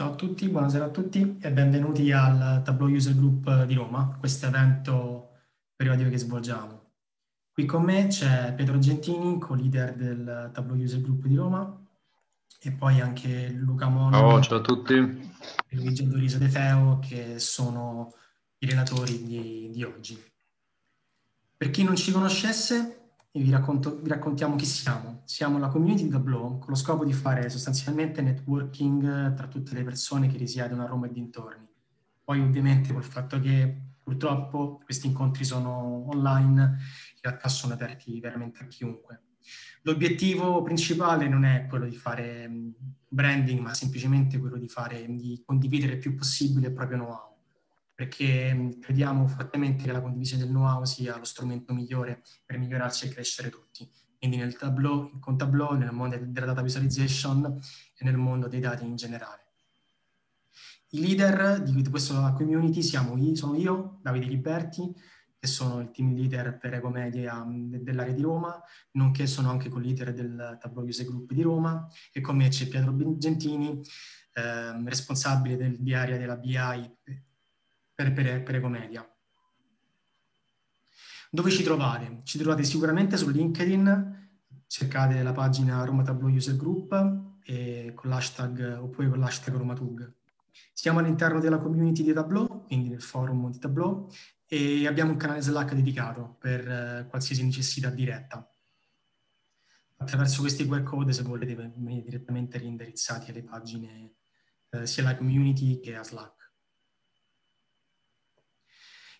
Ciao a tutti, buonasera a tutti e benvenuti al Tableau User Group di Roma, questo evento periodico che svolgiamo. Qui con me c'è Pietro Gentini, co-leader del Tableau User Group di Roma, e poi anche Luca Mono. Ciao, ciao a tutti. E Luigi Doriso De Feo, che sono i relatori di, di oggi. Per chi non ci conoscesse, e vi, racconto, vi, raccontiamo chi siamo. Siamo la community di Tableau con lo scopo di fare sostanzialmente networking eh, tra tutte le persone che risiedono a Roma e dintorni. Poi ovviamente col fatto che purtroppo questi incontri sono online, in realtà sono aperti veramente a chiunque. L'obiettivo principale non è quello di fare mm, branding, ma semplicemente quello di, fare, di condividere il più possibile il proprio know-how perché crediamo fortemente che la condivisione del know-how sia lo strumento migliore per migliorarci e crescere tutti. Quindi nel Tableau, con Tableau, nel mondo della data visualization e nel mondo dei dati in generale. I leader di questa community io, sono io, Davide Liberti, che sono il team leader per Ego dell'area di Roma, nonché sono anche co-leader del Tableau User Group di Roma e con me c'è Pietro Gentini, eh, responsabile del, di area della BI per, per, Dove ci trovate? Ci trovate sicuramente su LinkedIn, cercate la pagina Roma Tableau User Group e con l'hashtag oppure con l'hashtag RomaTug. Siamo all'interno della community di Tableau, quindi nel forum di Tableau, e abbiamo un canale Slack dedicato per eh, qualsiasi necessità diretta. Attraverso questi QR code, se volete, venite direttamente reindirizzati alle pagine eh, sia alla community che a Slack.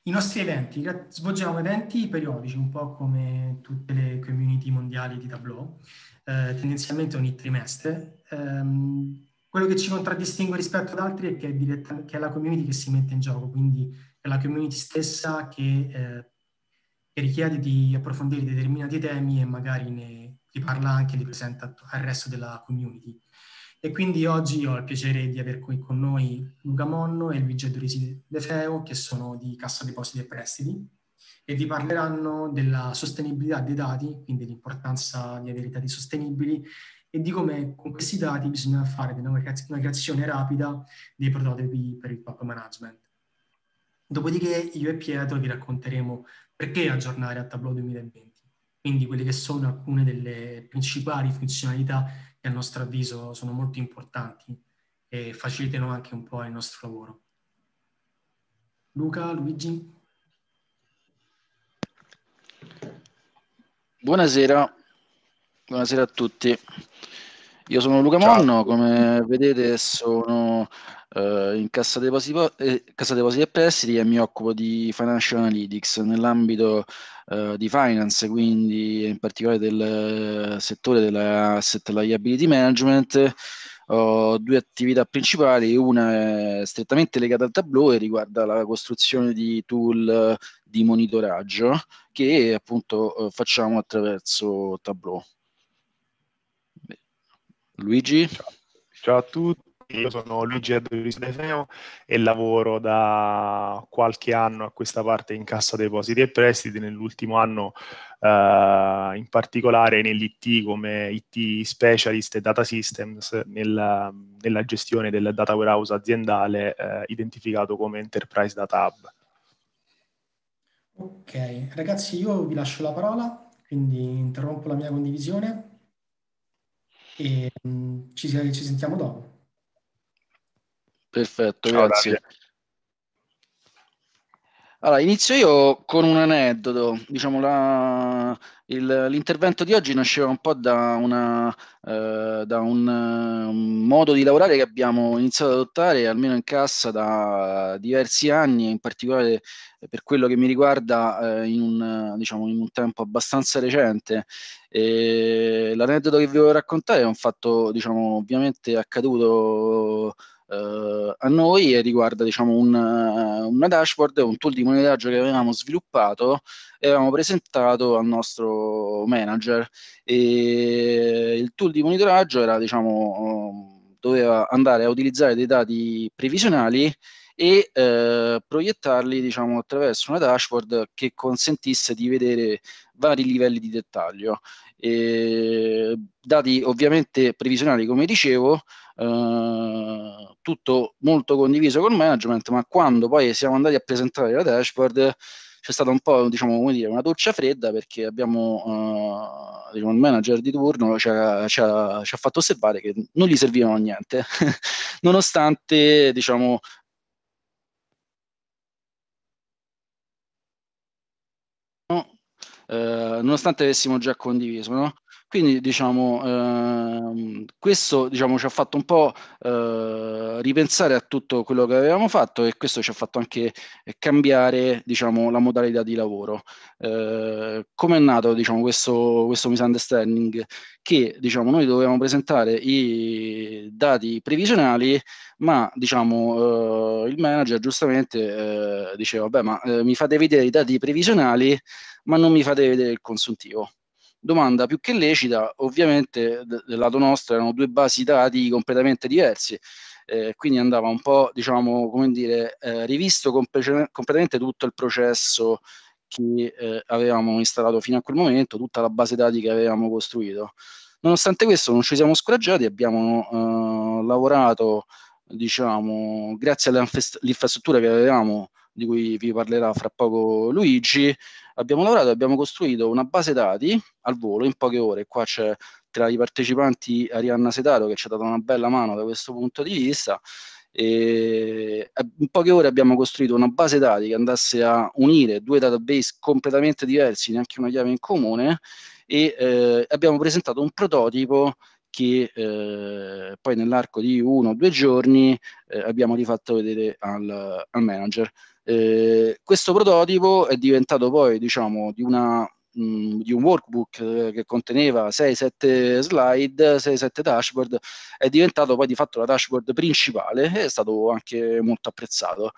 I nostri eventi, svolgiamo eventi periodici, un po' come tutte le community mondiali di Tableau, eh, tendenzialmente ogni trimestre. Ehm, quello che ci contraddistingue rispetto ad altri è che è, diretta, che è, la community che si mette in gioco, quindi è la community stessa che, eh, che richiede di approfondire determinati temi e magari ne, ne parla anche, e li presenta al resto della community. E quindi oggi ho il piacere di avere qui con noi Luca Monno e Luigi Dorisi De Feo, che sono di Cassa Depositi e Prestiti, e vi parleranno della sostenibilità dei dati, quindi l'importanza di avere i dati sostenibili e di come con questi dati bisogna fare una creazione rapida dei prototipi per il top management. Dopodiché io e Pietro vi racconteremo perché aggiornare a Tableau 2020, quindi quelle che sono alcune delle principali funzionalità che a nostro avviso sono molto importanti e facilitano anche un po' il nostro lavoro. Luca, Luigi? Buonasera, buonasera a tutti. Io sono Luca Ciao. Monno, come vedete sono eh, in Cassa Depositi, eh, e Prestiti e mi occupo di Financial Analytics nell'ambito eh, di finance, quindi in particolare del eh, settore dell'asset liability management. Ho due attività principali, una è strettamente legata al tableau e riguarda la costruzione di tool eh, di monitoraggio che appunto facciamo attraverso tableau. Luigi? Ciao. Ciao a tutti. Io sono Luigi Edoris Defeo e lavoro da qualche anno a questa parte in Cassa Depositi e Prestiti, nell'ultimo anno eh, in particolare nell'IT come IT Specialist e Data Systems nella, nella gestione del data warehouse aziendale eh, identificato come Enterprise Data Hub. Ok, ragazzi io vi lascio la parola, quindi interrompo la mia condivisione e mh, mm, ci, ci sentiamo dopo. Perfetto, Ciao, grazie. Davide. Allora, inizio io con un aneddoto. Diciamo, la, il, l'intervento di oggi nasceva un po' da, una, eh, da un, un, modo di lavorare che abbiamo iniziato ad adottare, almeno in cassa, da diversi anni, in particolare eh, per quello che mi riguarda eh, in, un, diciamo, in, un, tempo abbastanza recente. E l'aneddoto che vi voglio raccontare è un fatto, diciamo, ovviamente accaduto eh, a noi e riguarda diciamo, un, eh, una dashboard, un tool di monitoraggio che avevamo sviluppato e avevamo presentato al nostro manager. E il tool di monitoraggio era, diciamo, eh, doveva andare a utilizzare dei dati previsionali e eh, proiettarli diciamo, attraverso una dashboard che consentisse di vedere vari livelli di dettaglio. E, dati ovviamente previsionali, come dicevo, eh, tutto molto condiviso col management, ma quando poi siamo andati a presentare la dashboard c'è stata un po' diciamo, come dire, una doccia fredda perché abbiamo eh, diciamo, il manager di turno ci ha, ci, ha, ci ha, fatto osservare che non gli servivano a niente, nonostante diciamo, eh, nonostante avessimo già condiviso, no? Quindi diciamo, ehm, questo diciamo, ci ha fatto un po' eh, ripensare a tutto quello che avevamo fatto e questo ci ha fatto anche eh, cambiare diciamo, la modalità di lavoro. Eh, Come è nato diciamo, questo, questo misunderstanding? Che diciamo, noi dovevamo presentare i dati previsionali, ma diciamo, eh, il manager giustamente eh, diceva, beh, ma eh, mi fate vedere i dati previsionali, ma non mi fate vedere il consuntivo domanda più che lecita, ovviamente d- del lato nostro erano due basi dati completamente diverse, eh, quindi andava un po', diciamo, come dire, eh, rivisto comple- completamente tutto il processo che eh, avevamo installato fino a quel momento, tutta la base dati che avevamo costruito. Nonostante questo non ci siamo scoraggiati, abbiamo eh, lavorato, diciamo, grazie all'infrastruttura che avevamo, di cui vi parlerà fra poco Luigi, abbiamo lavorato, e abbiamo costruito una base dati al volo in poche ore. Qua c'è tra i partecipanti Arianna Setaro che ci ha dato una bella mano da questo punto di vista. E eh, in poche ore abbiamo costruito una base dati che andasse a unire due database completamente diversi, neanche una chiave in comune, e eh, abbiamo presentato un prototipo che eh, poi nell'arco di uno o due giorni eh, abbiamo rifatto vedere al, al manager. Eh, questo prototipo è diventato poi diciamo di, una, mm, di un workbook eh, che conteneva 6-7 slide, 6-7 dashboard, è diventato poi di fatto la dashboard principale e è stato anche molto apprezzato.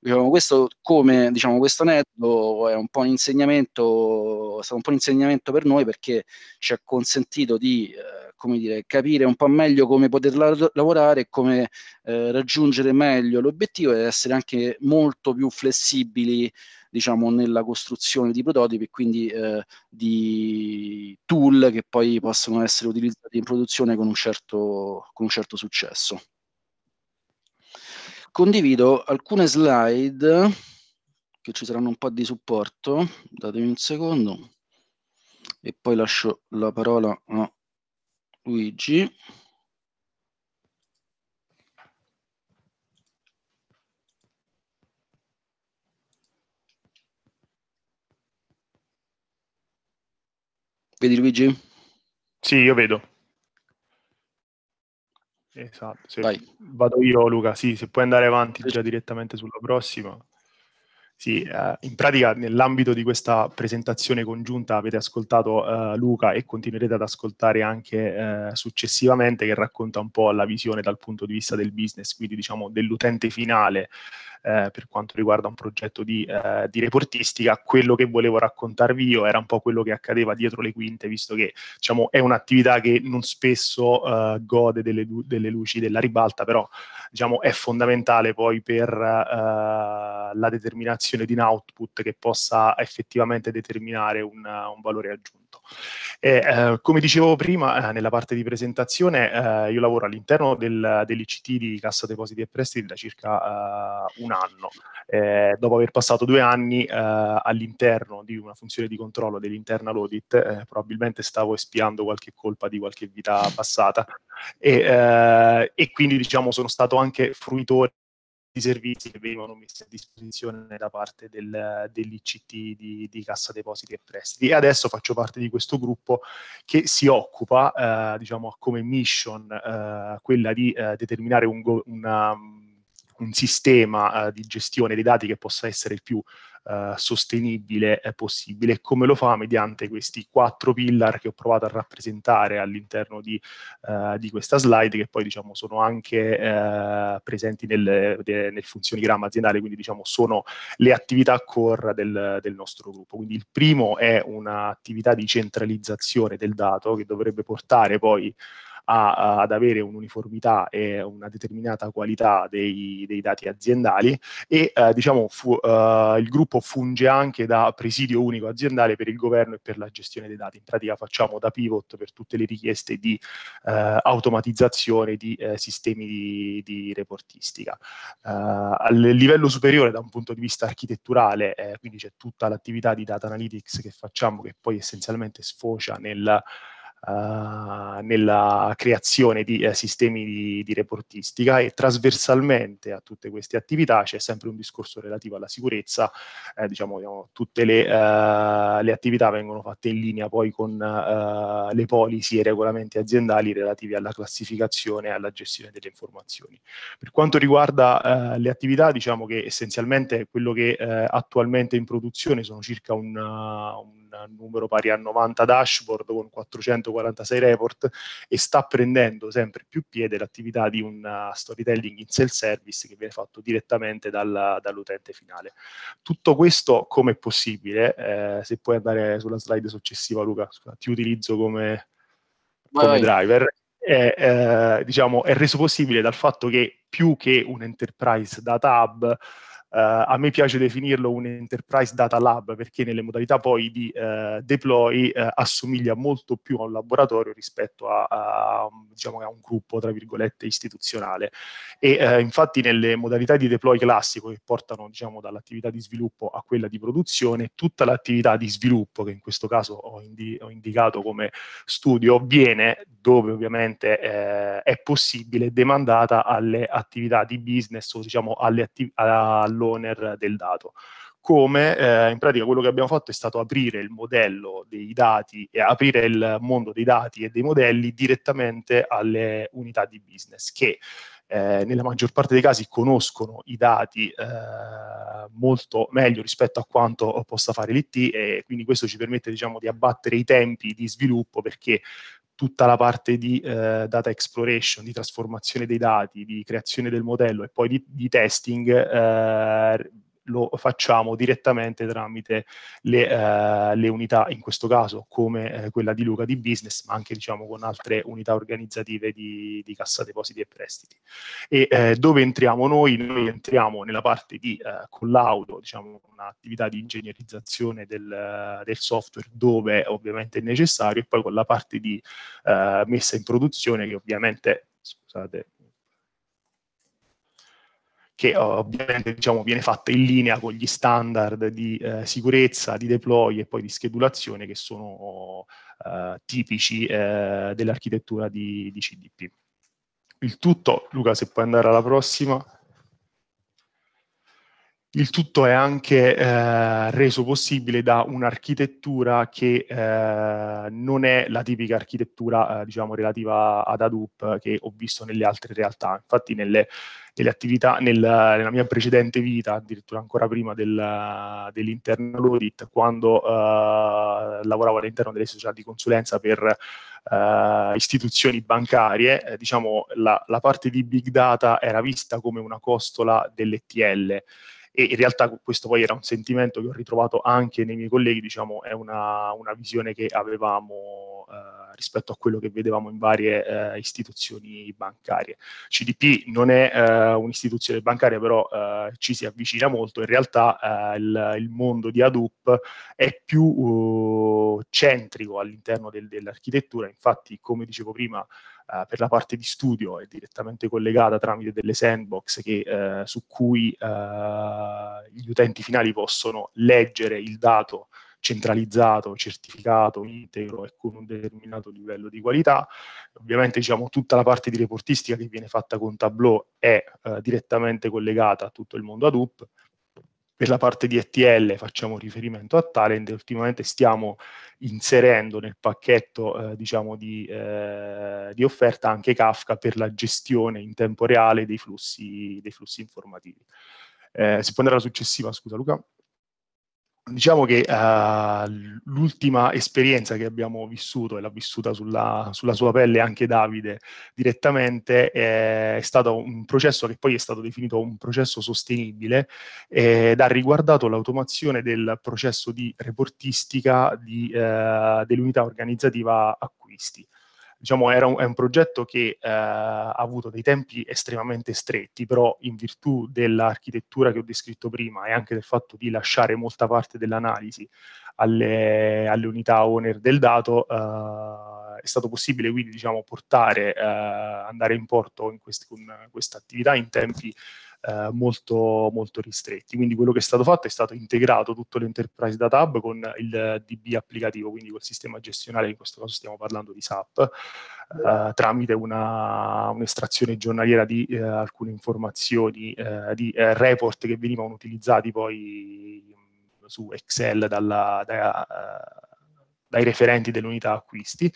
Diciamo, questo come diciamo, questo aneddoto è un po' un insegnamento, è stato un po' un insegnamento per noi perché ci ha consentito di eh, come dire, capire un po' meglio come poter la- lavorare e come eh, raggiungere meglio l'obiettivo ed essere anche molto più flessibili diciamo, nella costruzione di prototipi e quindi eh, di tool che poi possono essere utilizzati in produzione con un certo, con un certo successo. Condivido alcune slide che ci saranno un po' di supporto, datemi un secondo e poi lascio la parola a Luigi. Vedi Luigi? Sì, io vedo. Esatto, vado io Luca, sì, se puoi andare avanti già direttamente sulla prossima. Sì, eh, in pratica nell'ambito di questa presentazione congiunta avete ascoltato eh, Luca e continuerete ad ascoltare anche eh, successivamente che racconta un po' la visione dal punto di vista del business, quindi diciamo dell'utente finale eh, per quanto riguarda un progetto di, eh, di, reportistica. Quello che volevo raccontarvi io era un po' quello che accadeva dietro le quinte, visto che diciamo, è un'attività che non spesso eh, gode delle, delle, luci della ribalta, però diciamo, è fondamentale poi per la determinazione produzione di un output che possa effettivamente determinare un, un valore aggiunto. E, eh, come dicevo prima, eh, nella parte di presentazione, eh, io lavoro all'interno del, dell'ICT di Cassa Depositi e Prestiti da circa eh, un anno. dopo aver passato due anni eh, all'interno di una funzione di controllo dell'internal audit, eh, probabilmente stavo espiando qualche colpa di qualche vita passata e, e quindi diciamo sono stato anche fruitore di servizi che venivano messi a disposizione da parte del, dell'ICT di, di, Cassa Depositi e Prestiti. E adesso faccio parte di questo gruppo che si occupa, eh, diciamo, come mission eh, quella di eh, determinare un, una un sistema eh, di gestione dei dati che possa essere il più eh, sostenibile eh, possibile. Come lo fa? Mediante questi quattro pillar che ho provato a rappresentare all'interno di, di questa slide, che poi diciamo, sono anche presenti nel, de, nel funzionigrama aziendale, quindi diciamo, sono le attività core del, del nostro gruppo. Quindi il primo è un'attività di centralizzazione del dato che dovrebbe portare poi a, ad avere un'uniformità e una determinata qualità dei, dei dati aziendali e eh, diciamo fu, eh, il gruppo funge anche da presidio unico aziendale per il governo e per la gestione dei dati. In pratica facciamo da pivot per tutte le richieste di eh, automatizzazione di eh, sistemi di, di reportistica. Eh, a livello superiore da un punto di vista architetturale, eh, quindi c'è tutta l'attività di data analytics che facciamo che poi essenzialmente sfocia nel uh, nella creazione di eh, sistemi di, di, reportistica e trasversalmente a tutte queste attività c'è sempre un discorso relativo alla sicurezza, eh, diciamo, diciamo, tutte le, uh, le, attività vengono fatte in linea poi con le policy e i regolamenti aziendali relativi alla classificazione e alla gestione delle informazioni. Per quanto riguarda le attività, diciamo che essenzialmente quello che attualmente in produzione sono circa un, un numero pari a 90 dashboard con 446 report e sta prendendo sempre più piede l'attività di un uh, storytelling in self-service che viene fatto direttamente dalla, dall'utente finale. Tutto questo come è possibile? Eh, se puoi andare sulla slide successiva Luca, scusa, ti utilizzo come, come driver. È, eh, diciamo, è reso possibile dal fatto che più che un enterprise data hub, eh, a me piace definirlo un enterprise data lab perché nelle modalità poi di eh, deploy eh, assomiglia molto più a un laboratorio rispetto a, a, diciamo, a un gruppo, tra virgolette, istituzionale. E infatti nelle modalità di deploy classico che portano diciamo, dall'attività di sviluppo a quella di produzione, tutta l'attività di sviluppo, che in questo caso ho, indi- ho indicato come studio, viene dove ovviamente eh, è possibile demandata alle attività di business o diciamo alle atti- l'owner del dato come eh, in pratica quello che abbiamo fatto è stato aprire il modello dei dati e aprire il mondo dei dati e dei modelli direttamente alle unità di business che eh, nella maggior parte dei casi conoscono i dati eh, molto meglio rispetto a quanto possa fare l'IT e quindi questo ci permette diciamo, di abbattere i tempi di sviluppo perché tutta la parte di eh, data exploration, di trasformazione dei dati, di creazione del modello e poi di, di testing eh, lo facciamo direttamente tramite le, eh, le unità, in questo caso come eh, quella di Luca di Business, ma anche diciamo, con altre unità organizzative di, di Cassa Depositi e Prestiti. E eh, dove entriamo noi? Noi entriamo nella parte di eh, collaudo, diciamo un'attività di ingegnerizzazione del, del, software dove ovviamente è necessario e poi con la parte di eh, messa in produzione che ovviamente, scusate, che eh, ovviamente diciamo, viene fatta in linea con gli standard di eh, sicurezza, di deploy e poi di schedulazione che sono eh, tipici eh, dell'architettura di, di, CDP. Il tutto, Luca, se puoi andare alla prossima. Il tutto è anche eh, reso possibile da un'architettura che eh, non è la tipica architettura, eh, diciamo, relativa ad Hadoop che ho visto nelle altre realtà. Infatti nelle, nelle attività, nel, nella mia precedente vita, addirittura ancora prima del, dell'internal audit, quando eh, lavoravo all'interno delle società di consulenza per eh, istituzioni bancarie, eh, diciamo, la, la parte di big data era vista come una costola dell'ETL e in realtà questo poi era un sentimento che ho ritrovato anche nei miei colleghi, diciamo, è una, una visione che avevamo eh, rispetto a quello che vedevamo in varie eh, istituzioni bancarie. CDP non è eh, un'istituzione bancaria, però eh, ci si avvicina molto, in realtà eh, il, il, mondo di Hadoop è più uh, centrico all'interno del, dell'architettura, infatti come dicevo prima eh, per la parte di studio è direttamente collegata tramite delle sandbox che, eh, su cui eh, gli utenti finali possono leggere il dato centralizzato, certificato, integro e con un determinato livello di qualità. Ovviamente diciamo, tutta la parte di reportistica che viene fatta con Tableau è eh, direttamente collegata a tutto il mondo Hadoop per la parte di ETL facciamo riferimento a Talend e ultimamente stiamo inserendo nel pacchetto eh, diciamo di, eh, di, offerta anche Kafka per la gestione in tempo reale dei flussi, dei flussi informativi. Eh, si può andare alla successiva, scusa Luca diciamo che uh, l'ultima esperienza che abbiamo vissuto, e l'ha vissuta sulla, sulla sua pelle anche Davide direttamente, è, eh, è stato un processo che poi è stato definito un processo sostenibile ed ha riguardato l'automazione del processo di reportistica di, uh, dell'unità organizzativa acquisti diciamo, era un, è un progetto che eh, ha avuto dei tempi estremamente stretti, però in virtù dell'architettura che ho descritto prima e anche del fatto di lasciare molta parte dell'analisi alle, alle unità owner del dato, eh, è stato possibile quindi diciamo, portare, eh, andare in porto in quest- con questa attività in tempi eh, molto, molto ristretti. Quindi quello che è stato fatto è stato integrato tutto l'enterprise data hub con il DB applicativo, quindi col sistema gestionale, in questo caso stiamo parlando di SAP, eh, tramite una, un'estrazione giornaliera di eh, alcune informazioni, eh, di eh, report che venivano utilizzati poi su Excel dalla, da, eh, dai referenti dell'unità acquisti.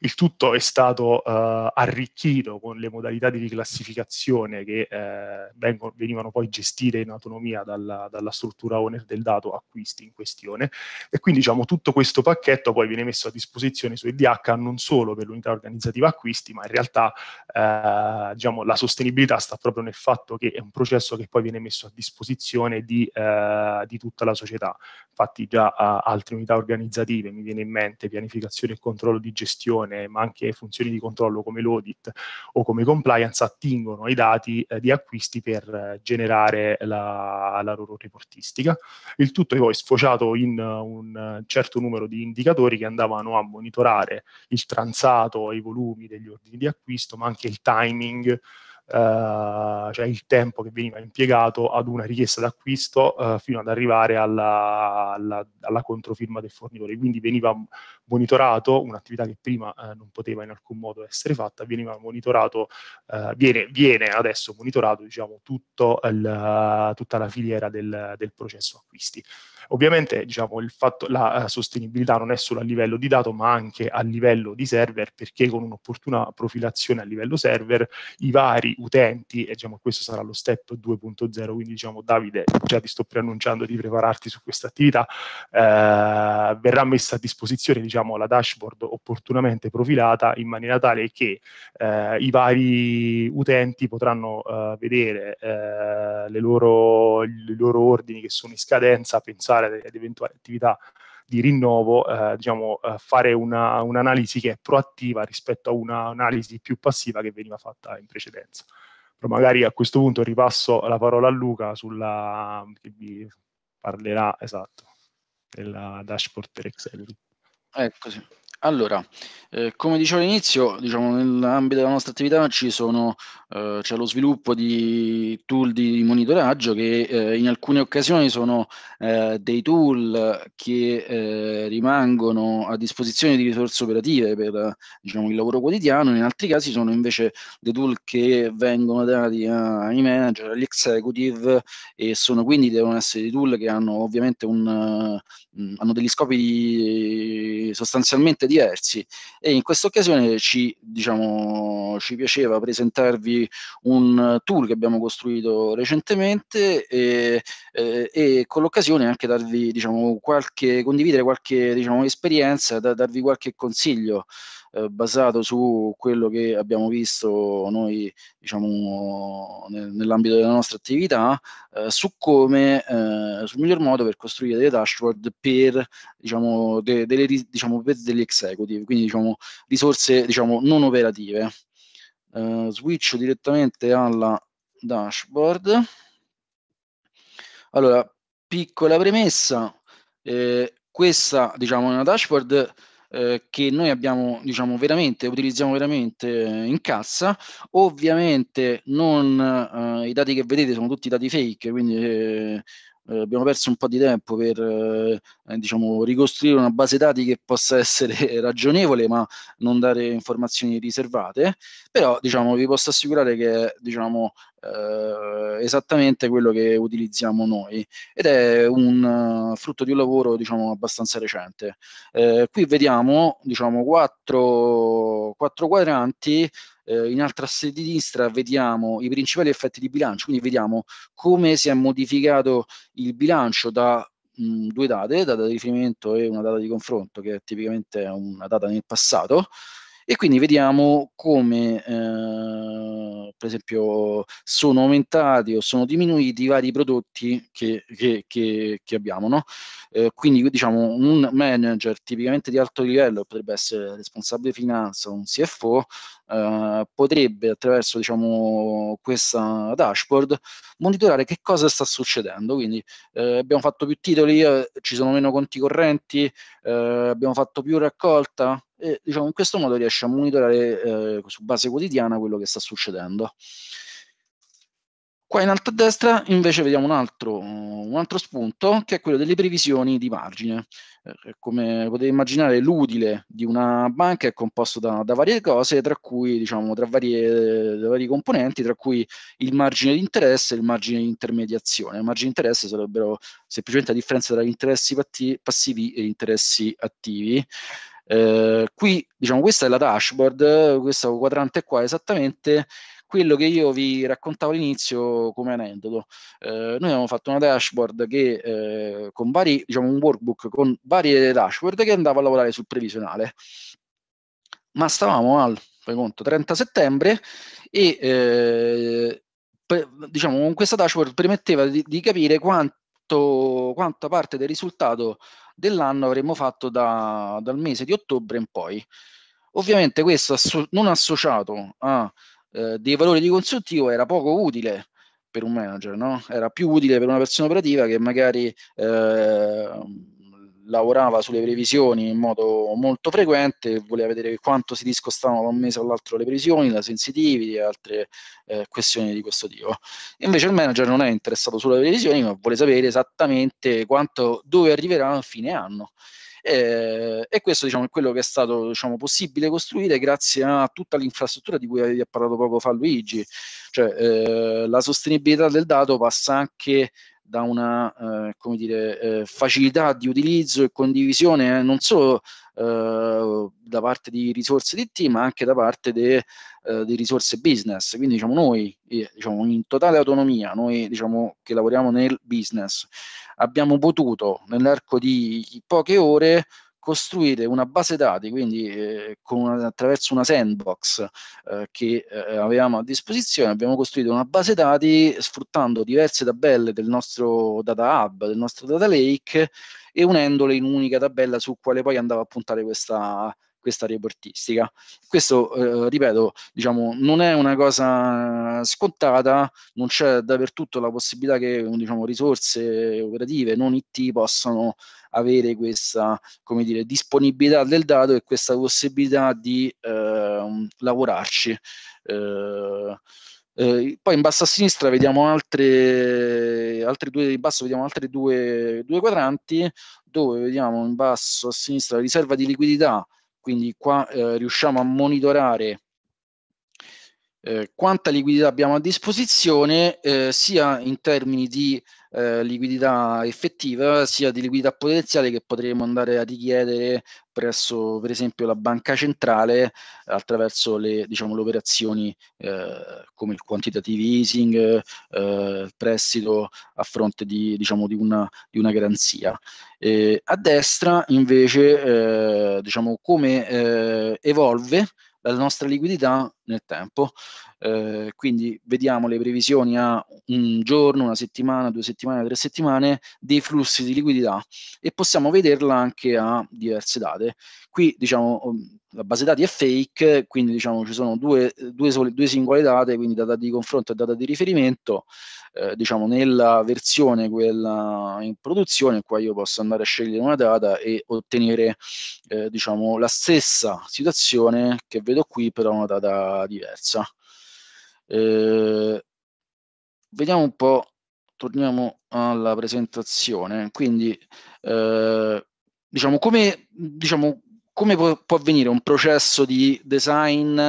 Il tutto è stato eh, arricchito con le modalità di riclassificazione che eh, vengono, venivano poi gestite in autonomia dalla, dalla, struttura owner del dato acquisti in questione e quindi diciamo tutto questo pacchetto poi viene messo a disposizione su EDH non solo per l'unità organizzativa acquisti ma in realtà eh, diciamo, la sostenibilità sta proprio nel fatto che è un processo che poi viene messo a disposizione di, eh, di tutta la società. Infatti già altre unità organizzative mi viene in mente sicuramente pianificazione e controllo di gestione, ma anche funzioni di controllo come l'audit o come compliance, attingono ai dati eh, di acquisti per eh, generare la, la, loro reportistica. Il tutto è poi sfociato in uh, un eh, certo numero di indicatori che andavano a monitorare il transato e i volumi degli ordini di acquisto, ma anche il timing eh, cioè il tempo che veniva impiegato ad una richiesta d'acquisto eh, fino ad arrivare alla, alla, alla, controfirma del fornitore. Quindi veniva monitorato un'attività che prima eh, non poteva in alcun modo essere fatta, veniva monitorato, viene, viene, adesso monitorato diciamo, tutto il, tutta la filiera del, del processo acquisti. Ovviamente diciamo, fatto, la sostenibilità non è solo a livello di dato, ma anche a livello di server, perché con un'opportuna profilazione a livello server i vari utenti, e diciamo, questo sarà lo step 2.0, quindi diciamo, Davide, già ti sto preannunciando di prepararti su questa attività, eh, verrà messa a disposizione diciamo, la dashboard opportunamente profilata in maniera tale che eh, i vari utenti potranno eh, vedere eh, le loro, i loro ordini che sono in scadenza, pensare pensare ad eventuali attività di rinnovo, eh, diciamo, eh, fare una, un'analisi che è proattiva rispetto a un'analisi più passiva che veniva fatta in precedenza. Però magari a questo punto ripasso la parola a Luca sulla, che vi parlerà, esatto, della dashboard per Excel. Ecco, sì. Allora, eh, come dicevo all'inizio, diciamo, nell'ambito della nostra attività ci sono, eh, c'è lo sviluppo di tool di monitoraggio che eh, in alcune occasioni sono eh, dei tool che eh, rimangono a disposizione di risorse operative per diciamo, il lavoro quotidiano, in altri casi sono invece dei tool che vengono dati ai manager, agli executive e sono quindi devono essere dei tool che hanno ovviamente un, mm, hanno degli scopi di, eh, sostanzialmente diversi e in questa occasione ci, diciamo, ci piaceva presentarvi un tool che abbiamo costruito recentemente e, eh, e con l'occasione anche darvi, diciamo, qualche, condividere qualche diciamo, esperienza, da, darvi qualche consiglio eh, basato su quello che abbiamo visto noi diciamo, nell'ambito della nostra attività, eh, su come, eh, sul miglior modo per costruire delle dashboard per, diciamo, de, delle, diciamo, per degli executive, quindi diciamo, risorse diciamo, non operative. Uh, switch direttamente alla dashboard. Allora, piccola premessa, eh, questa diciamo è una dashboard eh, che noi abbiamo, diciamo, veramente, utilizziamo veramente eh, in cassa. Ovviamente non, eh, i dati che vedete sono tutti dati fake, quindi eh, abbiamo perso un po' di tempo per eh, diciamo, ricostruire una base dati che possa essere ragionevole ma non dare informazioni riservate, però diciamo, vi posso assicurare che è diciamo, eh, esattamente quello che utilizziamo noi ed è un uh, frutto di un lavoro diciamo, abbastanza recente. Eh, qui vediamo diciamo, quattro, quattro quadranti eh, in altra sinistra vediamo i principali effetti di bilancio, quindi vediamo come si è modificato il bilancio da mh, mm, due date, data di riferimento e una data di confronto, che tipicamente è una data nel passato, e quindi vediamo come, eh, per esempio, sono aumentati o sono diminuiti i vari prodotti che, che, che, che abbiamo. No? Eh, quindi, diciamo, un manager tipicamente di alto livello, potrebbe essere responsabile finanza o un CFO, eh, potrebbe attraverso diciamo, questa dashboard monitorare che cosa sta succedendo. Quindi eh, abbiamo fatto più titoli, eh, ci sono meno conti correnti, eh, abbiamo fatto più raccolta, eh, diciamo, in questo modo riesce a monitorare eh, su base quotidiana quello che sta succedendo. Qua in alto a destra invece vediamo un altro, un altro spunto che è quello delle previsioni di margine. Eh, eh come potete immaginare l'utile di una banca è composto da, da varie cose, tra cui diciamo, tra, varie, tra vari componenti, tra cui il margine di interesse e il margine di intermediazione. Il margine di interesse sarebbero semplicemente la differenza tra gli interessi passivi e gli interessi attivi. Eh, qui, diciamo, questa è la dashboard, questo quadrante qua esattamente quello che io vi raccontavo all'inizio come aneddoto. Eh, noi abbiamo fatto una dashboard che, eh, con vari, diciamo, un workbook con varie dashboard che andava a lavorare sul previsionale. Ma stavamo al conto, 30 settembre e eh, diciamo, con questa dashboard permetteva di, di capire quanti quanto, quanta parte del risultato dell'anno avremmo fatto da, dal mese di ottobre in poi. Ovviamente questo asso non associato a eh, dei valori di consultivo era poco utile per un manager, no? era più utile per una persona operativa che magari eh, lavorava sulle previsioni in modo molto frequente, voleva vedere quanto si discostavano da un mese all'altro le previsioni, la sensitivity e altre eh, questioni di questo tipo. Invece il manager non è interessato solo alle previsioni, ma vuole sapere esattamente quanto, dove arriverà a fine anno. Eh, e questo diciamo, è quello che è stato diciamo, possibile costruire grazie a tutta l'infrastruttura di cui avevi parlato poco fa Luigi. Cioè, eh, la sostenibilità del dato passa anche da una eh, come dire, eh, facilità di utilizzo e condivisione eh, non solo eh, da parte di risorse di team, ma anche da parte de, eh, di risorse business. Quindi diciamo, noi, eh, diciamo, in totale autonomia, noi diciamo, che lavoriamo nel business, abbiamo potuto nell'arco di poche ore costruire una base dati, quindi eh, una, attraverso una sandbox eh, che eh, avevamo a disposizione, abbiamo costruito una base dati sfruttando diverse tabelle del nostro data hub, del nostro data lake e unendole in un'unica tabella su quale poi andava a puntare questa, questa reportistica. Questo, eh, ripeto, diciamo, non è una cosa scontata, non c'è dappertutto la possibilità che diciamo, risorse operative non IT possano avere questa come dire, disponibilità del dato e questa possibilità di eh, lavorarci. Eh, eh, poi in basso a sinistra vediamo altre, altre due, in basso vediamo altri due, due quadranti dove vediamo in basso a sinistra riserva di liquidità quindi qua eh, riusciamo a monitorare eh, quanta liquidità abbiamo a disposizione eh, sia in termini di eh, liquidità effettiva sia di liquidità potenziale che potremmo andare a richiedere presso per esempio la banca centrale attraverso le, diciamo, le operazioni eh, come il quantitative easing, eh, prestito a fronte di, diciamo, di, una, di una, garanzia. E a destra invece eh, diciamo, come eh, evolve la nostra liquidità nel tempo. Eh, quindi vediamo le previsioni a un giorno, una settimana, due settimane, tre settimane dei flussi di liquidità e possiamo vederla anche a diverse date. Qui diciamo um, la base dati è fake, quindi diciamo ci sono due, due, sole, due singole date, quindi data di confronto e data di riferimento. Eh, diciamo nella versione quella in produzione, qua io posso andare a scegliere una data e ottenere eh, diciamo la stessa situazione che vedo qui, però una data diversa. Eh, vediamo un po', torniamo alla presentazione, quindi eh, diciamo come, diciamo, come può, può, avvenire un processo di design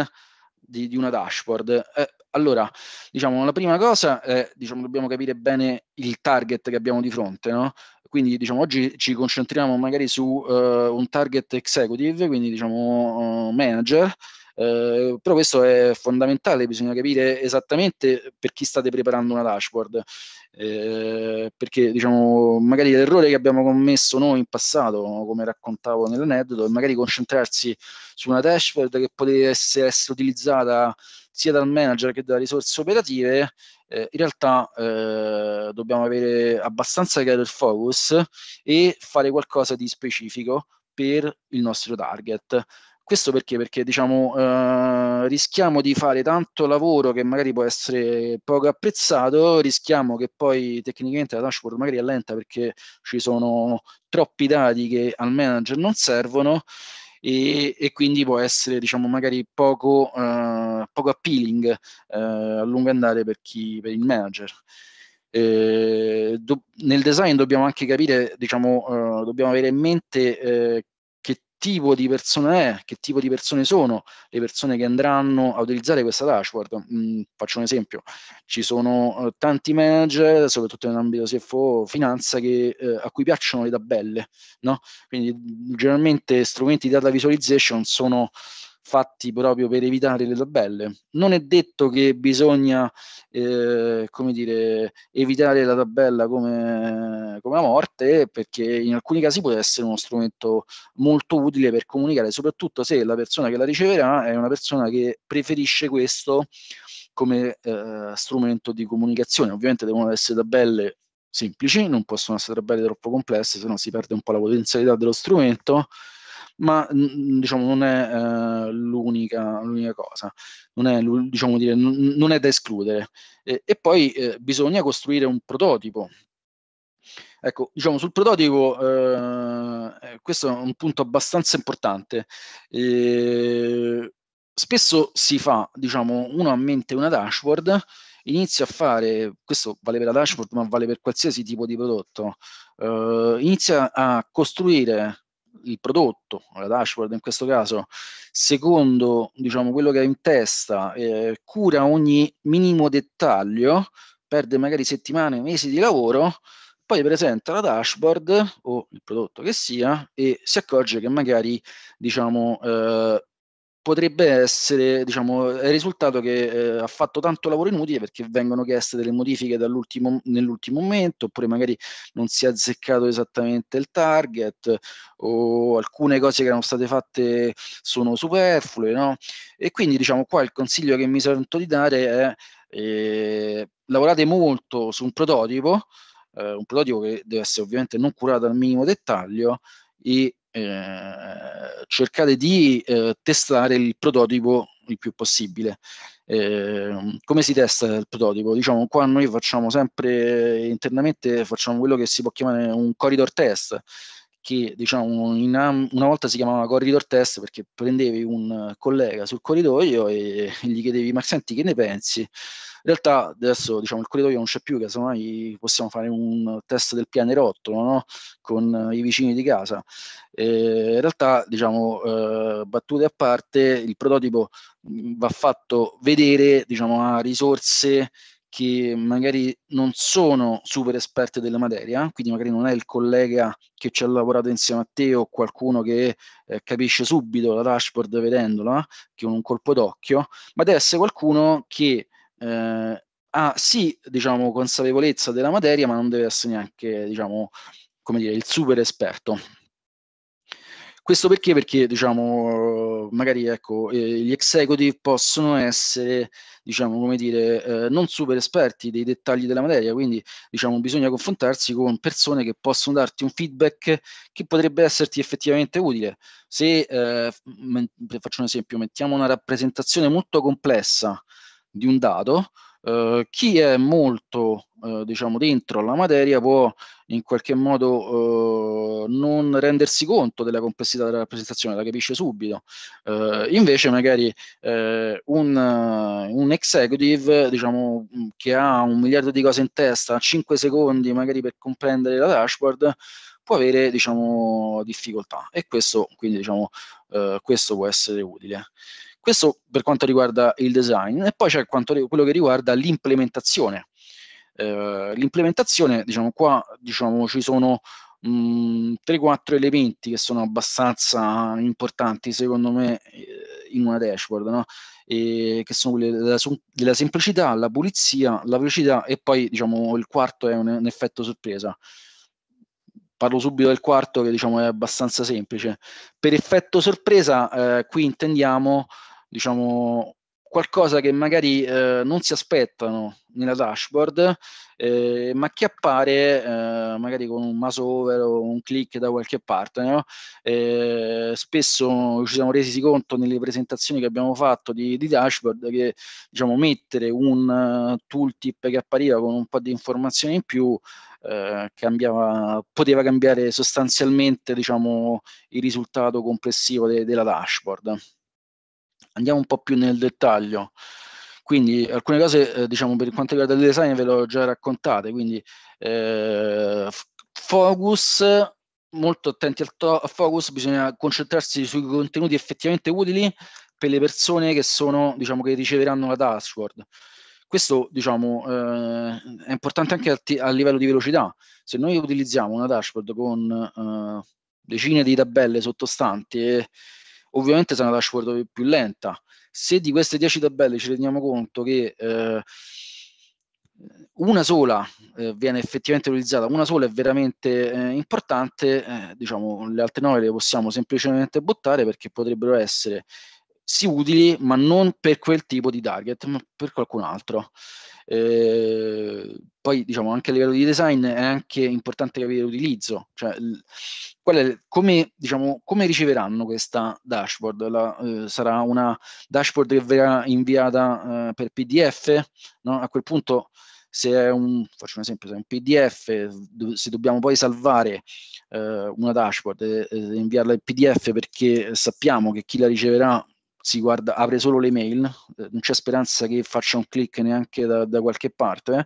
di, di una dashboard? Eh, allora, diciamo, la prima cosa è, diciamo, dobbiamo capire bene il target che abbiamo di fronte, no? Quindi, diciamo, oggi ci concentriamo magari su uh, un target executive, quindi, diciamo, uh, manager, eh, però questo è fondamentale, bisogna capire esattamente per chi state preparando una dashboard. Eh, perché diciamo magari l'errore che abbiamo commesso noi in passato come raccontavo nell'aneddoto è magari concentrarsi su una dashboard che potesse essere utilizzata sia dal manager che dalle risorse operative eh, in realtà eh, dobbiamo avere abbastanza chiaro il focus e fare qualcosa di specifico per il nostro target questo perché? Perché diciamo, eh, rischiamo di fare tanto lavoro che magari può essere poco apprezzato, rischiamo che poi tecnicamente la dashboard magari è lenta perché ci sono troppi dati che al manager non servono e, e quindi può essere diciamo, magari poco, eh, poco appealing eh, a lungo andare per, chi, per il manager. Eh, do, nel design dobbiamo anche capire, diciamo, eh, dobbiamo avere in mente eh, tipo di persona è, che tipo di persone sono le persone che andranno a utilizzare questa dashboard. Mm, faccio un esempio, ci sono eh, tanti manager, soprattutto nell'ambito CFO, finanza, che, eh, a cui piacciono le tabelle, no? quindi mm, generalmente strumenti di data visualization sono fatti proprio per evitare le tabelle. Non è detto che bisogna eh, come dire, evitare la tabella come, come la morte, perché in alcuni casi può essere uno strumento molto utile per comunicare, soprattutto se la persona che la riceverà è una persona che preferisce questo come eh, strumento di comunicazione. Ovviamente devono essere tabelle semplici, non possono essere tabelle troppo complesse, se no si perde un po' la potenzialità dello strumento ma diciamo non è eh, l'unica, l'unica, cosa, non è, diciamo dire, n- non è da escludere. E, e poi eh, bisogna costruire un prototipo. Ecco, diciamo sul prototipo, eh, eh questo è un punto abbastanza importante. spesso si fa, diciamo, uno ha a mente una dashboard, inizia a fare, questo vale per la dashboard, ma vale per qualsiasi tipo di prodotto, eh, inizia a costruire il prodotto, la dashboard in questo caso, secondo diciamo, quello che ha in testa, eh, cura ogni minimo dettaglio, perde magari settimane, mesi di lavoro, poi presenta la dashboard o il prodotto che sia e si accorge che magari diciamo, eh, potrebbe essere diciamo, il risultato che eh, ha fatto tanto lavoro inutile perché vengono chieste delle modifiche nell'ultimo momento, oppure magari non si è azzeccato esattamente il target, o alcune cose che erano state fatte sono superflue. No? E quindi diciamo qua il consiglio che mi sento di dare è eh, lavorate molto su un prototipo, eh, un prototipo che deve essere ovviamente non curato al minimo dettaglio, e eh, cercare di eh, testare il prototipo il più possibile. Eh, come si testa il prototipo? Diciamo, qua noi facciamo sempre eh, internamente facciamo quello che si può chiamare un corridor test, che diciamo, in, una volta si chiamava corridor test perché prendevi un collega sul corridoio e, e gli chiedevi ma senti che ne pensi? In realtà adesso diciamo, il corridoio non c'è più, che casomai possiamo fare un test del pianerottolo no? con i vicini di casa. E in realtà, diciamo, eh, battute a parte, il prototipo mm, va fatto vedere diciamo, a risorse che magari non sono super esperte della materia, quindi magari non è il collega che ci ha lavorato insieme a te o qualcuno che eh, capisce subito la dashboard vedendola, che con un colpo d'occhio, ma deve essere qualcuno che eh, ha sì, diciamo, consapevolezza della materia, ma non deve essere neanche, diciamo, come dire, il super esperto. Questo perché? Perché diciamo, magari ecco, eh, gli executive possono essere diciamo, come dire, eh, non super esperti dei dettagli della materia, quindi diciamo, bisogna confrontarsi con persone che possono darti un feedback che potrebbe esserti effettivamente utile. Se, eh, faccio un esempio, mettiamo una rappresentazione molto complessa di un dato, eh, chi è molto eh, diciamo dentro alla materia può in qualche modo eh, non rendersi conto della complessità della rappresentazione, la capisce subito. Eh, invece magari eh, un, un, executive diciamo, mm, che ha un miliardo di cose in testa, 5 secondi magari per comprendere la dashboard, può avere diciamo, difficoltà e questo, quindi, diciamo, questo può essere utile. Questo per quanto riguarda il design. E poi c'è quanto, quello che riguarda l'implementazione. Eh, l'implementazione, diciamo qua, diciamo, ci sono 3-4 mm, elementi che sono abbastanza importanti secondo me eh, in una dashboard, no? che sono quelli della, della, semplicità, la pulizia, la velocità e poi diciamo il quarto è un, un effetto sorpresa. Parlo subito del quarto che diciamo è abbastanza semplice. Per effetto sorpresa eh, qui intendiamo diciamo, qualcosa che magari eh, non si aspettano nella dashboard, eh, ma che appare eh, magari con un mouse over o un click da qualche parte. No? Eh, spesso ci siamo resi conto nelle presentazioni che abbiamo fatto di, di dashboard che diciamo, mettere un uh, tooltip che appariva con un po' di informazioni in più eh, cambiava, poteva cambiare sostanzialmente diciamo, il risultato complessivo de- della dashboard andiamo un po' più nel dettaglio. Quindi alcune cose, eh, diciamo, per quanto riguarda il design ve le ho già raccontate, quindi eh, focus, molto attenti al to- focus, bisogna concentrarsi sui contenuti effettivamente utili per le persone che, sono, diciamo, che riceveranno la dashboard. Questo diciamo, eh, è importante anche a, t- a, livello di velocità. Se noi utilizziamo una dashboard con eh, decine di tabelle sottostanti e ovviamente sarà la dashboard più lenta. Se di queste 10 tabelle ci rendiamo conto che eh, una sola eh, viene effettivamente utilizzata, una sola è veramente eh, importante, eh, diciamo le altre 9 le possiamo semplicemente buttare perché potrebbero essere sì utili, ma non per quel tipo di target, ma per qualcun altro. Eh, poi diciamo anche a livello di design è anche importante capire l'utilizzo, cioè è, come, diciamo, come, riceveranno questa dashboard? La, eh, sarà una dashboard che verrà inviata eh, per PDF? No? A quel punto se è un, faccio un esempio, se è un PDF, se dobbiamo poi salvare eh, una dashboard e, eh, e inviarla in PDF perché sappiamo che chi la riceverà si guarda, apre solo le mail, eh, non c'è speranza che faccia un click neanche da, da qualche parte. Eh.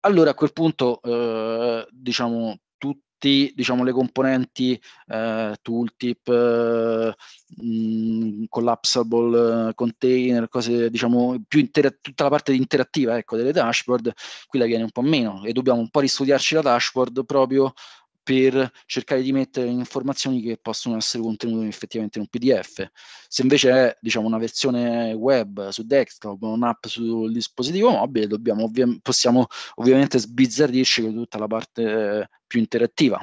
Allora a quel punto, eh, diciamo, tutte diciamo, le componenti eh, tooltip, eh, mh, mm, collapsable eh, container, cose diciamo più intera- tutta la parte interattiva ecco, delle dashboard, qui la viene un po' meno e dobbiamo un po' ristudiarci la dashboard proprio per cercare di mettere informazioni che possono essere contenute effettivamente in un PDF. Se invece è diciamo, una versione web su desktop, un'app sul dispositivo mobile, dobbiamo, ovvia- possiamo ovviamente sbizzarrirci con tutta la parte eh, più interattiva.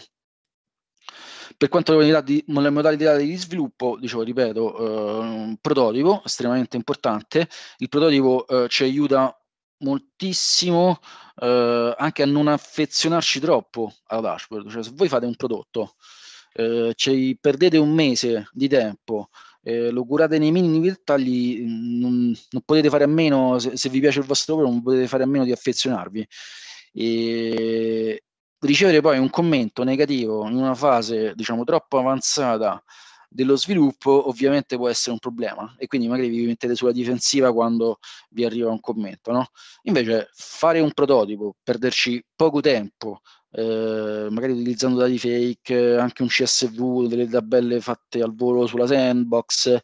Per quanto riguarda le modalità di sviluppo, dicevo, ripeto, eh, un prototipo estremamente importante. Il prototipo eh, ci aiuta moltissimo eh, anche a non affezionarci troppo alla dashboard. Cioè, se voi fate un prodotto, eh, ci perdete un mese di tempo, eh, lo curate nei minimi dettagli, non, non potete fare a meno, se, se, vi piace il vostro lavoro, non potete fare a meno di affezionarvi. E ricevere poi un commento negativo in una fase, diciamo, troppo avanzata dello sviluppo ovviamente può essere un problema e quindi magari vi mettete sulla difensiva quando vi arriva un commento. No? Invece fare un prototipo, perderci poco tempo, eh, magari utilizzando dati fake, anche un CSV, delle tabelle fatte al volo sulla sandbox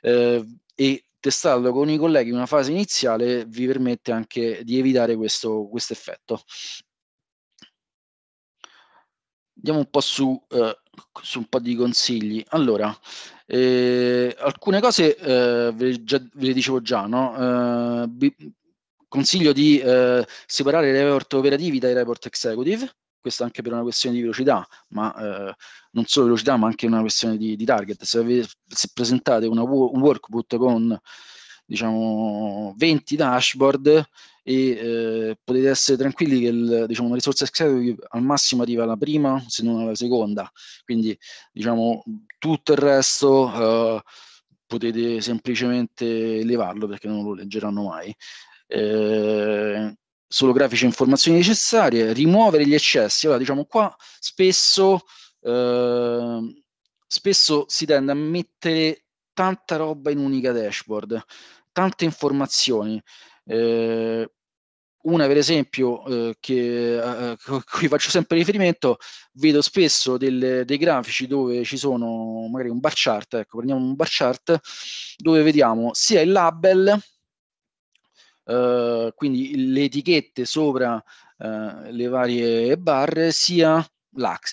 eh, e testarlo con i colleghi in una fase iniziale vi permette anche di evitare questo effetto andiamo un po' su, eh, su, un po' di consigli. Allora, eh, alcune cose eh, ve, già, ve, le dicevo già, no? Eh, bi- consiglio di eh, separare i report operativi dai report executive, questo anche per una questione di velocità, ma eh, non solo velocità, ma anche una questione di, di target. Se, avete, se presentate una, un workbook con diciamo 20 dashboard e eh, potete essere tranquilli che il, diciamo, una risorsa executive al massimo arriva alla prima, se non alla seconda, quindi diciamo, tutto il resto eh, potete semplicemente levarlo perché non lo leggeranno mai. Eh, solo grafici e informazioni necessarie, rimuovere gli eccessi. Allora, diciamo qua spesso, eh, spesso si tende a mettere tanta roba in un'unica dashboard, tante informazioni. Eh, una, per esempio, eh, che, eh, eh, a, a cui faccio sempre riferimento, vedo spesso del, dei grafici dove ci sono magari un bar chart, ecco, prendiamo un bar chart, dove vediamo sia il label, eh, quindi le etichette sopra eh, le varie barre, sia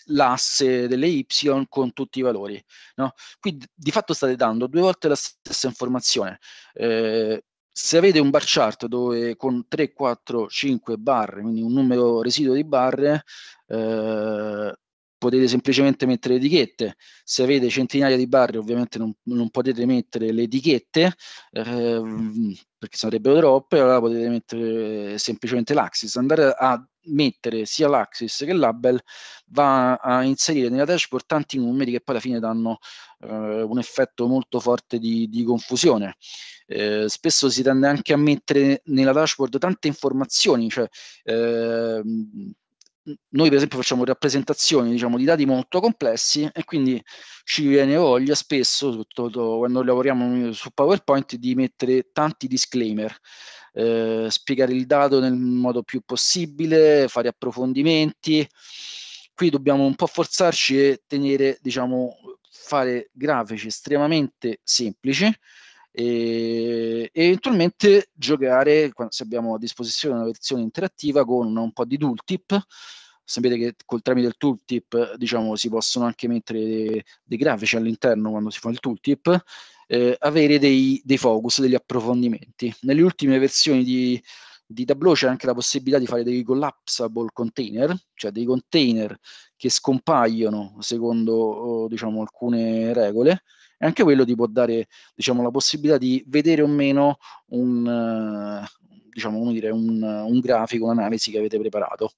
l'asse delle y con tutti i valori. No? Qui di fatto state dando due volte la stessa informazione. Eh, se avete un bar chart dove con 3, 4, 5 barre, quindi un numero residuo di barre, eh, potete semplicemente mettere le etichette. Se avete centinaia di barre, ovviamente non, non potete mettere le etichette, eh, perché sarebbero troppe, allora potete mettere semplicemente l'axis. Andare a mettere sia l'Axis che l'Abel va a inserire nella dashboard tanti numeri che poi alla fine danno eh, un effetto molto forte di, di confusione. Eh, spesso si tende anche a mettere nella dashboard tante informazioni, cioè eh, noi per esempio facciamo rappresentazioni diciamo, di dati molto complessi e quindi ci viene voglia spesso, soprattutto quando lavoriamo su PowerPoint, di mettere tanti disclaimer eh, spiegare il dato nel modo più possibile, fare approfondimenti. Qui dobbiamo un po' forzarci e tenere, diciamo, fare grafici estremamente semplici e eventualmente giocare, se abbiamo a disposizione una versione interattiva, con un po' di tooltip. Sapete che col tramite il tooltip diciamo, si possono anche mettere dei, dei grafici all'interno quando si fa il tooltip eh, avere dei, dei, focus, degli approfondimenti. Nelle ultime versioni di, di Tableau c'è anche la possibilità di fare dei collapsable container, cioè dei container che scompaiono secondo oh, diciamo, alcune regole, e anche quello ti può dare diciamo, la possibilità di vedere o meno un, eh, diciamo, dire, un, un grafico, un'analisi che avete preparato.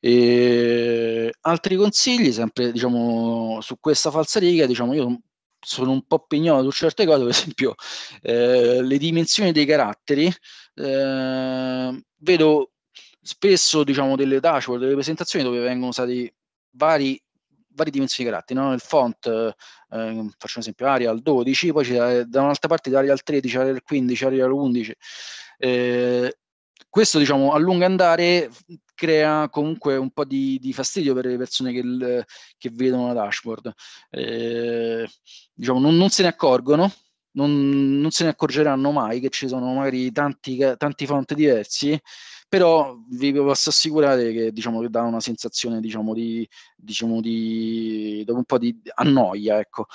E altri consigli, sempre diciamo, su questa falsa riga, diciamo, io sono un po' pignolo su certe cose, per esempio eh, le dimensioni dei caratteri, eh, vedo spesso diciamo, delle dashboard, delle presentazioni dove vengono usati vari varie dimensioni di caratteri, no? il font, eh, eh, faccio un esempio, Arial 12, poi c'è, eh, da un'altra parte Arial 13, Arial 15, Arial 11. Eh, questo diciamo a lungo andare crea comunque un po' di, di, fastidio per le persone che, che vedono la dashboard. Eh, diciamo, non, non, se ne accorgono, non, non, se ne accorgeranno mai che ci sono magari tanti, tanti font diversi, però vi posso assicurare che, diciamo, che dà una sensazione diciamo, di, diciamo, di dopo un po' di annoia, ecco.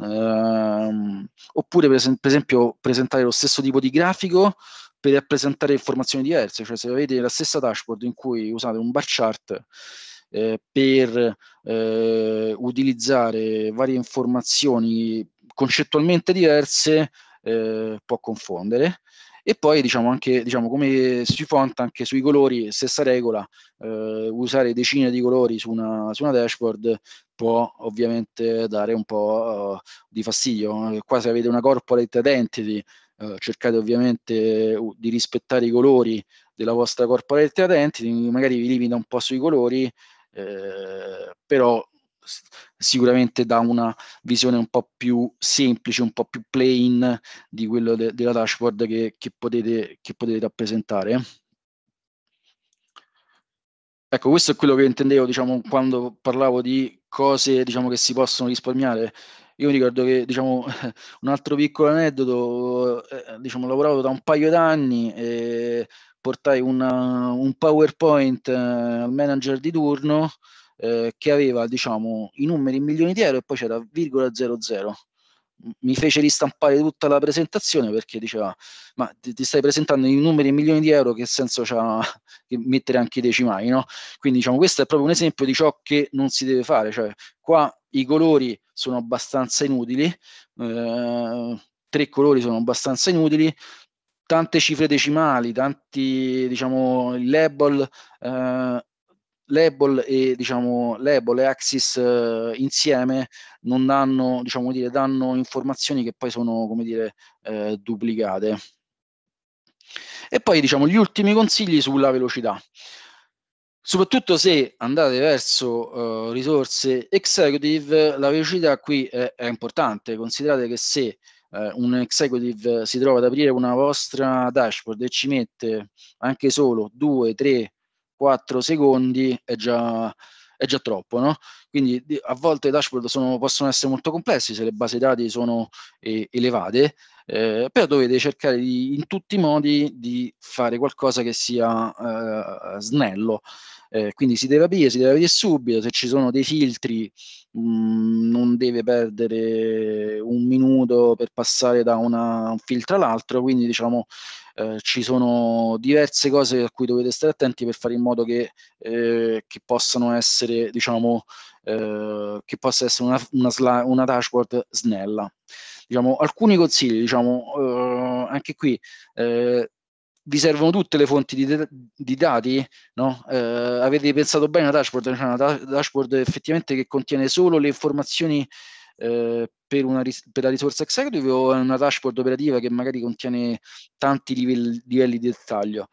Eh, oppure per esempio presentare lo stesso tipo di grafico per rappresentare informazioni diverse, cioè se avete la stessa dashboard in cui usate un bar chart eh, per eh, utilizzare varie informazioni concettualmente diverse eh, può confondere e poi diciamo anche diciamo, come sui font anche sui colori stessa regola eh, usare decine di colori su una, su una, dashboard può ovviamente dare un po' eh, di fastidio eh, quasi avete una corporate identity eh, cercate ovviamente eh, di rispettare i colori della vostra corporate identity, magari vi limita un po' sui colori, eh, però sicuramente dà una visione un po' più semplice, un po' più plain di quello de- della dashboard che, che, potete, che potete rappresentare. Ecco, questo è quello che intendevo, diciamo, quando parlavo di cose, diciamo, che si possono risparmiare io mi ricordo che diciamo, un altro piccolo aneddoto, eh, eh, diciamo, lavoravo da un paio d'anni e portai una, eh, un PowerPoint eh, al manager di turno eh, che aveva diciamo, i numeri in milioni di euro e poi c'era virgola 00 mi fece ristampare tutta la presentazione perché diceva ma ti, ti stai presentando in numeri in milioni di euro che senso c'ha mettere anche i decimali no? quindi diciamo questo è proprio un esempio di ciò che non si deve fare cioè qua i colori sono abbastanza inutili, eh, tre colori sono abbastanza inutili, tante cifre decimali, tanti, diciamo, il label, eh, label e diciamo label e axis eh, insieme non danno, diciamo dire, danno informazioni che poi sono, come dire, eh, duplicate. E poi diciamo gli ultimi consigli sulla velocità soprattutto se andate verso uh, risorse executive, la velocità qui è, è importante. Considerate che se uh, un executive si trova ad aprire una vostra dashboard e ci mette anche solo 2, 3, 4 secondi, è già, è già troppo, no? Quindi a volte i dashboard sono, possono essere molto complessi se le basi dati sono eh, elevate, eh, però dovete cercare di, in tutti i modi di fare qualcosa che sia eh, snello. Eh, quindi si deve aprire, si deve aprire subito, se ci sono dei filtri mh, mm, non deve perdere un minuto per passare da una, un filtro all'altro, quindi diciamo eh, ci sono diverse cose a cui dovete stare attenti per fare in modo che, eh, che possano essere, diciamo, eh, che possa essere una, una, sla- una dashboard snella. Diciamo, alcuni consigli, diciamo, eh, anche qui eh, vi servono tutte le fonti di, de- di dati? No? Eh, avete pensato bene a una dashboard? Cioè una da- dashboard effettivamente che contiene solo le informazioni eh, per, una ris- per la risorsa executive o è una dashboard operativa che magari contiene tanti livelli, livelli di dettaglio?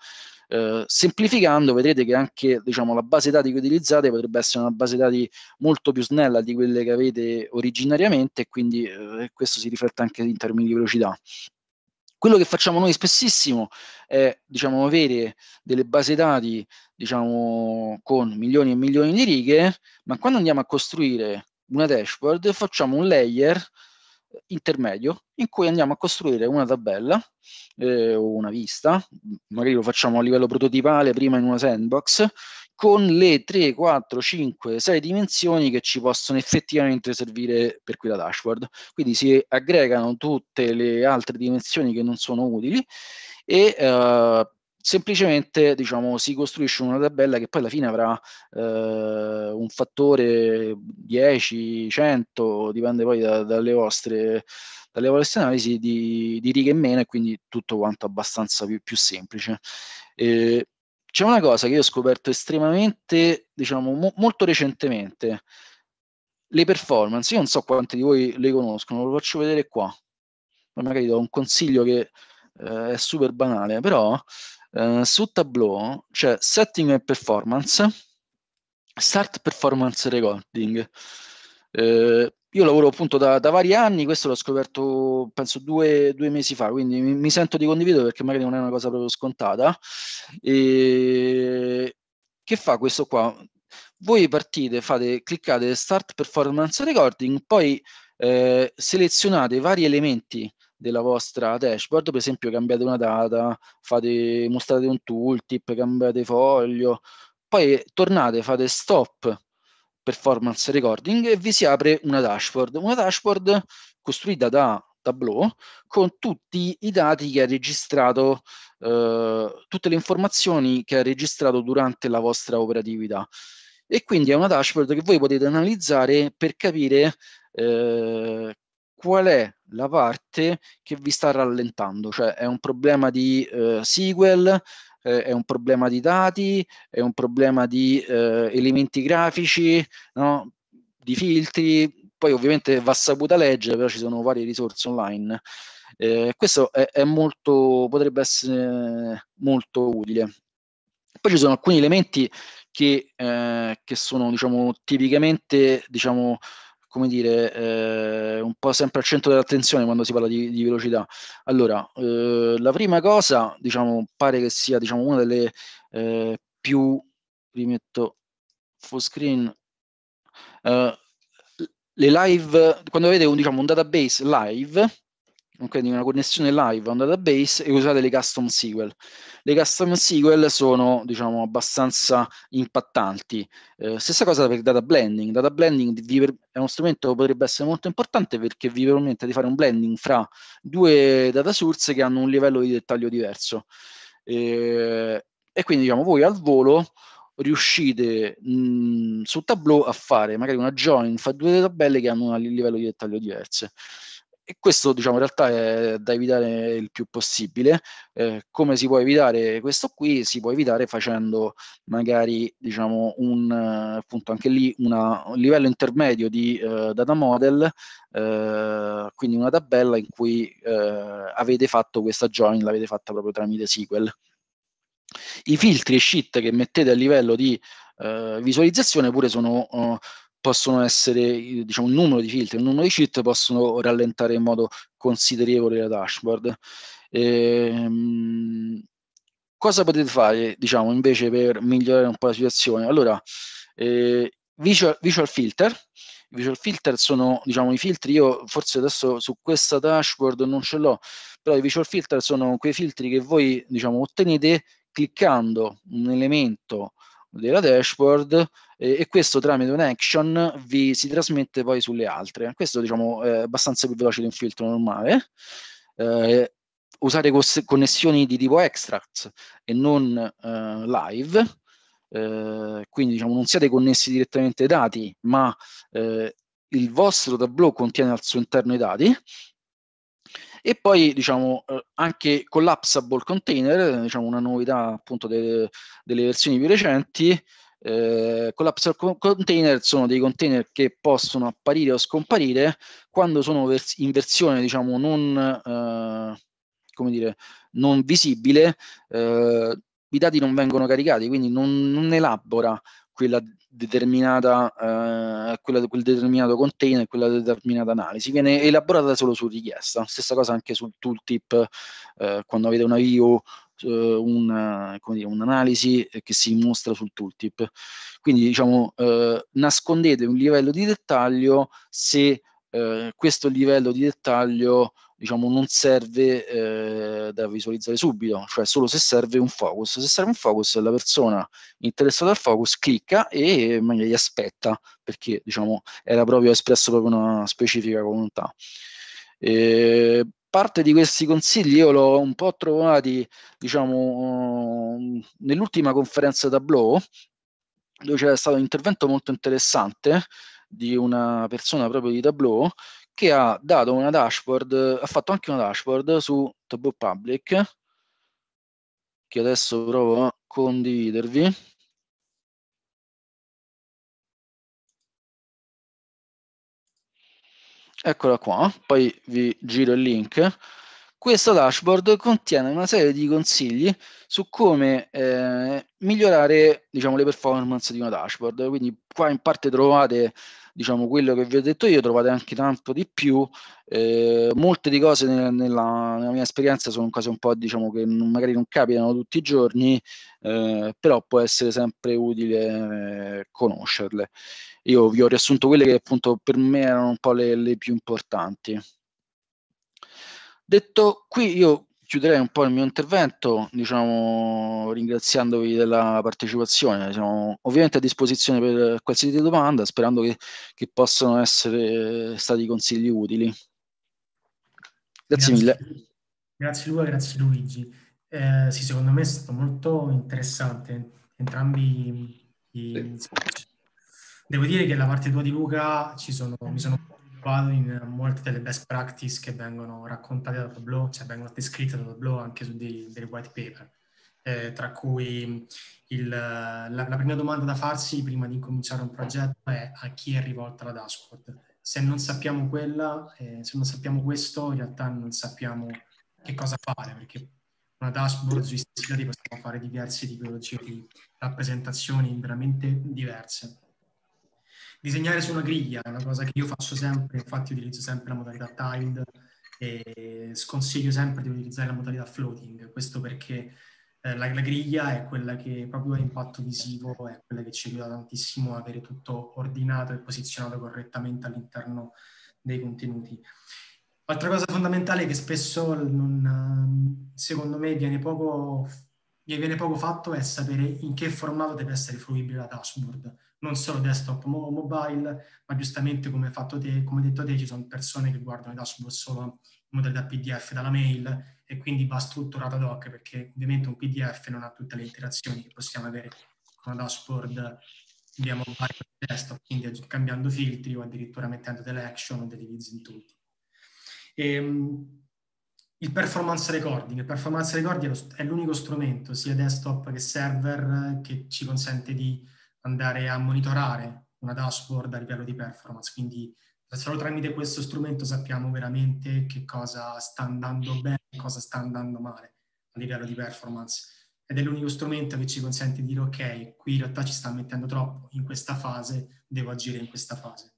Eh, semplificando vedrete che anche diciamo, la base dati che utilizzate potrebbe essere una base dati molto più snella di quelle che avete originariamente e quindi eh, questo si riflette anche in termini di velocità. Quello che facciamo noi spessissimo è diciamo, avere delle base dati diciamo, con milioni e milioni di righe, ma quando andiamo a costruire una dashboard facciamo un layer eh, intermedio in cui andiamo a costruire una tabella eh, o una vista, magari lo facciamo a livello prototipale prima in una sandbox, con le 3, 4, 5, 6 dimensioni che ci possono effettivamente servire per quella dashboard. Quindi si aggregano tutte le altre dimensioni che non sono utili e eh, semplicemente diciamo, si costruisce una tabella che poi alla fine avrà eh, un fattore 10, 100, dipende poi da, dalle vostre dalle vostre analisi di, di righe in meno e quindi tutto quanto abbastanza più, più semplice. Eh, c'è una cosa che io ho scoperto estremamente, diciamo, mo- molto recentemente. Le performance, io non so quanti di voi le conoscono, lo faccio vedere qua. Poi Magari do un consiglio che eh, è super banale, però eh, su Tableau c'è Setting e Performance, Start Performance Recording. Eh, io lavoro appunto da, da, vari anni, questo l'ho scoperto penso due, due mesi fa, quindi mi, mi, sento di condividere perché magari non è una cosa proprio scontata. E... Che fa questo qua? Voi partite, fate, cliccate Start Performance Recording, poi eh, selezionate vari elementi della vostra dashboard, per esempio cambiate una data, fate, mostrate un tooltip, cambiate foglio, poi tornate, fate stop performance recording e vi si apre una dashboard, una dashboard costruita da Tableau con tutti i dati che ha registrato, eh, tutte le informazioni che ha registrato durante la vostra operatività. E quindi è una dashboard che voi potete analizzare per capire eh, qual è la parte che vi sta rallentando, cioè è un problema di eh, SQL, eh, è un problema di dati, è un problema di eh, elementi grafici, no? di filtri, poi ovviamente va saputa leggere, però ci sono varie risorse online. Eh, questo è, è molto, potrebbe essere molto utile. Poi ci sono alcuni elementi che, eh, che sono diciamo, tipicamente diciamo, come dire, eh, un po' sempre al centro dell'attenzione quando si parla di, di velocità. Allora, eh, la prima cosa, diciamo, pare che sia diciamo, una delle eh, più, rimetto full screen, eh, le live, quando avete un, diciamo, un database live, quindi una connessione live a un database e usate le custom SQL. Le custom SQL sono diciamo abbastanza impattanti. Eh, stessa cosa per data blending. Data blending per, è uno strumento che potrebbe essere molto importante perché vi permette di fare un blending fra due data source che hanno un livello di dettaglio diverso. Eh, e quindi diciamo voi al volo riuscite mh, mm, su Tableau a fare magari una join fra due tabelle che hanno un livello di dettaglio diverso e questo diciamo in realtà è da evitare il più possibile. Eh, come si può evitare questo qui? Si può evitare facendo magari diciamo un appunto anche lì una, un livello intermedio di uh, data model, uh, quindi una tabella in cui uh, avete fatto questa join, l'avete fatta proprio tramite SQL. I filtri e sheet che mettete a livello di visualizzazione pure sono possono essere, diciamo, un numero di filtri, un numero di cheat possono rallentare in modo considerevole la dashboard. Ehm, cosa potete fare, diciamo, invece per migliorare un po' la situazione? Allora, eh, visual, visual, filter, i visual filter sono, diciamo, i filtri, io forse adesso su questa dashboard non ce l'ho, però i visual filter sono quei filtri che voi, diciamo, ottenete cliccando un elemento della dashboard eh, e questo tramite un action vi si trasmette poi sulle altre. Questo diciamo è abbastanza più veloce di un filtro normale. Eh, usare connessioni di tipo extract e non eh, live, eh, quindi diciamo non siete connessi direttamente ai dati, ma eh, il vostro tableau contiene al suo interno i dati e poi diciamo eh, anche Collapsable Container, diciamo una novità appunto de- delle versioni più recenti. Eh, collapsable container sono dei container che possono apparire o scomparire quando sono vers- in versione diciamo non, eh, come dire, non visibile. Eh, i dati non vengono caricati, quindi non, non elabora quella determinata, eh, quella, quel determinato container, quella determinata analisi. Viene elaborata solo su richiesta. Stessa cosa anche sul tooltip, eh, quando avete una view, eh, una, dire, un'analisi eh, che si mostra sul tooltip. Quindi diciamo, eh, nascondete un livello di dettaglio se eh, questo livello di dettaglio diciamo, non serve eh, da visualizzare subito, cioè solo se serve un focus. Se serve un focus, la persona interessata al focus clicca e magari aspetta, perché diciamo, era proprio espresso proprio una specifica volontà. Eh, parte di questi consigli io l'ho un po' trovati, diciamo, nell'ultima conferenza Tableau, dove c'era stato un intervento molto interessante di una persona proprio di Tableau che ha dato una dashboard, ha fatto anche una dashboard su Tableau Public, che adesso provo a condividervi. Eccola qua, poi vi giro il link. Questa dashboard contiene una serie di consigli su come eh, migliorare diciamo, le performance di una dashboard, quindi qua in parte trovate diciamo quello che vi ho detto io, trovate anche tanto di più. Eh, molte di cose nella, nella, mia esperienza sono cose un po' diciamo che non, magari non capitano tutti i giorni, eh, però può essere sempre utile eh, conoscerle. Io vi ho riassunto quelle che appunto per me erano un po' le, le più importanti. Detto qui, io chiuderei un po' il mio intervento, diciamo, ringraziandovi della partecipazione. Siamo ovviamente a disposizione per qualsiasi domanda, sperando che, che possano essere stati consigli utili. Grazie, grazie mille. Grazie Luca, grazie Luigi. Eh, sì, secondo me è stato molto interessante entrambi i... Sì. Devo dire che la parte tua di Luca ci sono, mi sono qua in molte delle best practice che vengono raccontate da Tableau, cioè vengono descritte da Tableau anche su dei, dei white paper, eh, tra cui il, la, la, prima domanda da farsi prima di cominciare un progetto è a chi è rivolta la dashboard. Se non sappiamo quella, eh, se non sappiamo questo, in realtà non sappiamo che cosa fare, perché una dashboard sui stessi dati possiamo fare diverse tipologie di rappresentazioni veramente diverse disegnare su una griglia è una cosa che io faccio sempre, infatti utilizzo sempre la modalità tiled e sconsiglio sempre di utilizzare la modalità floating, questo perché eh, la, la, griglia è quella che proprio a impatto visivo è quella che ci aiuta tantissimo a avere tutto ordinato e posizionato correttamente all'interno dei contenuti. Altra cosa fondamentale che spesso non, ehm, secondo me viene poco gli viene poco fatto è sapere in che formato deve essere fruibile la dashboard, non solo desktop o mobile, ma giustamente come fatto te, come detto te, ci sono persone che guardano i dashboard solo in modalità PDF dalla mail e quindi va strutturato ad hoc perché ovviamente un PDF non ha tutte le interazioni che possiamo avere con una dashboard via mobile desktop, quindi cambiando filtri o addirittura mettendo delle action o delle viz in tutti. E, ehm, il performance recording. Il performance recording è, l'unico strumento, sia desktop che server, che ci consente di andare a monitorare una dashboard a livello di performance. Quindi solo tramite questo strumento sappiamo veramente che cosa sta andando bene e cosa sta andando male a livello di performance. Ed è l'unico strumento che ci consente di dire ok, qui in realtà ci sta mettendo troppo, in questa fase devo agire in questa fase.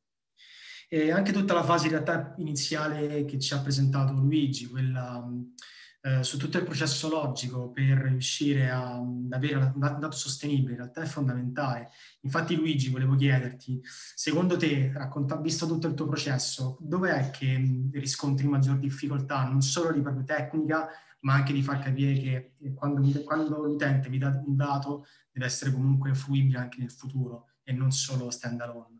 E anche tutta la fase in realtà iniziale che ci ha presentato Luigi, quella eh, su tutto il processo logico per riuscire a, ad avere un dato sostenibile, in realtà è fondamentale. Infatti Luigi, volevo chiederti, secondo te, racconta, visto tutto il tuo processo, dov'è che riscontri maggior difficoltà, non solo di proprio tecnica, ma anche di far capire che eh, quando, quando l'utente vi dà un dato deve essere comunque fruibile anche nel futuro e non solo stand alone?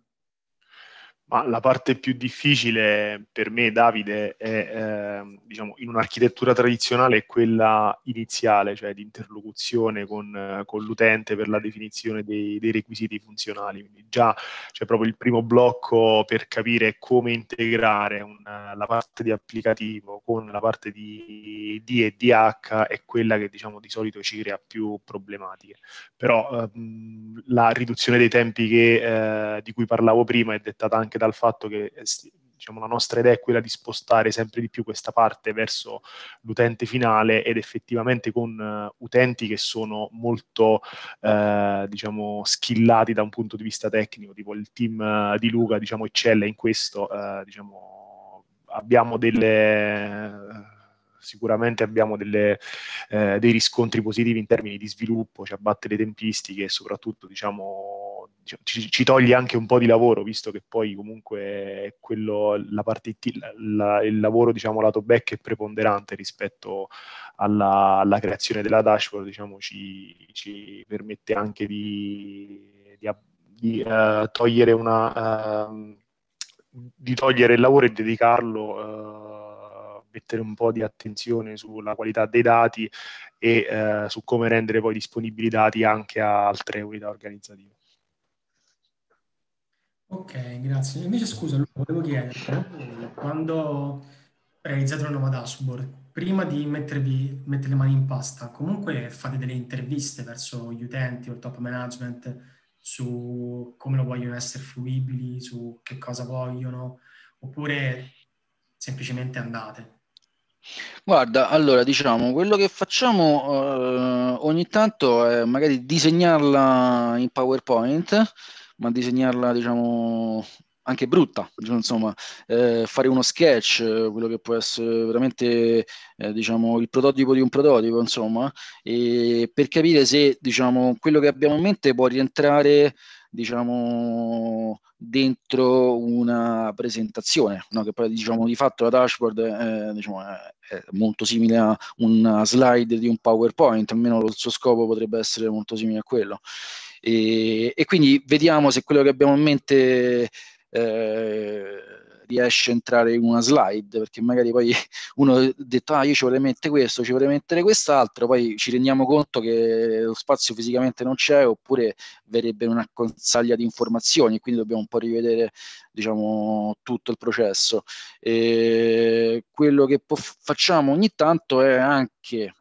Ma la parte più difficile per me, Davide, è eh, diciamo, in un'architettura tradizionale è quella iniziale, cioè di interlocuzione con, con l'utente per la definizione dei, dei requisiti funzionali. Quindi già c'è cioè, proprio il primo blocco per capire come integrare una, la parte di applicativo con la parte di D e DH è quella che diciamo, di solito ci crea più problematiche. Però eh, la riduzione dei tempi che, eh, di cui parlavo prima è dettata anche anche dal fatto che eh, diciamo, la nostra idea è quella di spostare sempre di più questa parte verso l'utente finale ed effettivamente con uh, utenti che sono molto uh, diciamo schillati da un punto di vista tecnico, tipo il team uh, di Luca diciamo eccelle in questo, diciamo abbiamo delle sicuramente abbiamo delle, eh, dei riscontri positivi in termini di sviluppo, ci cioè abbatte le tempistiche e soprattutto diciamo, ci, ci, toglie anche un po' di lavoro, visto che poi comunque quello, la parte, la, il lavoro diciamo, lato back è preponderante rispetto alla, alla creazione della dashboard, diciamo, ci, ci, permette anche di, di, di uh, togliere una... Uh, di togliere il lavoro e dedicarlo, uh, mettere un po' di attenzione sulla qualità dei dati e uh, su come rendere poi disponibili i dati anche a altre unità organizzative. Ok, grazie. Invece scusa, volevo chiedere, quando realizzate una nuova dashboard, prima di mettervi, mettere le mani in pasta, comunque fate delle interviste verso gli utenti o il top management su come lo vogliono essere fruibili, su che cosa vogliono, oppure semplicemente andate? Guarda, allora diciamo, quello che facciamo eh, ogni tanto è magari disegnarla in PowerPoint ma disegnarla, diciamo, anche brutta, diciamo, insomma, eh, fare uno sketch, eh, quello che può essere veramente, eh, diciamo, il prototipo di un prototipo, insomma, per capire se, diciamo, quello che abbiamo in mente può rientrare, diciamo, dentro una presentazione, no? che poi, diciamo, di fatto la dashboard eh, diciamo, è, diciamo, è molto simile a una slide di un PowerPoint, almeno lo suo scopo potrebbe essere molto simile a quello. E, e quindi vediamo se quello che abbiamo in mente eh, riesce a entrare in una slide, perché magari poi uno ha detto ah io ci vorrei mettere questo, ci vorrei mettere quest'altro, poi ci rendiamo conto che lo spazio fisicamente non c'è oppure verrebbe una consaglia di informazioni, quindi dobbiamo un po' rivedere diciamo, tutto il processo. E quello che po- facciamo ogni tanto è anche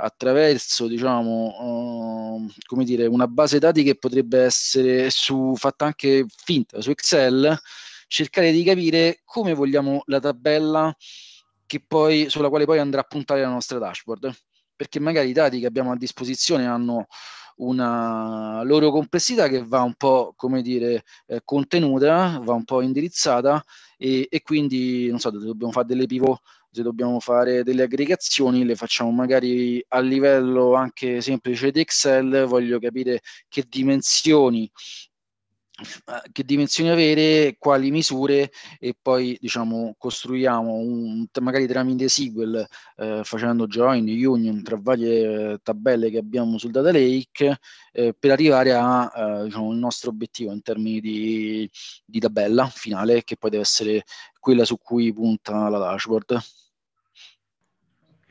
attraverso diciamo, uh, come dire, una base dati che potrebbe essere su, fatta anche finta su Excel, cercare di capire come vogliamo la tabella poi, sulla quale poi andrà a puntare la nostra dashboard, perché magari i dati che abbiamo a disposizione hanno una loro complessità che va un po', come dire, eh, contenuta, va un po' indirizzata e, e, quindi, non so, dobbiamo fare delle pivot se dobbiamo fare delle aggregazioni le facciamo magari a livello anche semplice di Excel, voglio capire che dimensioni eh, che dimensioni avere, quali misure e poi diciamo costruiamo un, magari tramite SQL eh, facendo join, union tra varie eh, tabelle che abbiamo sul data lake eh, per arrivare al eh, diciamo, nostro obiettivo in termini di, di tabella finale che poi deve essere quella su cui punta la dashboard.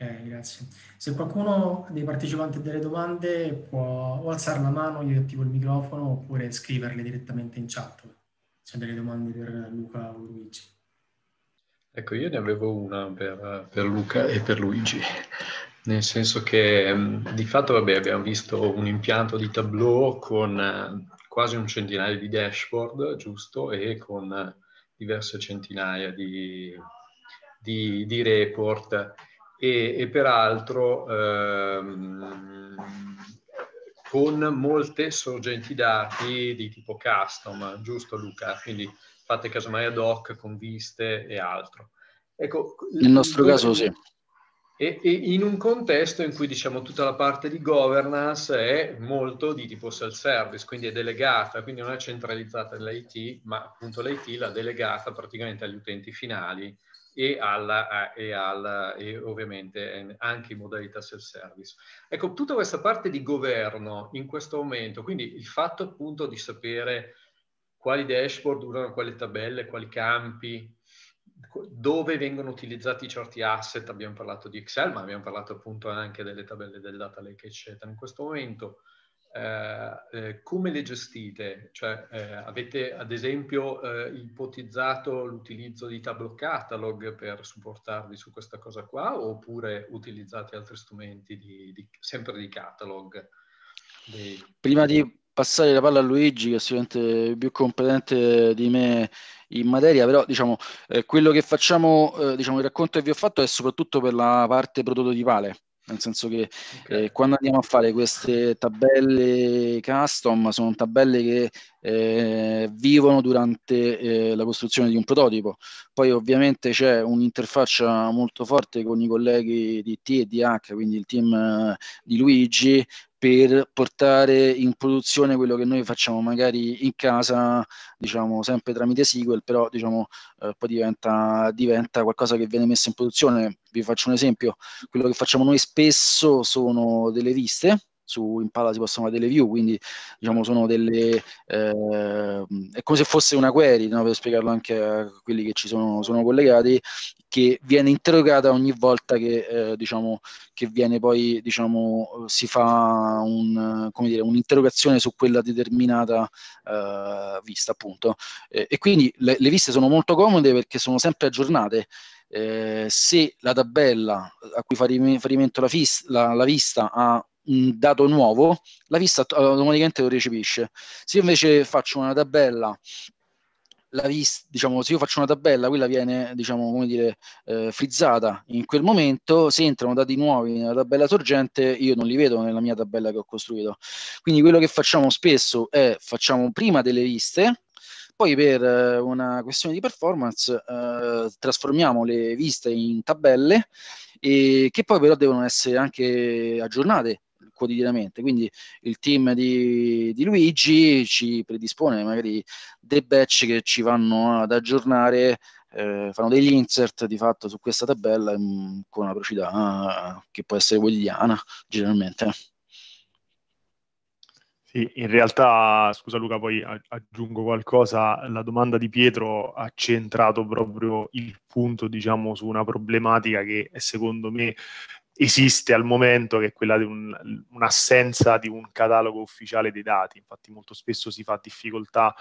Ok, eh, grazie. Se qualcuno dei partecipanti ha delle domande può o alzare la mano, io attivo il microfono, oppure scriverle direttamente in chat se ha delle domande per Luca o Luigi. Ecco, io ne avevo una per, per Luca e per Luigi, nel senso che mm, di fatto vabbè, abbiamo visto un impianto di tableau con eh, quasi un centinaio di dashboard, giusto, e con eh, diverse centinaia di, di, di report e, e peraltro ehm, con molte sorgenti dati di tipo custom, giusto Luca? Quindi fate casomai ad hoc con viste e altro. Ecco, Nel nostro caso sì. E, in un contesto in cui diciamo tutta la parte di governance è molto di tipo self-service, quindi è delegata, quindi non è centralizzata dall'IT, ma appunto l'IT l'ha delegata praticamente agli utenti finali e, alla, eh, e, alla, e ovviamente eh, anche in modalità self-service. Ecco, tutta questa parte di governo in questo momento, quindi il fatto appunto di sapere quali dashboard usano quali tabelle, quali campi, dove vengono utilizzati certi asset, abbiamo parlato di Excel, ma abbiamo parlato appunto anche delle tabelle del data lake, eccetera. In questo momento eh, eh, come le gestite? Cioè, eh, avete ad esempio eh, ipotizzato l'utilizzo di Tableau Catalog per supportarvi su questa cosa qua oppure utilizzate altri strumenti di, di, sempre di catalog? Dei... Prima di passare la palla a Luigi, che è sicuramente più competente di me in materia, però diciamo, eh, quello che facciamo, eh, diciamo, il racconto che vi ho fatto è soprattutto per la parte prototipale nel senso che okay. eh, quando andiamo a fare queste tabelle custom sono tabelle che eh, vivono durante eh, la costruzione di un prototipo. Poi ovviamente c'è un'interfaccia molto forte con i colleghi di T e di H, quindi il team eh, di Luigi, per portare in produzione quello che noi facciamo magari in casa, diciamo sempre tramite SQL, però diciamo eh, poi diventa, diventa, qualcosa che viene messo in produzione. Vi faccio un esempio, quello che facciamo noi spesso sono delle viste su Impala si possono fare delle view, quindi diciamo sono delle... Eh, è come se fosse una query, no? per spiegarlo anche a quelli che ci sono, sono collegati, che viene interrogata ogni volta che, eh, diciamo, che viene poi, diciamo, si fa un, dire, un'interrogazione su quella determinata eh, vista, appunto. e quindi le, le viste sono molto comode perché sono sempre aggiornate. Eh, se la tabella a cui fa riferimento la, fis- la, la, vista ha un dato nuovo, la vista automaticamente lo recepisce. Se io invece faccio una tabella la vista, diciamo, se io faccio una tabella, quella viene, diciamo, come dire, eh, frizzata in quel momento, se entrano dati nuovi nella tabella sorgente, io non li vedo nella mia tabella che ho costruito. Quindi quello che facciamo spesso è facciamo prima delle viste, poi per eh, una questione di performance eh, trasformiamo le viste in tabelle e che poi però devono essere anche aggiornate quotidianamente. Quindi il team di, di Luigi ci predispone magari dei batch che ci vanno ad aggiornare eh, fanno degli insert di fatto su questa tabella mh, mm, con una velocità che può essere quotidiana generalmente. Sì, in realtà, scusa Luca, poi aggiungo qualcosa, la domanda di Pietro ha centrato proprio il punto, diciamo, su una problematica che secondo me esiste al momento, che è quella di un, un'assenza di un catalogo ufficiale dei dati. Infatti molto spesso si fa difficoltà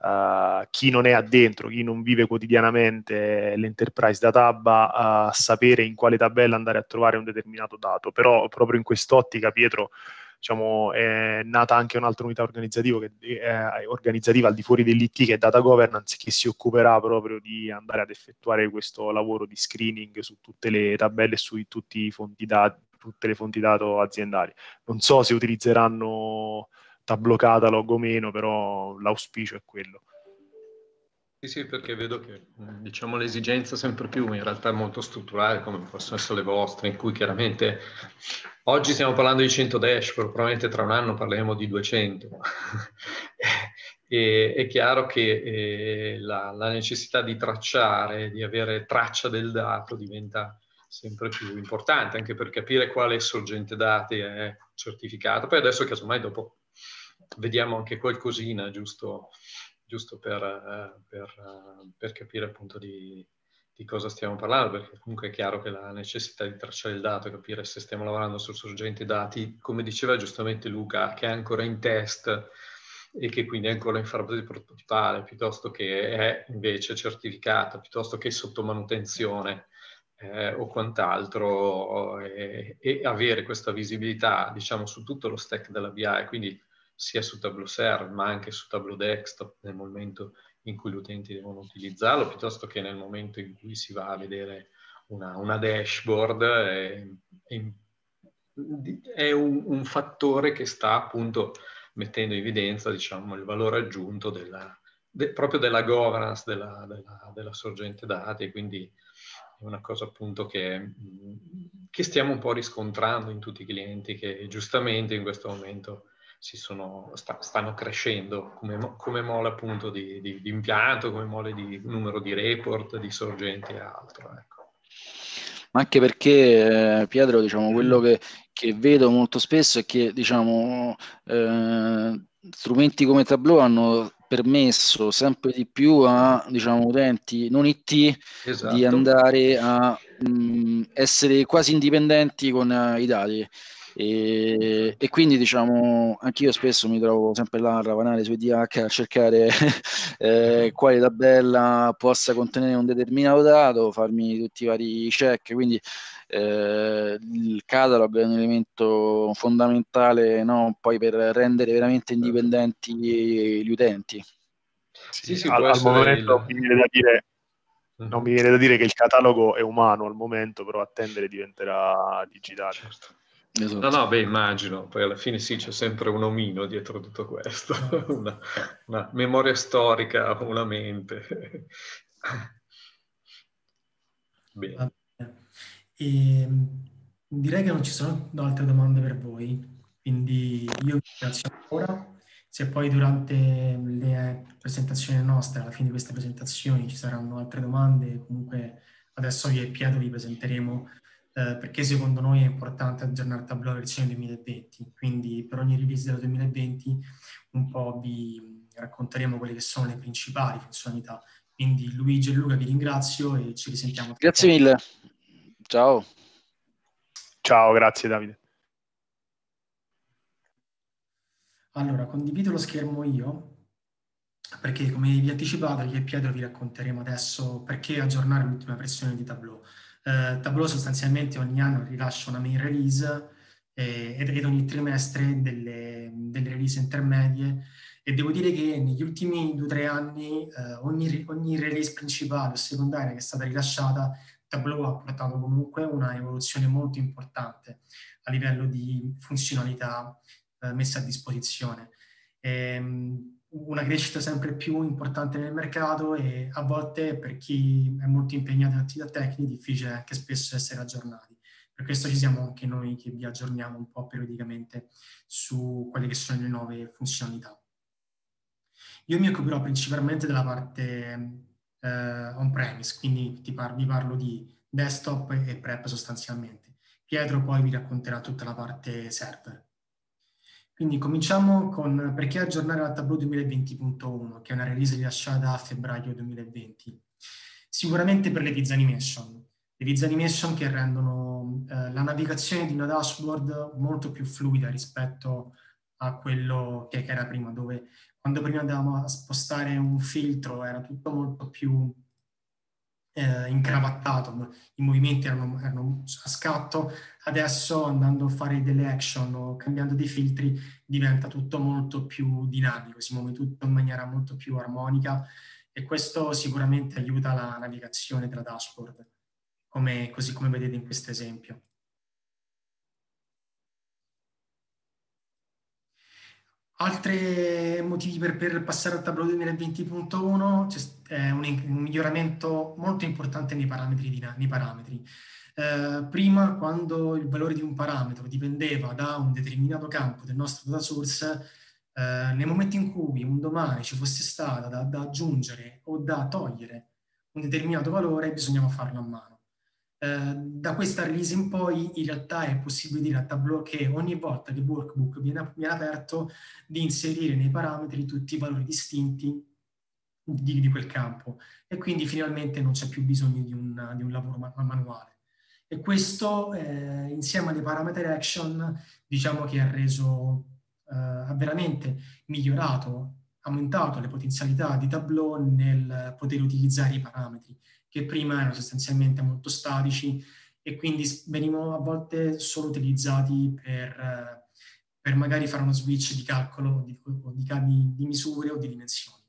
uh, chi non è addentro, chi non vive quotidianamente l'enterprise data hub a sapere in quale tabella andare a trovare un determinato dato. Però proprio in quest'ottica, Pietro, diciamo, è nata anche un'altra unità organizzativa, che, eh, organizzativa al di fuori dell'IT che è Data Governance che si occuperà proprio di andare ad effettuare questo lavoro di screening su tutte le tabelle e su tutti i fonti dati, tutte le fonti dato aziendali. Non so se utilizzeranno tablo Catalog o meno, però l'auspicio è quello. Sì, sì, perché vedo che mm, diciamo, l'esigenza sempre più in realtà è molto strutturale, come possono essere le vostre, in cui chiaramente oggi stiamo parlando di 100 dash, probabilmente tra un anno parleremo di 200. e, è chiaro che eh, la, la, necessità di tracciare, di avere traccia del dato diventa sempre più importante, anche per capire quale sorgente dati è certificato. Poi adesso casomai dopo vediamo anche qualcosina, giusto? giusto per, eh, per, eh, per capire appunto di, di, cosa stiamo parlando, perché comunque è chiaro che la necessità di tracciare il dato capire se stiamo lavorando sul sorgente dati, come diceva giustamente Luca, che è ancora in test e che quindi è ancora in fase di prototipale, piuttosto che è invece certificata, piuttosto che sotto manutenzione, eh, o quant'altro e, eh, e, avere questa visibilità diciamo su tutto lo stack della BI quindi sia su Tableau Serve ma anche su Tableau Desktop nel momento in cui gli utenti devono utilizzarlo, piuttosto che nel momento in cui si va a vedere una, una dashboard, è, è un, un, fattore che sta appunto mettendo in evidenza diciamo, il valore aggiunto della, de, proprio della governance della, della, della, sorgente dati, quindi è una cosa appunto che, che stiamo un po' riscontrando in tutti i clienti che giustamente in questo momento sono, sta, stanno crescendo come, come mole appunto di, di, di, impianto, come mole di numero di report, di sorgenti e altro. Ecco. Ma anche perché, eh, Pietro, diciamo, quello che, che, vedo molto spesso è che diciamo, eh, strumenti come Tableau hanno permesso sempre di più a diciamo, utenti non IT esatto. di andare a mh, mm, essere quasi indipendenti con uh, i dati. E, e, quindi diciamo anch'io spesso mi trovo sempre là a ravanare su DH a cercare eh, quale tabella possa contenere un determinato dato, farmi tutti i vari check, quindi eh, il catalog è un elemento fondamentale no? poi per rendere veramente certo. indipendenti gli utenti. Sì, sì, al, al momento il... mi viene da dire mm. non mi viene da dire che il catalogo è umano al momento, però attendere diventerà digitale. Certo. Esatto. No, no, beh, immagino, poi alla fine sì, c'è sempre un omino dietro tutto questo, una, una memoria storica, una mente. Bene. E, ehm, direi che non ci sono altre domande per voi, quindi io vi ringrazio ancora. Se poi durante le presentazioni nostre, alla fine di queste presentazioni, ci saranno altre domande, comunque adesso io e Pietro vi presenteremo eh, perché secondo noi è importante aggiornare il tableau versione 2020, quindi per ogni revisione del 2020 un po' vi racconteremo quelle che sono le principali funzionalità. Quindi Luigi e Luca vi ringrazio e ci risentiamo. Grazie mille. Ciao. Ciao, grazie Davide. Allora, condivido lo schermo io perché come vi anticipato io e Pietro vi racconteremo adesso perché aggiornare l'ultima versione di Tableau. Eh, Tableau sostanzialmente ogni anno rilascia una main release eh, ed, ogni trimestre delle, delle, release intermedie e devo dire che negli ultimi due o tre anni eh, ogni, ogni, release principale o secondaria che è stata rilasciata Tableau ha portato comunque una evoluzione molto importante a livello di funzionalità eh, messa a disposizione. Ehm, una crescita sempre più importante nel mercato e a volte per chi è molto impegnato in attività tecniche è difficile anche spesso essere aggiornati. Per questo ci siamo anche noi che vi aggiorniamo un po' periodicamente su quelle che sono le nuove funzionalità. Io mi occuperò principalmente della parte eh, on-premise, quindi par- vi parlo di desktop e prep sostanzialmente. Pietro poi vi racconterà tutta la parte server. Quindi cominciamo con perché aggiornare la Tableau 2020.1, che è una release rilasciata a febbraio 2020. Sicuramente per le Viz Animation. Le Viz Animation che rendono eh, la navigazione di una dashboard molto più fluida rispetto a quello che era prima, dove quando prima andavamo a spostare un filtro era tutto molto più eh, incravattato, i movimenti erano, erano, a scatto, adesso andando a fare delle action o cambiando dei filtri diventa tutto molto più dinamico, si muove tutto in maniera molto più armonica e questo sicuramente aiuta la navigazione della dashboard, come, così come vedete in questo esempio. Altri motivi per, per passare al tableau 2020.1 è un, un, miglioramento molto importante nei parametri. Nei parametri. Eh, prima, quando il valore di un parametro dipendeva da un determinato campo del nostro data source, eh, nel momento in cui un domani ci fosse stata da, da aggiungere o da togliere un determinato valore, bisognava farlo a mano Ehm, da questa release in poi in realtà è possibile dire a Tableau che ogni volta che workbook viene, viene aperto di inserire nei parametri tutti i valori distinti di, di, quel campo e quindi finalmente non c'è più bisogno di un, di un lavoro man- manuale. E questo eh, insieme alle parameter action diciamo che ha reso, eh, ha veramente migliorato, aumentato le potenzialità di Tableau nel poter utilizzare i parametri che prima erano sostanzialmente molto statici e quindi venivano a volte solo utilizzati per, per magari fare uno switch di calcolo di, di, di misure o di dimensioni.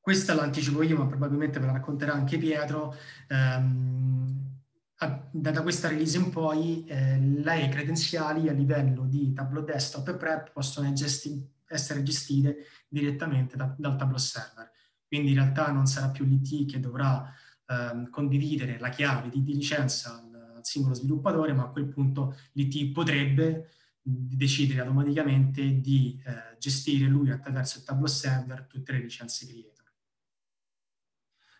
Questa l'anticipo io, ma probabilmente ve la racconterà anche Pietro. Ehm, da questa release in poi eh, le credenziali a livello di Tableau Desktop e Prep possono gesti essere gestite direttamente da, dal Tableau Server quindi in realtà non sarà più l'IT che dovrà ehm, condividere la chiave di, di licenza al, al, singolo sviluppatore, ma a quel punto l'IT potrebbe decidere automaticamente di eh, gestire lui attraverso il Tableau Server tutte le licenze creator.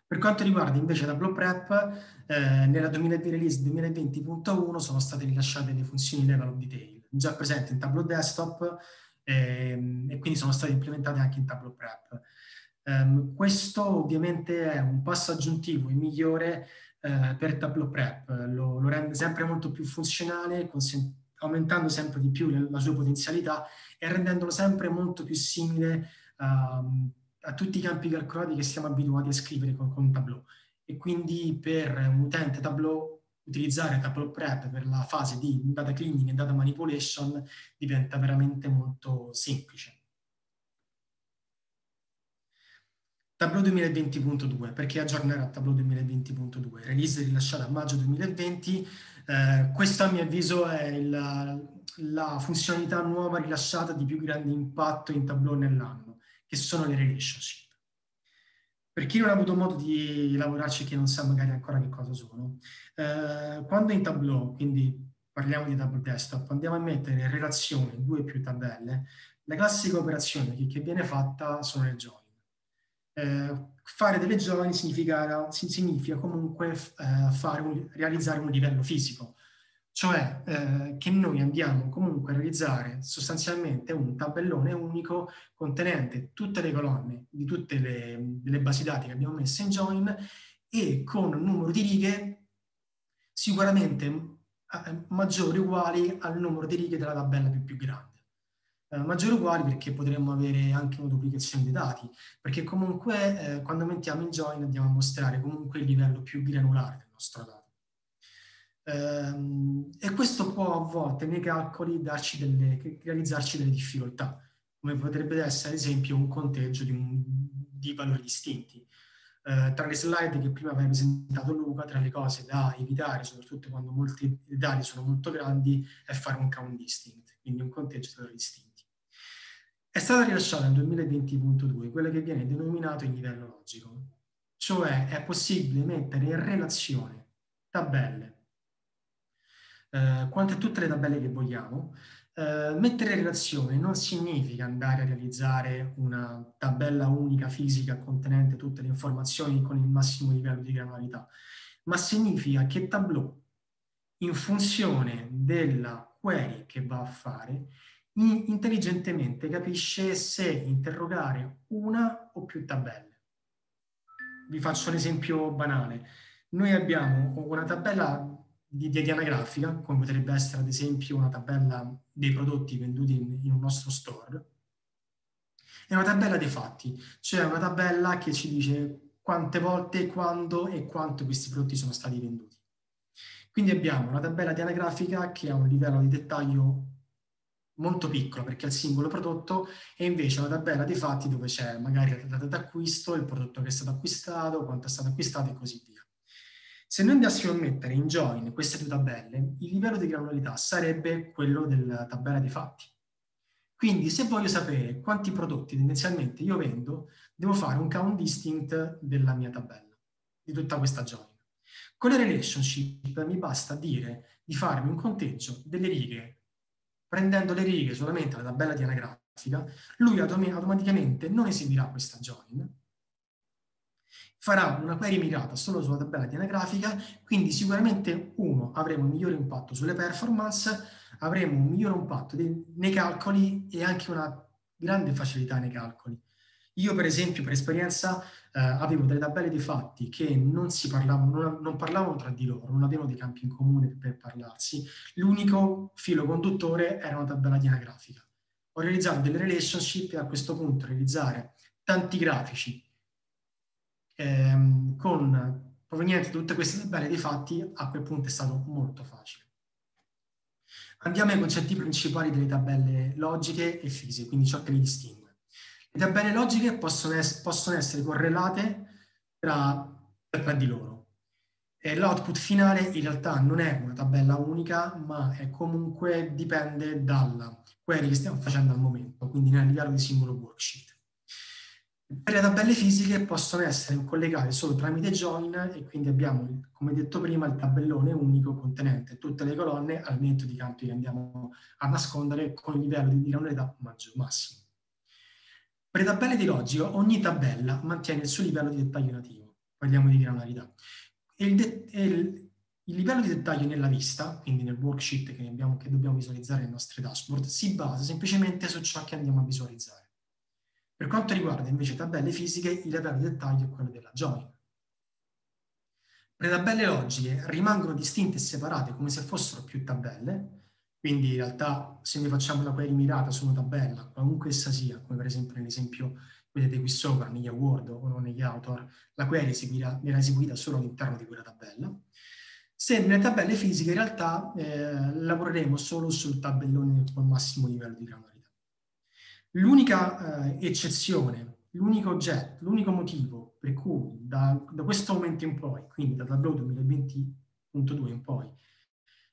Per quanto riguarda invece Tableau Prep, eh, nella 2020 release 2020.1 sono state rilasciate le funzioni level of detail, già presenti in Tableau Desktop ehm, e quindi sono state implementate anche in Tableau Prep. Um, questo ovviamente è un passo aggiuntivo e migliore uh, per Tableau Prep, lo, lo, rende sempre molto più funzionale, consent- aumentando sempre di più la, sua potenzialità e rendendolo sempre molto più simile um, a tutti i campi calcolati che siamo abituati a scrivere con, con Tableau. E quindi per un utente Tableau utilizzare Tableau Prep per la fase di data cleaning e data manipulation diventa veramente molto semplice. Tableau 2020.2, perché aggiornerà Tableau 2020.2, release rilasciata a maggio 2020. Eh, questa a mio avviso è il, la funzionalità nuova rilasciata di più grande impatto in Tableau nell'anno, che sono le relationship. Per chi non ha avuto modo di lavorarci, che non sa magari ancora che cosa sono, eh, quando in Tableau, quindi parliamo di Tableau Desktop, andiamo a mettere in relazione due più tabelle, la classica operazione che, che viene fatta sono le join eh, fare delle giovani significa, significa comunque eh, un, realizzare un livello fisico, cioè eh, che noi andiamo comunque a realizzare sostanzialmente un tabellone unico contenente tutte le colonne di tutte le, le basi dati che abbiamo messo in join e con un numero di righe sicuramente eh, maggiori o uguali al numero di righe della tabella più, più grande eh, maggiori uguali perché potremmo avere anche una duplicazione dei dati, perché comunque eh, quando mettiamo in join andiamo a mostrare comunque il livello più granulare del nostro dato. Ehm, e questo può a volte nei calcoli delle, realizzarci delle difficoltà, come potrebbe essere ad esempio un conteggio di, un, di valori distinti. Eh, tra le slide che prima aveva presentato Luca, tra le cose da evitare, soprattutto quando molti dati sono molto grandi, è fare un count distinct, quindi un conteggio di valori distinti è stata rilasciata nel 2020.2 quella che viene denominato il livello logico, cioè è possibile mettere in relazione tabelle, eh, quante tutte le tabelle che vogliamo. Eh, mettere in relazione non significa andare a realizzare una tabella unica fisica contenente tutte le informazioni con il massimo livello di granularità, ma significa che Tableau, in funzione della query che va a fare, intelligentemente capisce se interrogare una o più tabelle. Vi faccio un esempio banale. Noi abbiamo una tabella di, di, di anagrafica, come potrebbe essere ad esempio una tabella dei prodotti venduti in, in un nostro store, è una tabella dei fatti, cioè una tabella che ci dice quante volte, quando e quanto questi prodotti sono stati venduti. Quindi abbiamo una tabella di anagrafica che ha un livello di dettaglio molto piccolo perché è il singolo prodotto e invece la tabella dei fatti dove c'è magari la data d'acquisto, il prodotto che è stato acquistato, quanto è stato acquistato e così via. Se noi andassimo a mettere in join queste due tabelle, il livello di granularità sarebbe quello della tabella dei fatti. Quindi se voglio sapere quanti prodotti tendenzialmente io vendo, devo fare un count distinct della mia tabella, di tutta questa join. Con le relationship mi basta dire di farmi un conteggio delle righe prendendo le righe solamente alla tabella di anagrafica, lui autom- automaticamente non eseguirà questa join, farà una query mirata solo sulla tabella di anagrafica, quindi sicuramente uno, avremo un migliore impatto sulle performance, avremo un migliore impatto nei calcoli e anche una grande facilità nei calcoli. Io per esempio per esperienza eh, avevo delle tabelle di fatti che non, si parlavano, non, non parlavano tra di loro, non avevano dei campi in comune per parlarsi, l'unico filo conduttore era una tabella di anagrafica. Ho realizzato delle relationship e a questo punto realizzare tanti grafici ehm, con provenienti da tutte queste tabelle di fatti, a quel punto è stato molto facile. Andiamo ai concetti principali delle tabelle logiche e fisiche, quindi ciò che le distingue. Le tabelle logiche possono, es- possono essere correlate tra, tra di loro. E l'output finale in realtà non è una tabella unica, ma comunque dipende dalla query che stiamo facendo al momento, quindi nel livello di singolo worksheet. Per le tabelle fisiche possono essere collegate solo tramite join e quindi abbiamo, come detto prima, il tabellone unico contenente tutte le colonne al netto di campi che andiamo a nascondere con il livello di granularità massimo. Per le tabelle di logico, ogni tabella mantiene il suo livello di dettaglio nativo. Parliamo di granularità. Il, de- il, il, livello di dettaglio nella vista, quindi nel worksheet che, abbiamo, che dobbiamo visualizzare nelle nostre dashboard, si basa semplicemente su ciò che andiamo a visualizzare. Per quanto riguarda invece tabelle fisiche, il livello di dettaglio è quello della join. Le tabelle logiche rimangono distinte e separate come se fossero più tabelle, quindi in realtà se noi facciamo una query mirata su una tabella, qualunque essa sia, come per esempio nell'esempio vedete qui sopra, negli award o negli author, la query eseguirà, verrà eseguita solo all'interno di quella tabella. Se nelle tabelle fisiche in realtà eh, lavoreremo solo sul tabellone con massimo livello di granularità. L'unica eh, eccezione, l'unico oggetto, l'unico motivo per cui da, da questo momento in poi, quindi da download 2020.2 in poi,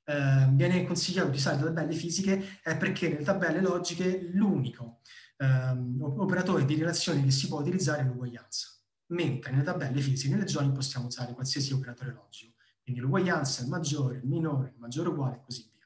eh, viene consigliato di usare le tabelle fisiche è eh, perché nelle tabelle logiche l'unico ehm, operatore di relazione che si può utilizzare è l'uguaglianza, mentre nelle tabelle fisiche, nelle join, possiamo usare qualsiasi operatore logico, quindi l'uguaglianza, il maggiore, il minore, il maggiore uguale e così via.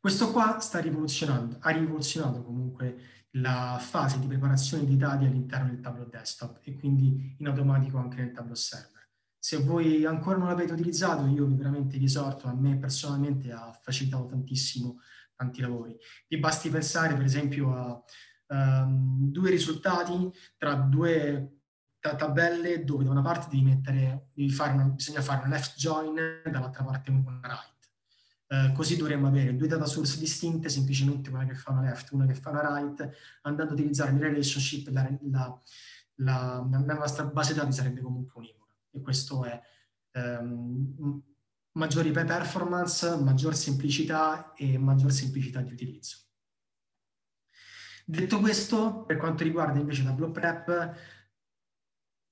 Questo qua sta rivoluzionando, ha rivoluzionato comunque la fase di preparazione dei dati all'interno del tableau desktop e quindi in automatico anche nel tableau server se voi ancora non l'avete utilizzato, io veramente vi esorto, a me personalmente ha facilitato tantissimo tanti lavori. Vi basti pensare per esempio a um, due risultati tra due tabelle dove da una parte devi mettere, devi fare una, bisogna fare un left join e dall'altra parte una right. Uh, così dovremmo avere due data source distinte, semplicemente una che fa una left, e una che fa una right, andando ad utilizzare le relationship, la, la, la, la nostra base dati sarebbe comunque unica e questo è ehm, maggiori performance, maggior semplicità e maggior semplicità di utilizzo. Detto questo, per quanto riguarda invece la Tableau Prep,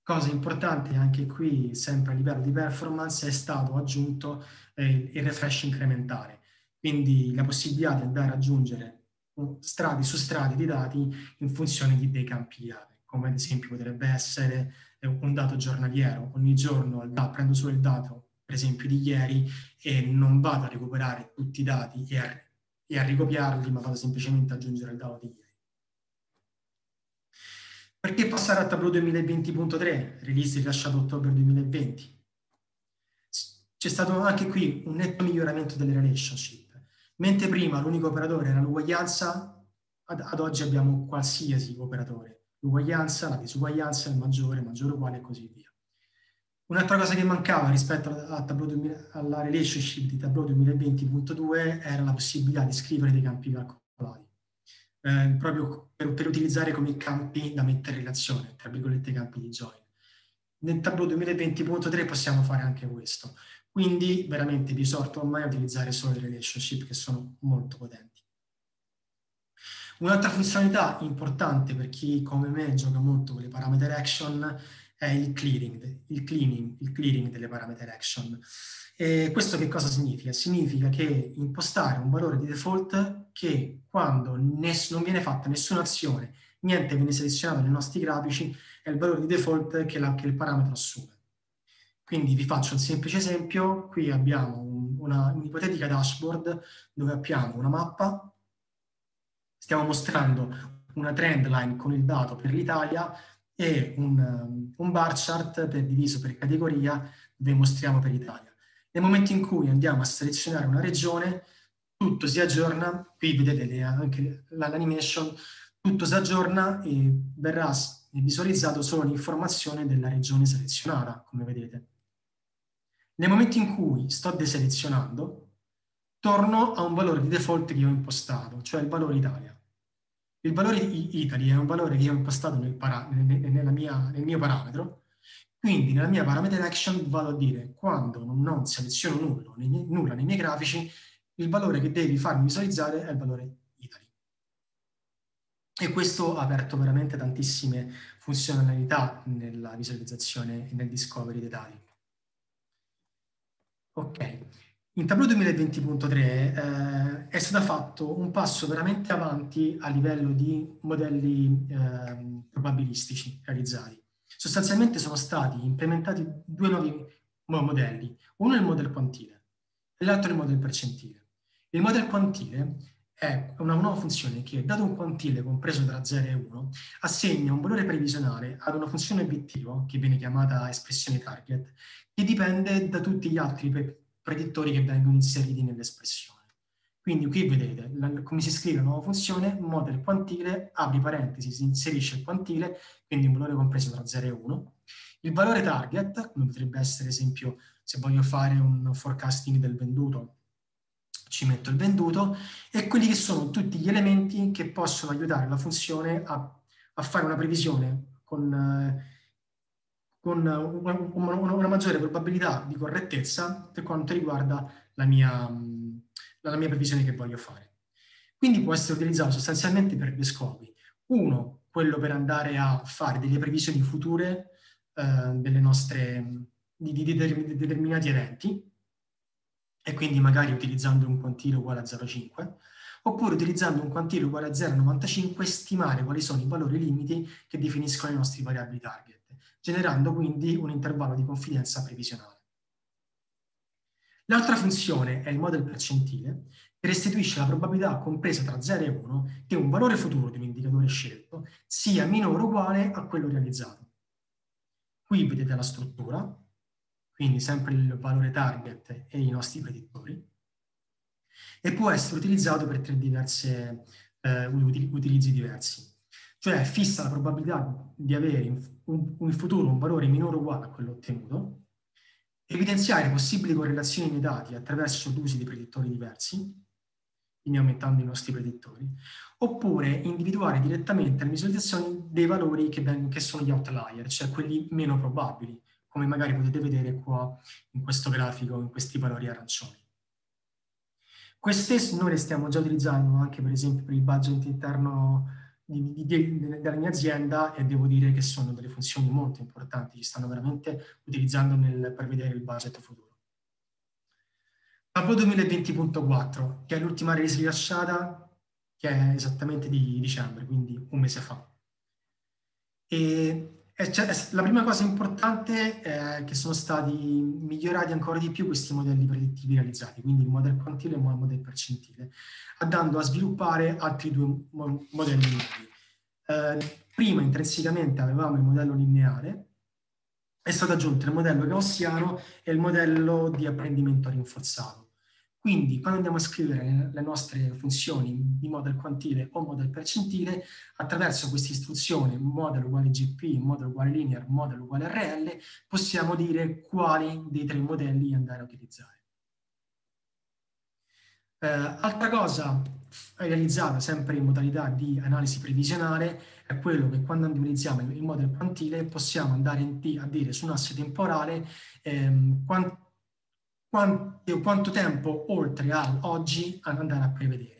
cosa importante anche qui, sempre a livello di performance, è stato aggiunto eh, il refresh incrementale, quindi la possibilità di andare a aggiungere uh, strati su strati di dati in funzione di, dei campi chiave, come ad esempio potrebbe essere è un dato giornaliero, ogni giorno da, prendo solo il dato, per esempio di ieri, e non vado a recuperare tutti i dati e a, e a ricopiarli, ma vado semplicemente ad aggiungere il dato di ieri. Perché passare a Tableau 2020.3, release rilasciato ottobre 2020? C'è stato anche qui un netto miglioramento delle relationship. Mentre prima l'unico operatore era l'uguaglianza, ad, ad oggi abbiamo qualsiasi operatore l'uguaglianza, la disuguaglianza il maggiore, maggiore uguale e così via. Un'altra cosa che mancava rispetto alla, alla relationship di Tableau 2020.2 era la possibilità di scrivere dei campi calcolati, eh, proprio per, per, utilizzare come campi da mettere in relazione, tra virgolette campi di join. Nel Tableau 2020.3 possiamo fare anche questo. Quindi veramente vi sorto ormai a utilizzare solo le relationship che sono molto potenti. Un'altra funzionalità importante per chi come me gioca molto con le parameter action è il clearing, il cleaning, il clearing delle parameter action. E questo che cosa significa? Significa che impostare un valore di default che quando ness- non viene fatta nessuna azione, niente viene selezionato nei nostri grafici, è il valore di default che, la, che il parametro assume. Quindi vi faccio un semplice esempio, qui abbiamo un, una, un'ipotetica dashboard dove abbiamo una mappa stiamo mostrando una trend line con il dato per l'Italia e un, um, un bar chart per diviso per categoria dove mostriamo per l'Italia. Nel momento in cui andiamo a selezionare una regione, tutto si aggiorna, qui vedete le, anche l'animation, tutto si aggiorna e verrà visualizzato solo l'informazione della regione selezionata, come vedete. Nel momento in cui sto deselezionando, torno a un valore di default che io ho impostato, cioè il valore Italia. Il valore Italy è un valore che io ho impostato nel, para- mia, nel mio parametro, quindi nella mia parameter action vado a dire quando non seleziono nullo, nei miei, nulla nei miei grafici, il valore che devi farmi visualizzare è il valore Italy. E questo ha aperto veramente tantissime funzionalità nella visualizzazione e nel discovery dei dati. Ok, in Tableau 2020.3 eh, è stato fatto un passo veramente avanti a livello di modelli eh, probabilistici realizzati. Sostanzialmente sono stati implementati due nuovi modelli, uno è il modello quantile e l'altro è il modello percentile. Il modello quantile è una nuova funzione che, dato un quantile compreso tra 0 e 1, assegna un valore previsionale ad una funzione obiettivo, che viene chiamata espressione target, che dipende da tutti gli altri predittori che vengono inseriti nell'espressione. Quindi qui vedete la, come si scrive la nuova funzione, model quantile, apri parentesi, si inserisce il quantile, quindi un valore compreso tra 0 e 1. Il valore target, come potrebbe essere ad esempio se voglio fare un forecasting del venduto, ci metto il venduto, e quelli che sono tutti gli elementi che possono aiutare la funzione a, a fare una previsione con... Eh, con eh, una, una, una, maggiore probabilità di correttezza per quanto riguarda la mia, la, la mia previsione che voglio fare. Quindi può essere utilizzato sostanzialmente per due scopi. Uno, quello per andare a fare delle previsioni future eh, delle nostre, di, di, di, determinati eventi, e quindi magari utilizzando un quantile uguale a 0,5, oppure utilizzando un quantile uguale a 0,95 stimare quali sono i valori limiti che definiscono i nostri variabili target generando quindi un intervallo di confidenza previsionale. L'altra funzione è il model percentile, che restituisce la probabilità compresa tra 0 e 1 che un valore futuro di un indicatore scelto sia minore o uguale a quello realizzato. Qui vedete la struttura, quindi sempre il valore target e i nostri predittori, e può essere utilizzato per tre diverse, eh, utilizzi diversi cioè fissa la probabilità di avere in, un, in futuro un valore minore o uguale a quello ottenuto, evidenziare possibili correlazioni nei dati attraverso l'uso di predittori diversi, quindi aumentando i nostri predittori, oppure individuare direttamente le visualizzazioni dei valori che, vengono, che sono gli outlier, cioè quelli meno probabili, come magari potete vedere qua in questo grafico, in questi valori arancioni. Queste noi le stiamo già utilizzando anche per esempio per il budget interno di, di, della mia azienda e devo dire che sono delle funzioni molto importanti, ci stanno veramente utilizzando nel prevedere il budget futuro. Tableau 2020.4, che è l'ultima release rilasciata, che è esattamente di dicembre, quindi un mese fa. E la prima cosa importante è eh, che sono stati migliorati ancora di più questi modelli predittivi realizzati, quindi il model quantile e il model percentile, andando a sviluppare altri due modelli Eh, prima intrinsecamente avevamo il modello lineare, è stato aggiunto il modello gaussiano e il modello di apprendimento rinforzato. Quindi quando andiamo a scrivere le nostre funzioni di model quantile o model percentile, attraverso questa istruzione model uguale GP, model uguale linear, model uguale RL, possiamo dire quali dei tre modelli andare a utilizzare. Eh, altra cosa realizzata sempre in modalità di analisi previsionale è quello che quando utilizziamo il model quantile possiamo andare a dire su un asse temporale ehm, quanto quanto, quanto tempo oltre al oggi andare a prevedere.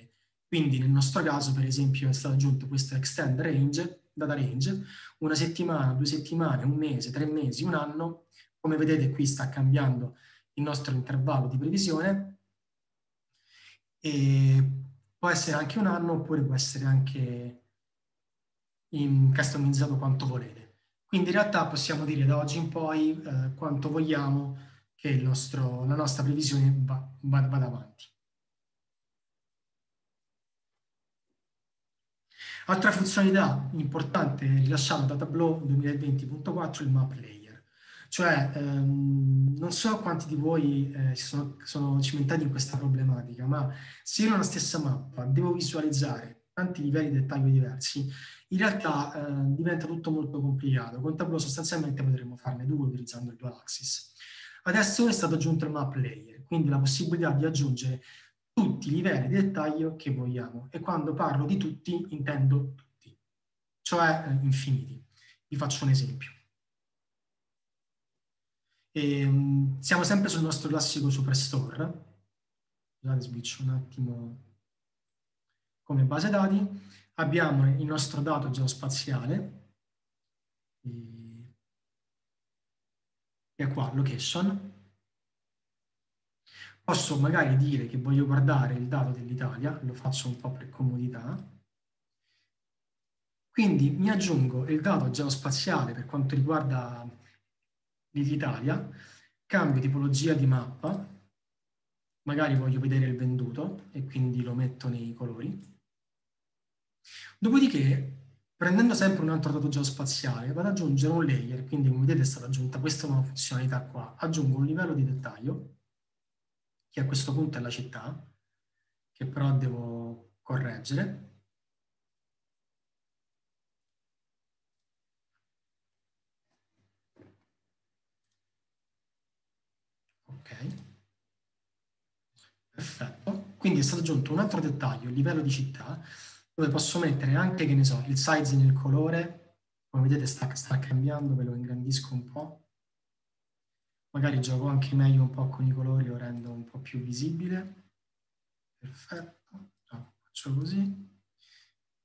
Quindi nel nostro caso, per esempio, è stato aggiunto questo extend range, data range, una settimana, due settimane, un mese, tre mesi, un anno. Come vedete qui sta cambiando il nostro intervallo di previsione. E può essere anche un anno oppure può essere anche customizzato quanto volete. Quindi in realtà possiamo dire da oggi in poi eh, quanto vogliamo che nostro, la nostra previsione va, va, vada avanti. Altra funzionalità importante rilasciata da Tableau 2020.4 è il map layer, cioè ehm, non so quanti di voi eh, sono, sono cimentati in questa problematica, ma se io ho una stessa mappa devo visualizzare tanti livelli di dettaglio diversi, in realtà eh, diventa tutto molto complicato. Con Tableau sostanzialmente potremmo farne due utilizzando il dual axis. Adesso è stato aggiunto il map layer, quindi la possibilità di aggiungere tutti i livelli di dettaglio che vogliamo. E quando parlo di tutti, intendo tutti, cioè eh, infiniti. Vi faccio un esempio. E, ehm, siamo sempre sul nostro classico Superstore. Scusate, sbiccio un attimo come base dati. Abbiamo il nostro dato geospaziale, ehm, è qua, location. Posso magari dire che voglio guardare il dato dell'Italia, lo faccio un po' per comodità. Quindi mi aggiungo il dato geospaziale per quanto riguarda l'Italia, cambio tipologia di mappa, magari voglio vedere il venduto e quindi lo metto nei colori. Dopodiché Prendendo sempre un altro dato geospaziale, vado ad aggiungere un layer, quindi come vedete è stata aggiunta questa nuova funzionalità qua. Aggiungo un livello di dettaglio, che a questo punto è la città, che però devo correggere. Ok. Perfetto. Quindi è stato aggiunto un altro dettaglio, il livello di città, dove posso mettere anche, che ne so, il size nel colore, come vedete sta, sta cambiando, ve lo ingrandisco un po', magari gioco anche meglio un po' con i colori, lo rendo un po' più visibile, perfetto, no, ah, faccio così,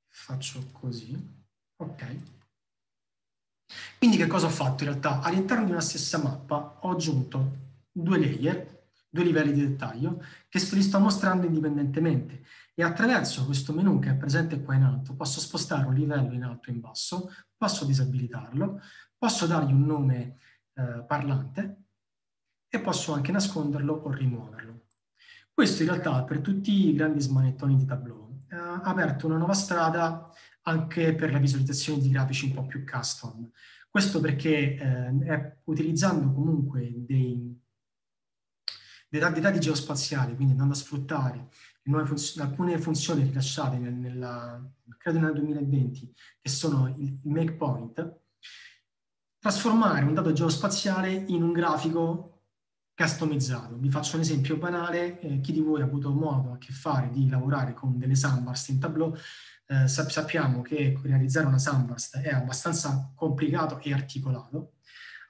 faccio così, ok. Quindi che cosa ho fatto in realtà? All'interno di una stessa mappa ho aggiunto due layer due livelli di dettaglio che vi sto mostrando indipendentemente e attraverso questo menu che è presente qua in alto posso spostare un livello in alto e in basso, posso disabilitarlo, posso dargli un nome eh, parlante e posso anche nasconderlo o rimuoverlo. Questo in realtà per tutti i grandi smanettoni di Tableau eh, ha aperto una nuova strada anche per la visualizzazione di grafici un po' più custom. Questo perché eh, è utilizzando comunque dei dei dati geospaziali, quindi andando a sfruttare funz- alcune funzioni rilasciate nel, nella, credo nel 2020, che sono il, il make point, trasformare un dato geospaziale in un grafico customizzato. Vi faccio un esempio banale, eh, chi di voi ha avuto modo a che fare di lavorare con delle sandbars in tableau, eh, sappiamo che realizzare una sandbars è abbastanza complicato e articolato,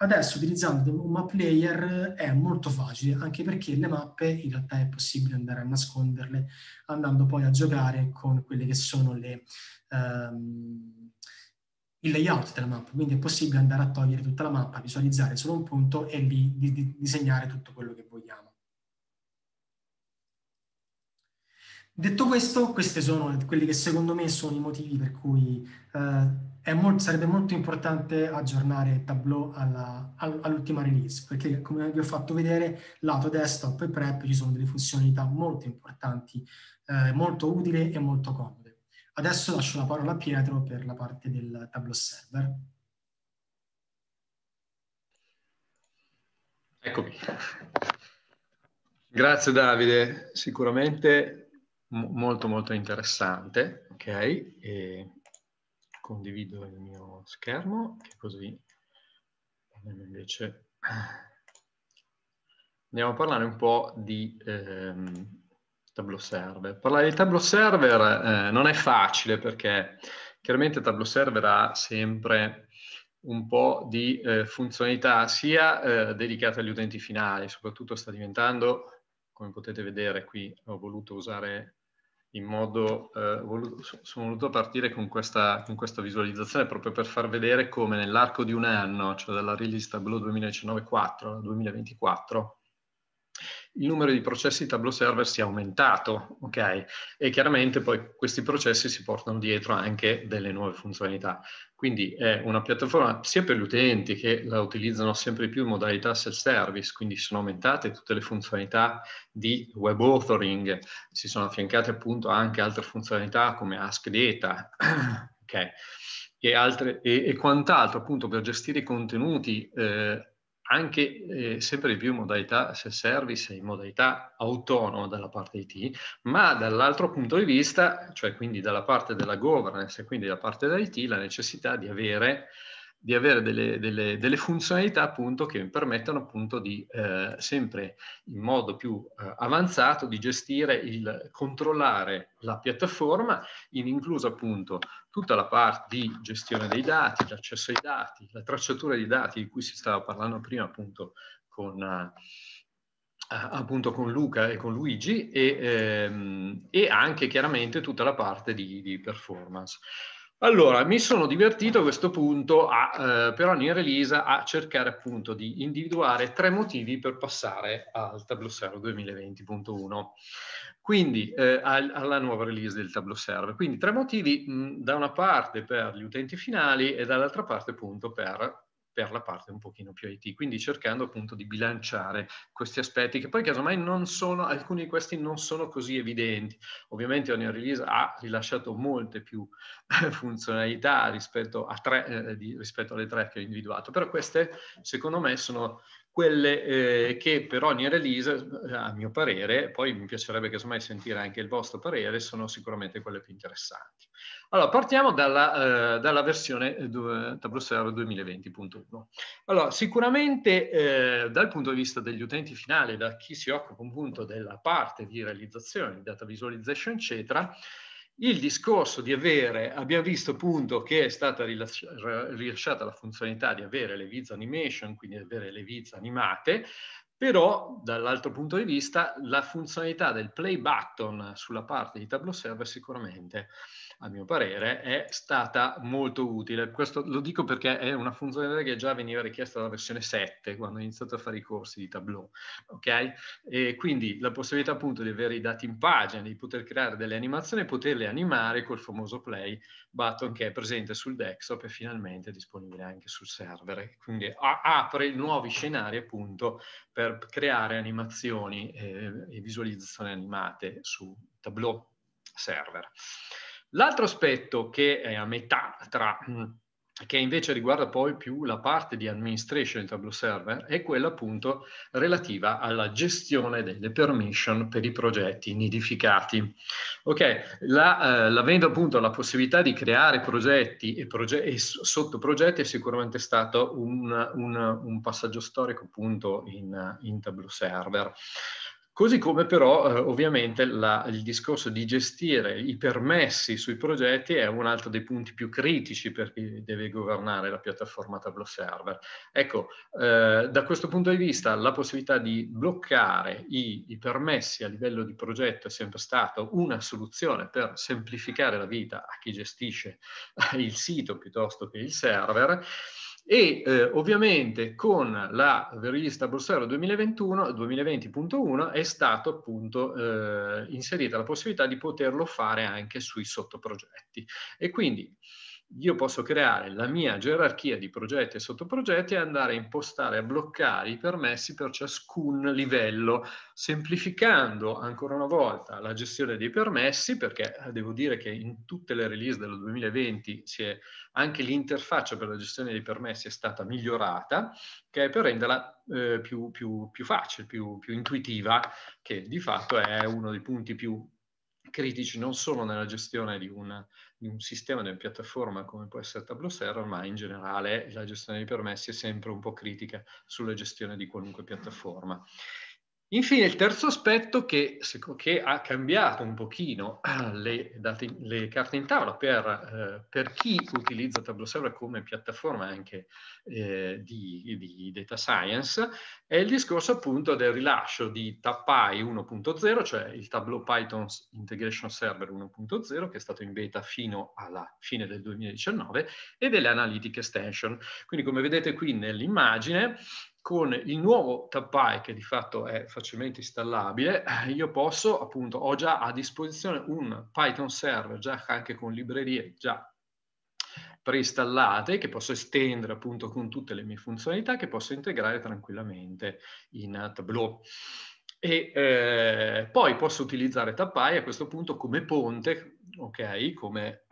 Adesso utilizzando un map layer è molto facile, anche perché le mappe in realtà è possibile andare a nasconderle andando poi a giocare con quelle che sono le... Um, il layout della mappa, quindi è possibile andare a togliere tutta la mappa, visualizzare solo un punto e lì disegnare tutto quello che vogliamo. Detto questo, questi sono quelli che secondo me sono i motivi per cui eh, molto, sarebbe molto importante aggiornare Tableau alla, all'ultima release, perché come vi ho fatto vedere, lato desktop e prep ci sono delle funzionalità molto importanti, eh, molto utili e molto comode. Adesso lascio la parola a Pietro per la parte del Tableau Server. Eccomi. Grazie Davide, sicuramente molto molto interessante, ok? E condivido il mio schermo, che così andiamo invece... Andiamo a parlare un po' di ehm, Tableau Server. Parlare di Tableau Server eh, non è facile perché chiaramente Tableau Server ha sempre un po' di eh, funzionalità sia eh, dedicate agli utenti finali, soprattutto sta diventando, come potete vedere qui ho voluto usare in modo, eh, voluto, sono voluto partire con questa, con questa, visualizzazione proprio per far vedere come nell'arco di un anno, cioè dalla release Tableau 2019-4 al 2024, il numero di processi Tableau Server si è aumentato, ok? E chiaramente poi questi processi si portano dietro anche delle nuove funzionalità. Quindi è una piattaforma sia per gli utenti che la utilizzano sempre più in modalità self-service, quindi sono aumentate tutte le funzionalità di web authoring, si sono affiancate appunto anche altre funzionalità come Ask Data, ok? E, altre, e, e quant'altro appunto per gestire i contenuti eh, anche eh, sempre di più in modalità self-service, in modalità autonoma dalla parte IT, ma dall'altro punto di vista, cioè quindi dalla parte della governance e quindi da parte dell'IT, la necessità di avere, di avere delle, delle, delle, funzionalità appunto che mi permettano appunto di eh, sempre in modo più eh, avanzato di gestire il controllare la piattaforma, in incluso appunto tutta la parte di gestione dei dati, l'accesso ai dati, la tracciatura dei dati di cui si stava parlando prima appunto con, uh, appunto con Luca e con Luigi e, ehm, e, anche chiaramente tutta la parte di, di performance. Allora, mi sono divertito a questo punto, a, eh, però in Elisa, a cercare appunto di individuare tre motivi per passare al Tableau Server 2020.1, quindi eh, al, alla nuova release del Tableau Server. Quindi tre motivi mh, da una parte per gli utenti finali e dall'altra parte appunto per per la parte un pochino più IT, quindi cercando appunto di bilanciare questi aspetti che poi casomai non sono, alcuni di questi non sono così evidenti. Ovviamente ogni release ha rilasciato molte più eh, funzionalità rispetto, tre, eh, di, rispetto alle tre che ho individuato, però queste secondo me sono quelle eh, che per ogni release, eh, a mio parere, poi mi piacerebbe casomai sentire anche il vostro parere, sono sicuramente quelle più interessanti. Allora, partiamo dalla, eh, dalla versione Tableau Server 2020.1. Allora, sicuramente eh, dal punto di vista degli utenti finali, da chi si occupa appunto della parte di realizzazione, data visualization, eccetera, il discorso di avere, abbiamo visto appunto che è stata rilasciata la funzionalità di avere le viz animation, quindi avere le viz animate, però dall'altro punto di vista la funzionalità del play button sulla parte di Tableau Server sicuramente a mio parere, è stata molto utile. Questo lo dico perché è una funzionalità che già veniva richiesta dalla versione 7, quando ho iniziato a fare i corsi di Tableau. Okay? E quindi la possibilità appunto di avere i dati in pagina, di poter creare delle animazioni e poterle animare col famoso play button che è presente sul desktop e finalmente è disponibile anche sul server. Quindi a- apre nuovi scenari appunto per creare animazioni eh, e visualizzazioni animate su Tableau server. L'altro aspetto che è a metà tra mm, che invece riguarda poi più la parte di administration di Tableau Server, è quella appunto relativa alla gestione delle permission per i progetti nidificati. Ok, la, eh, avendo appunto la possibilità di creare progetti e, proge- e sottoprogetti è sicuramente stato un, un, un passaggio storico appunto in, in Tableau Server. Così come però eh, ovviamente la, il discorso di gestire i permessi sui progetti è un altro dei punti più critici per chi deve governare la piattaforma Tableau Server. Ecco, eh, da questo punto di vista la possibilità di bloccare i, i, permessi a livello di progetto è sempre stata una soluzione per semplificare la vita a chi gestisce il sito piuttosto che il server e eh, ovviamente con la rivista 2021 2020.1 è stato appunto eh, inserita la possibilità di poterlo fare anche sui sottoprogetti e quindi io posso creare la mia gerarchia di progetti e sottoprogetti e andare a impostare, a bloccare i permessi per ciascun livello, semplificando ancora una volta la gestione dei permessi, perché eh, devo dire che in tutte le release del 2020 è, anche l'interfaccia per la gestione dei permessi è stata migliorata, che è per renderla eh, più, più, più, facile, più, più intuitiva, che di fatto è uno dei punti più critici non solo nella gestione di un di un sistema di una piattaforma come può essere Tableau Server, ormai in generale la gestione dei permessi è sempre un po' critica sulla gestione di qualunque piattaforma. Infine il terzo aspetto che, che ha cambiato un pochino ah, le, date, le carte in tavola per, eh, per, chi utilizza Tableau Server come piattaforma anche eh, di, di, data science è il discorso appunto del rilascio di TAPI 1.0, cioè il Tableau Python Integration Server 1.0 che è stato in beta fino alla fine del 2019 e delle Analytic Extension. Quindi come vedete qui nell'immagine con il nuovo TabPy che di fatto è facilmente installabile, eh, io posso appunto, ho già a disposizione un Python server, già anche con librerie già preinstallate che posso estendere appunto con tutte le mie funzionalità che posso integrare tranquillamente in Tableau. E eh, poi posso utilizzare TabPy a questo punto come ponte, ok, come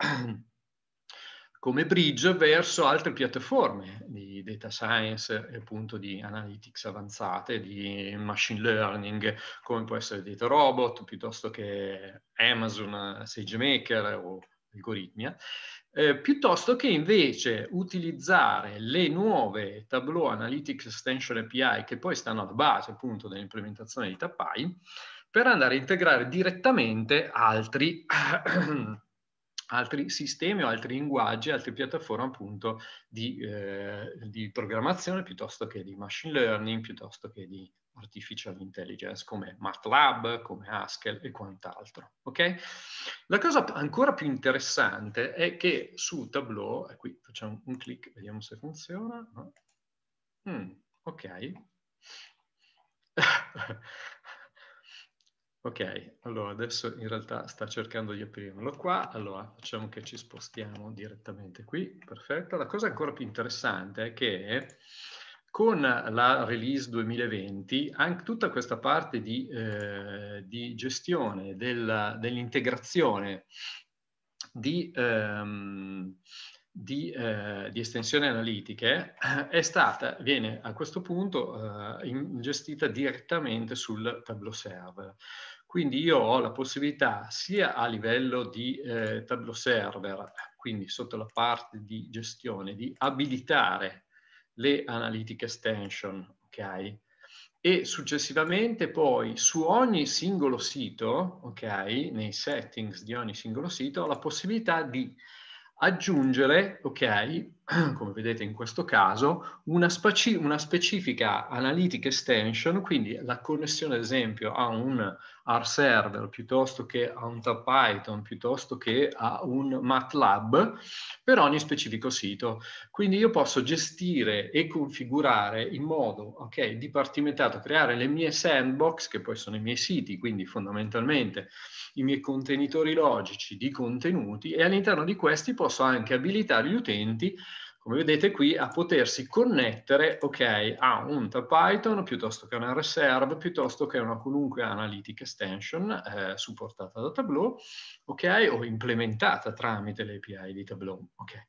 come bridge verso altre piattaforme di data science e appunto di analytics avanzate, di machine learning, come può essere DataRobot piuttosto che Amazon SageMaker o Algoritmia, eh, piuttosto che invece utilizzare le nuove Tableau Analytics Extension API che poi stanno alla base appunto dell'implementazione di Tapai per andare a integrare direttamente altri altri sistemi o altri linguaggi, altre piattaforme appunto di, eh, di, programmazione piuttosto che di machine learning, piuttosto che di artificial intelligence come MATLAB, come Haskell e quant'altro. Okay? La cosa ancora più interessante è che su Tableau, e qui facciamo un clic, vediamo se funziona. No? Mm, ok. Ok, allora adesso in realtà sta cercando di aprirlo qua, allora facciamo che ci spostiamo direttamente qui, perfetto. La cosa ancora più interessante è che con la release 2020 anche tutta questa parte di, eh, di gestione dell'integrazione di, ehm, di, eh, di, estensioni analitiche è stata, viene a questo punto eh, gestita direttamente sul Tableau Server. Quindi io ho la possibilità sia a livello di eh, Tableau Server, quindi sotto la parte di gestione, di abilitare le analytic extension, ok? E successivamente poi su ogni singolo sito, ok, nei settings di ogni singolo sito, ho la possibilità di aggiungere, ok, come vedete in questo caso, una, speci una specifica analytic extension, quindi la connessione ad esempio a un R server piuttosto che a un Tab Python, piuttosto che a un MATLAB per ogni specifico sito. Quindi io posso gestire e configurare in modo okay, dipartimentato, creare le mie sandbox, che poi sono i miei siti, quindi fondamentalmente i miei contenitori logici di contenuti e all'interno di questi posso anche abilitare gli utenti come vedete qui, a potersi connettere okay, a un Python piuttosto che a una reserve, piuttosto che a una qualunque analytic extension eh, supportata da Tableau, okay, o implementata tramite l'API di Tableau. Okay.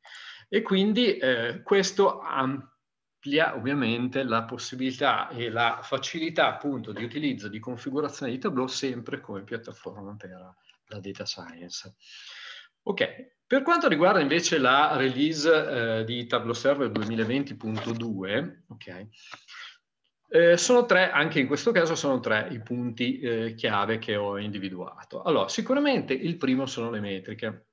E quindi eh, questo amplia ovviamente la possibilità e la facilità appunto di utilizzo di configurazione di Tableau sempre come piattaforma per la data science. Ok, per quanto riguarda invece la release eh, di Tableau Server 2020.2, okay, eh, sono tre, anche in questo caso sono tre i punti eh, chiave che ho individuato. Allora, sicuramente il primo sono le metriche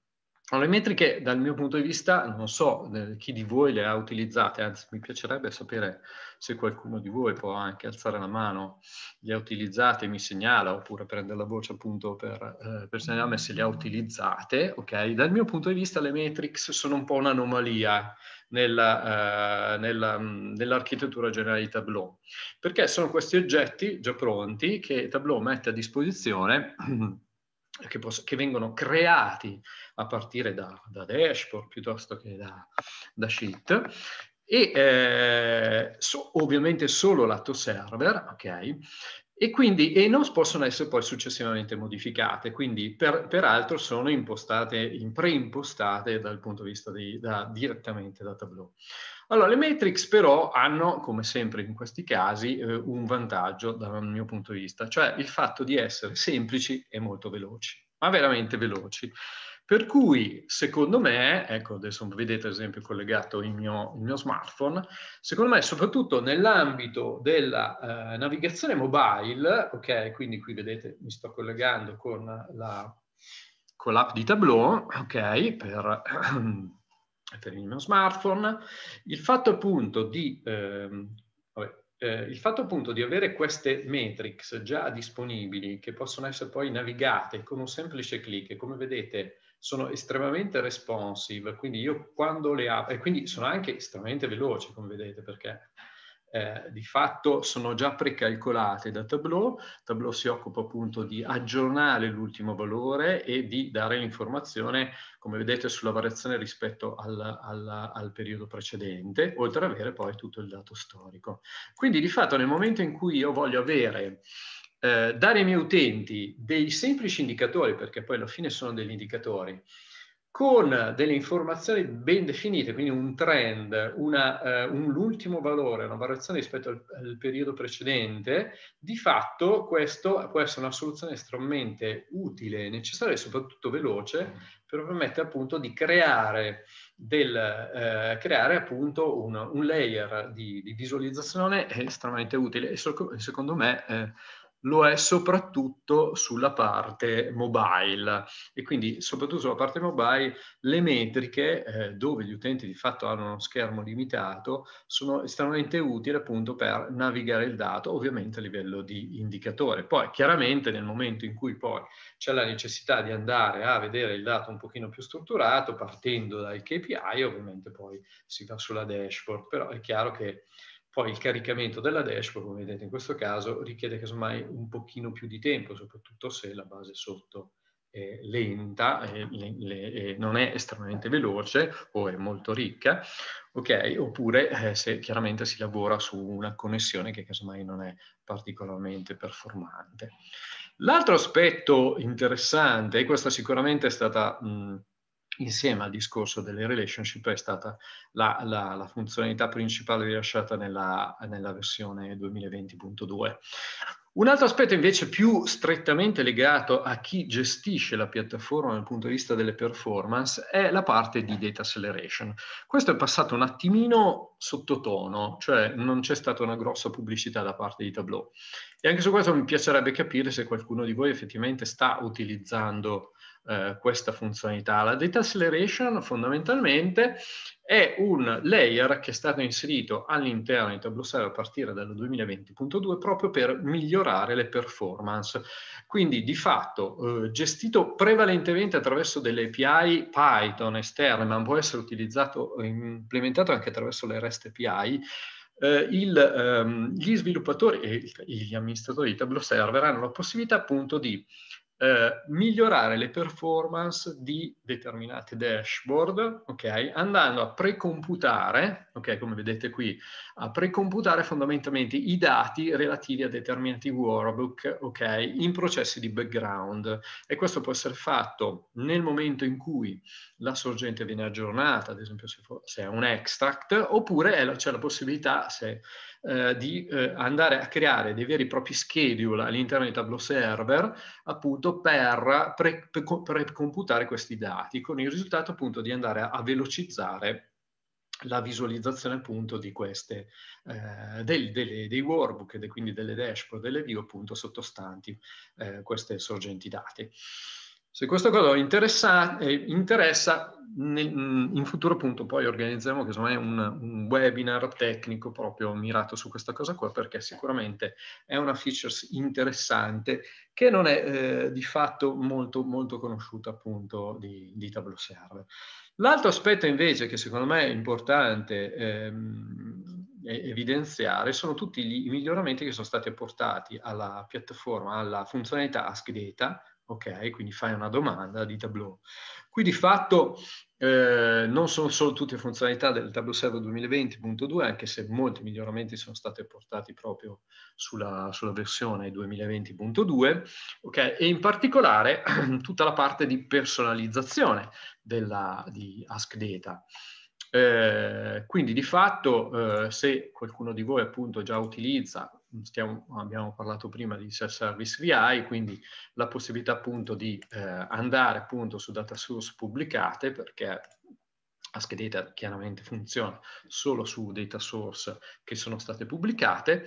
le metriche, dal mio punto di vista, non so eh, chi di voi le ha utilizzate, anzi mi piacerebbe sapere se qualcuno di voi può anche alzare la mano, le ha utilizzate, mi segnala, oppure prende la voce appunto per, eh, per segnalarmi se le ha utilizzate, ok? Dal mio punto di vista le metrics sono un po' un'anomalia nella, eh, nella, mm, nell'architettura generale di Tableau, perché sono questi oggetti già pronti che Tableau mette a disposizione che, poss- che, vengono creati a partire da, da dashboard piuttosto che da, da sheet e eh, so, ovviamente solo lato server, ok? E quindi e non possono essere poi successivamente modificate, quindi per, peraltro sono impostate, in preimpostate dal punto di vista di, da, direttamente da Tableau. Allora, le metrics però hanno, come sempre in questi casi, eh, un vantaggio dal mio punto di vista, cioè il fatto di essere semplici e molto veloci, ma veramente veloci. Per cui, secondo me, ecco, adesso vedete ad esempio collegato il mio, il mio smartphone, secondo me soprattutto nell'ambito della eh, navigazione mobile, ok, quindi qui vedete mi sto collegando con, la, con l'app di Tableau, ok, per... per il mio smartphone, il fatto appunto di, ehm, vabbè, eh, il fatto appunto di avere queste metrics già disponibili che possono essere poi navigate con un semplice clic e come vedete sono estremamente responsive, quindi io quando le apro, e quindi sono anche estremamente veloci come vedete perché eh, di fatto sono già precalcolate da Tableau. Tableau si occupa appunto di aggiornare l'ultimo valore e di dare l'informazione, come vedete, sulla variazione rispetto al, al, al periodo precedente, oltre ad avere poi tutto il dato storico. Quindi di fatto nel momento in cui io voglio avere eh, dare ai miei utenti dei semplici indicatori, perché poi alla fine sono degli indicatori, con delle informazioni ben definite, quindi un trend, una, eh, un, l'ultimo valore, una variazione rispetto al, al, periodo precedente, di fatto questo può essere una soluzione estremamente utile, necessaria e soprattutto veloce per permettere appunto di creare, del, eh, creare appunto un, un layer di, di, visualizzazione estremamente utile e secondo me eh, lo è soprattutto sulla parte mobile e quindi soprattutto sulla parte mobile le metriche eh, dove gli utenti di fatto hanno uno schermo limitato sono estremamente utili appunto per navigare il dato ovviamente a livello di indicatore. Poi chiaramente nel momento in cui poi c'è la necessità di andare a vedere il dato un pochino più strutturato partendo dai KPI ovviamente poi si va sulla dashboard però è chiaro che poi il caricamento della dashboard, come vedete in questo caso, richiede casomai un pochino più di tempo, soprattutto se la base sotto è lenta, è, è, non è estremamente veloce o è molto ricca, ok? Oppure eh, se chiaramente si lavora su una connessione che casomai non è particolarmente performante. L'altro aspetto interessante, e questa sicuramente è stata... Mh, insieme al discorso delle relationship è stata la, la, la funzionalità principale rilasciata nella, nella versione 2020.2. Un altro aspetto invece più strettamente legato a chi gestisce la piattaforma dal punto di vista delle performance è la parte di data acceleration. Questo è passato un attimino sottotono, cioè non c'è stata una grossa pubblicità da parte di Tableau. E anche su questo mi piacerebbe capire se qualcuno di voi effettivamente sta utilizzando eh, questa funzionalità. La data acceleration fondamentalmente è un layer che è stato inserito all'interno di Tableau Server a partire dal 2020.2 proprio per migliorare le performance. Quindi di fatto eh, gestito prevalentemente attraverso delle API Python esterne, ma può essere utilizzato, implementato anche attraverso le REST API, eh, il, ehm, gli sviluppatori e gli amministratori di Tableau Server hanno la possibilità appunto di eh, migliorare le performance di determinate dashboard, okay? andando a precomputare, okay, come vedete qui, a precomputare fondamentalmente i dati relativi a determinati workbook okay, in processi di background. E questo può essere fatto nel momento in cui la sorgente viene aggiornata, ad esempio se, se è un extract, oppure c'è la possibilità, se eh, di eh, andare a creare dei veri e propri schedule all'interno di Tableau Server appunto per, pre, per, questi dati con il risultato appunto di andare a, a velocizzare la visualizzazione appunto di queste, eh, del, delle, dei workbook, de, quindi delle dashboard, delle view appunto sottostanti eh, queste sorgenti dati. Se questa cosa interessa, eh, interessa nel, mm, in futuro appunto poi organizzeremo casomai un, un webinar tecnico proprio mirato su questa cosa qua perché sicuramente è una feature interessante che non è eh, di fatto molto, molto conosciuta appunto di, di Tableau Server. L'altro aspetto invece che secondo me è importante ehm, evidenziare sono tutti i miglioramenti che sono stati apportati alla piattaforma, alla funzionalità Ask Data, ok? Quindi fai una domanda di Tableau. Qui di fatto eh, non sono solo tutte funzionalità del Tableau Server 2020.2, anche se molti miglioramenti sono stati portati proprio sulla, sulla versione 2020.2, ok? E in particolare tutta la parte di personalizzazione della, di Ask Data. Eh, quindi di fatto eh, se qualcuno di voi appunto già utilizza stiamo, abbiamo parlato prima di self-service VI, quindi la possibilità appunto di eh, andare appunto su data source pubblicate perché Ask Data chiaramente funziona solo su data source che sono state pubblicate.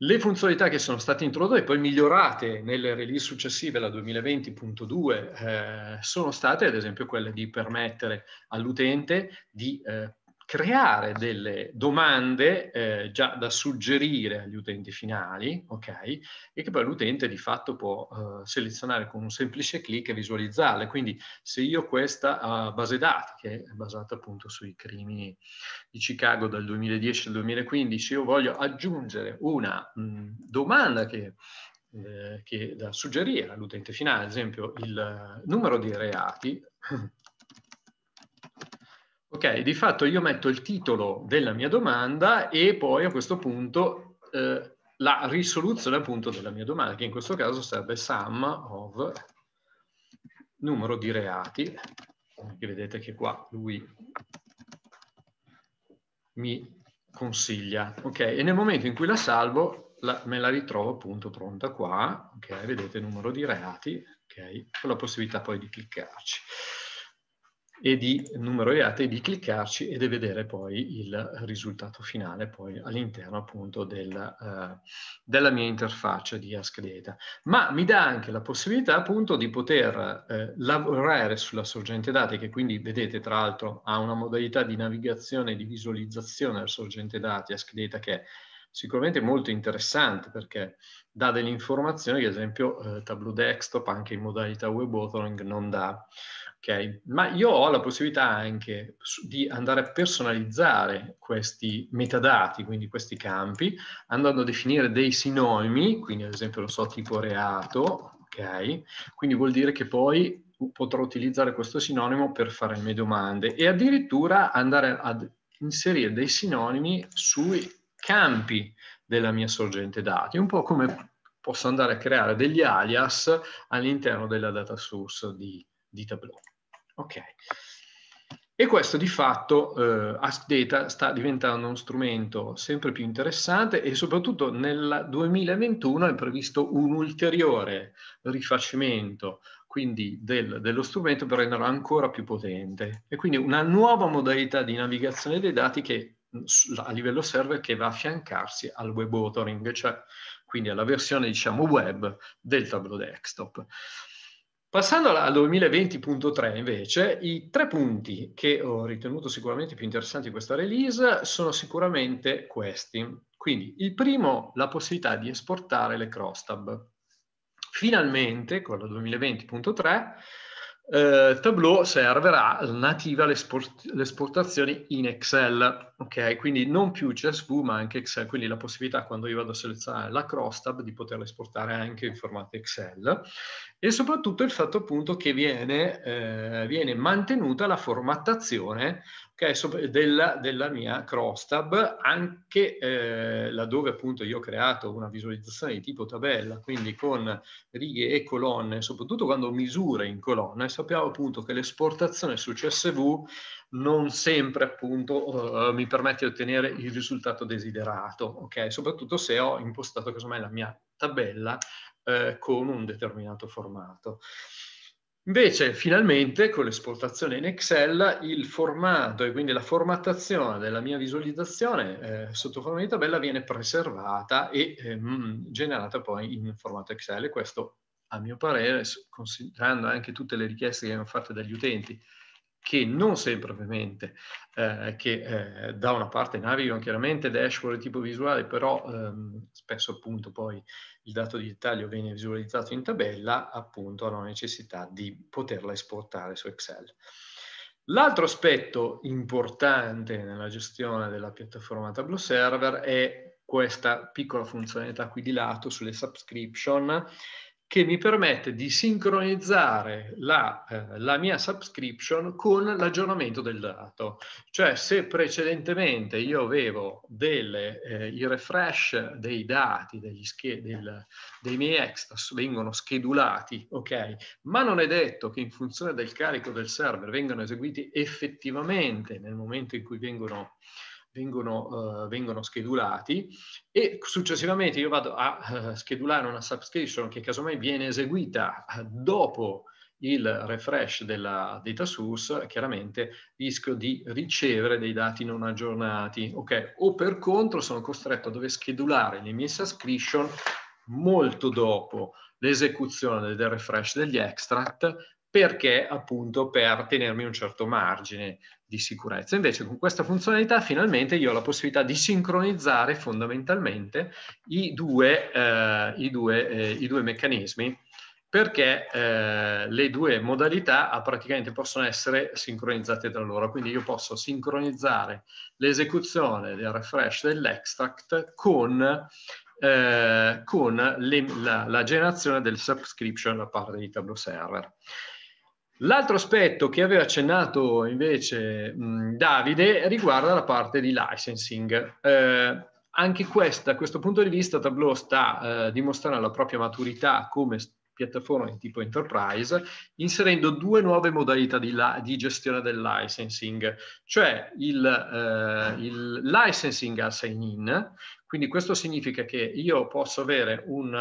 Le funzionalità che sono state introdotte e poi migliorate nelle release successive, la 2020.2, eh, sono state ad esempio quelle di permettere all'utente di eh, creare delle domande eh, già da suggerire agli utenti finali, ok? E che poi l'utente di fatto può eh, selezionare con un semplice clic e visualizzarle. Quindi se io questa eh, base dati, che è basata appunto sui crimini di Chicago dal 2010 al 2015, io voglio aggiungere una mh, mm, domanda che eh, che da suggerire all'utente finale, ad esempio il eh, numero di reati Ok, di fatto io metto il titolo della mia domanda e poi a questo punto eh, la risoluzione appunto della mia domanda, che in questo caso sarebbe sum of numero di reati, che vedete che qua lui mi consiglia. Ok, e nel momento in cui la salvo la, me la ritrovo appunto pronta qua, ok, vedete numero di reati, ok, con la possibilità poi di cliccarci e di numero reati e di cliccarci e di vedere poi il risultato finale poi all'interno appunto del, eh, della mia interfaccia di Ask Data. Ma mi dà anche la possibilità appunto di poter eh, lavorare sulla sorgente dati che quindi vedete tra l'altro ha una modalità di navigazione e di visualizzazione del sorgente dati Ask Data che è sicuramente molto interessante perché dà delle informazioni che ad esempio eh, Tableau Desktop anche in modalità web authoring non dà Okay? Ma io ho la possibilità anche di andare a personalizzare questi metadati, quindi questi campi, andando a definire dei sinonimi, quindi ad esempio lo so tipo reato, ok? Quindi vuol dire che poi potrò utilizzare questo sinonimo per fare le mie domande e addirittura andare ad inserire dei sinonimi sui campi della mia sorgente dati, un po' come posso andare a creare degli alias all'interno della data source di, di Tableau. Ok. E questo di fatto eh, Ask Data sta diventando uno strumento sempre più interessante e soprattutto nel 2021 è previsto un ulteriore rifacimento quindi del, dello strumento per renderlo ancora più potente e quindi una nuova modalità di navigazione dei dati che mm, a livello server che va a affiancarsi al web authoring, cioè quindi alla versione diciamo web del tableau desktop. Passando al 2020.3 invece, i tre punti che ho ritenuto sicuramente più interessanti di questa release sono sicuramente questi. Quindi il primo, la possibilità di esportare le crosstab. Finalmente, con la 2020.3, eh, Tableau serverà nativa esportazioni in Excel, ok? Quindi non più CSV ma anche Excel, quindi la possibilità quando io vado a selezionare la cross di poterla esportare anche in formato Excel e soprattutto il fatto appunto che viene, eh, viene mantenuta la formattazione che è della, della mia cross anche eh, laddove appunto io ho creato una visualizzazione di tipo tabella, quindi con righe e colonne, soprattutto quando misura in colonna, sappiamo appunto che l'esportazione su CSV non sempre appunto eh, mi permette di ottenere il risultato desiderato, ok? Soprattutto se ho impostato casomai la mia tabella eh, con un determinato formato. Invece, finalmente, con l'esportazione in Excel, il formato e quindi la formattazione della mia visualizzazione eh, sotto forma di tabella viene preservata e eh, generata poi in formato Excel. E questo, a mio parere, considerando anche tutte le richieste che vengono fatte dagli utenti, che non sempre ovviamente, eh, che eh, da una parte navigano chiaramente dashboard tipo visuale, però ehm, spesso appunto poi il dato di dettaglio viene visualizzato in tabella, appunto ha la necessità di poterla esportare su Excel. L'altro aspetto importante nella gestione della piattaforma Tableau Server è questa piccola funzionalità qui di lato sulle subscription che mi permette di sincronizzare la, eh, la mia subscription con l'aggiornamento del dato. Cioè se precedentemente io avevo delle, eh, i refresh dei dati, degli del, dei miei extras vengono schedulati, ok, ma non è detto che in funzione del carico del server vengano eseguiti effettivamente nel momento in cui vengono vengono, uh, vengono schedulati e successivamente io vado a uh, schedulare una subscription che casomai viene eseguita eh, dopo il refresh della data source, chiaramente rischio di ricevere dei dati non aggiornati, ok? O per contro sono costretto a dover schedulare le mie subscription molto dopo l'esecuzione del refresh degli extract perché appunto per tenermi un certo margine di sicurezza. Invece con questa funzionalità finalmente io ho la possibilità di sincronizzare fondamentalmente i due, eh, i due, eh, i due meccanismi perché eh, le due modalità ah, praticamente possono essere sincronizzate tra loro. Quindi io posso sincronizzare l'esecuzione del refresh dell'extract con, eh, con le, la, la generazione del subscription da parte di Tableau Server. L'altro aspetto che aveva accennato invece mh, Davide riguarda la parte di licensing. Eh, anche questa, da questo punto di vista Tableau sta eh, dimostrando la propria maturità come piattaforma di tipo enterprise inserendo due nuove modalità di, la, di gestione del licensing, cioè il, eh, il licensing a sign-in, quindi questo significa che io posso avere un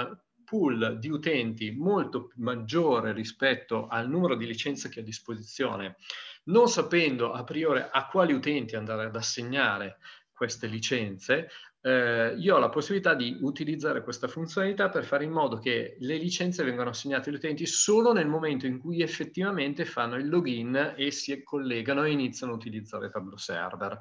pool di utenti molto maggiore rispetto al numero di licenze che ho a disposizione, non sapendo a priori a quali utenti andare ad assegnare queste licenze, eh, io ho la possibilità di utilizzare questa funzionalità per fare in modo che le licenze vengano assegnate agli utenti solo nel momento in cui effettivamente fanno il login e si collegano e iniziano a utilizzare Tableau Server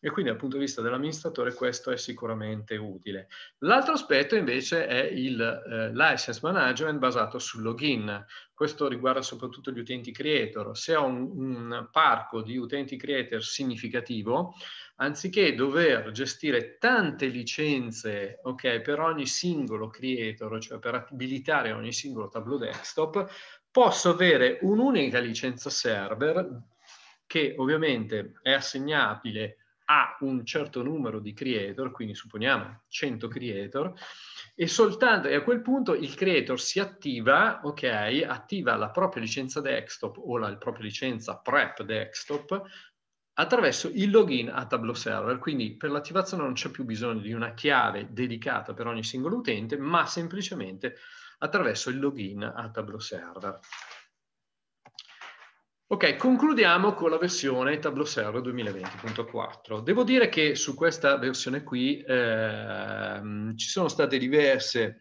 e quindi dal punto di vista dell'amministratore questo è sicuramente utile. L'altro aspetto invece è il eh, license management basato sul login. Questo riguarda soprattutto gli utenti creator. Se ho un, un parco di utenti creator significativo, anziché dover gestire tante licenze okay, per ogni singolo creator, cioè per abilitare ogni singolo tableau desktop, posso avere un'unica licenza server che ovviamente è assegnabile a un certo numero di creator, quindi supponiamo 100 creator, e soltanto e a quel punto il creator si attiva, ok, attiva la propria licenza desktop o la, la propria licenza prep desktop attraverso il login a Tableau Server. Quindi per l'attivazione non c'è più bisogno di una chiave dedicata per ogni singolo utente, ma semplicemente attraverso il login a Tableau Server. Ok, concludiamo con la versione Tableau Server 2020.4. Devo dire che su questa versione qui ehm, ci sono state diverse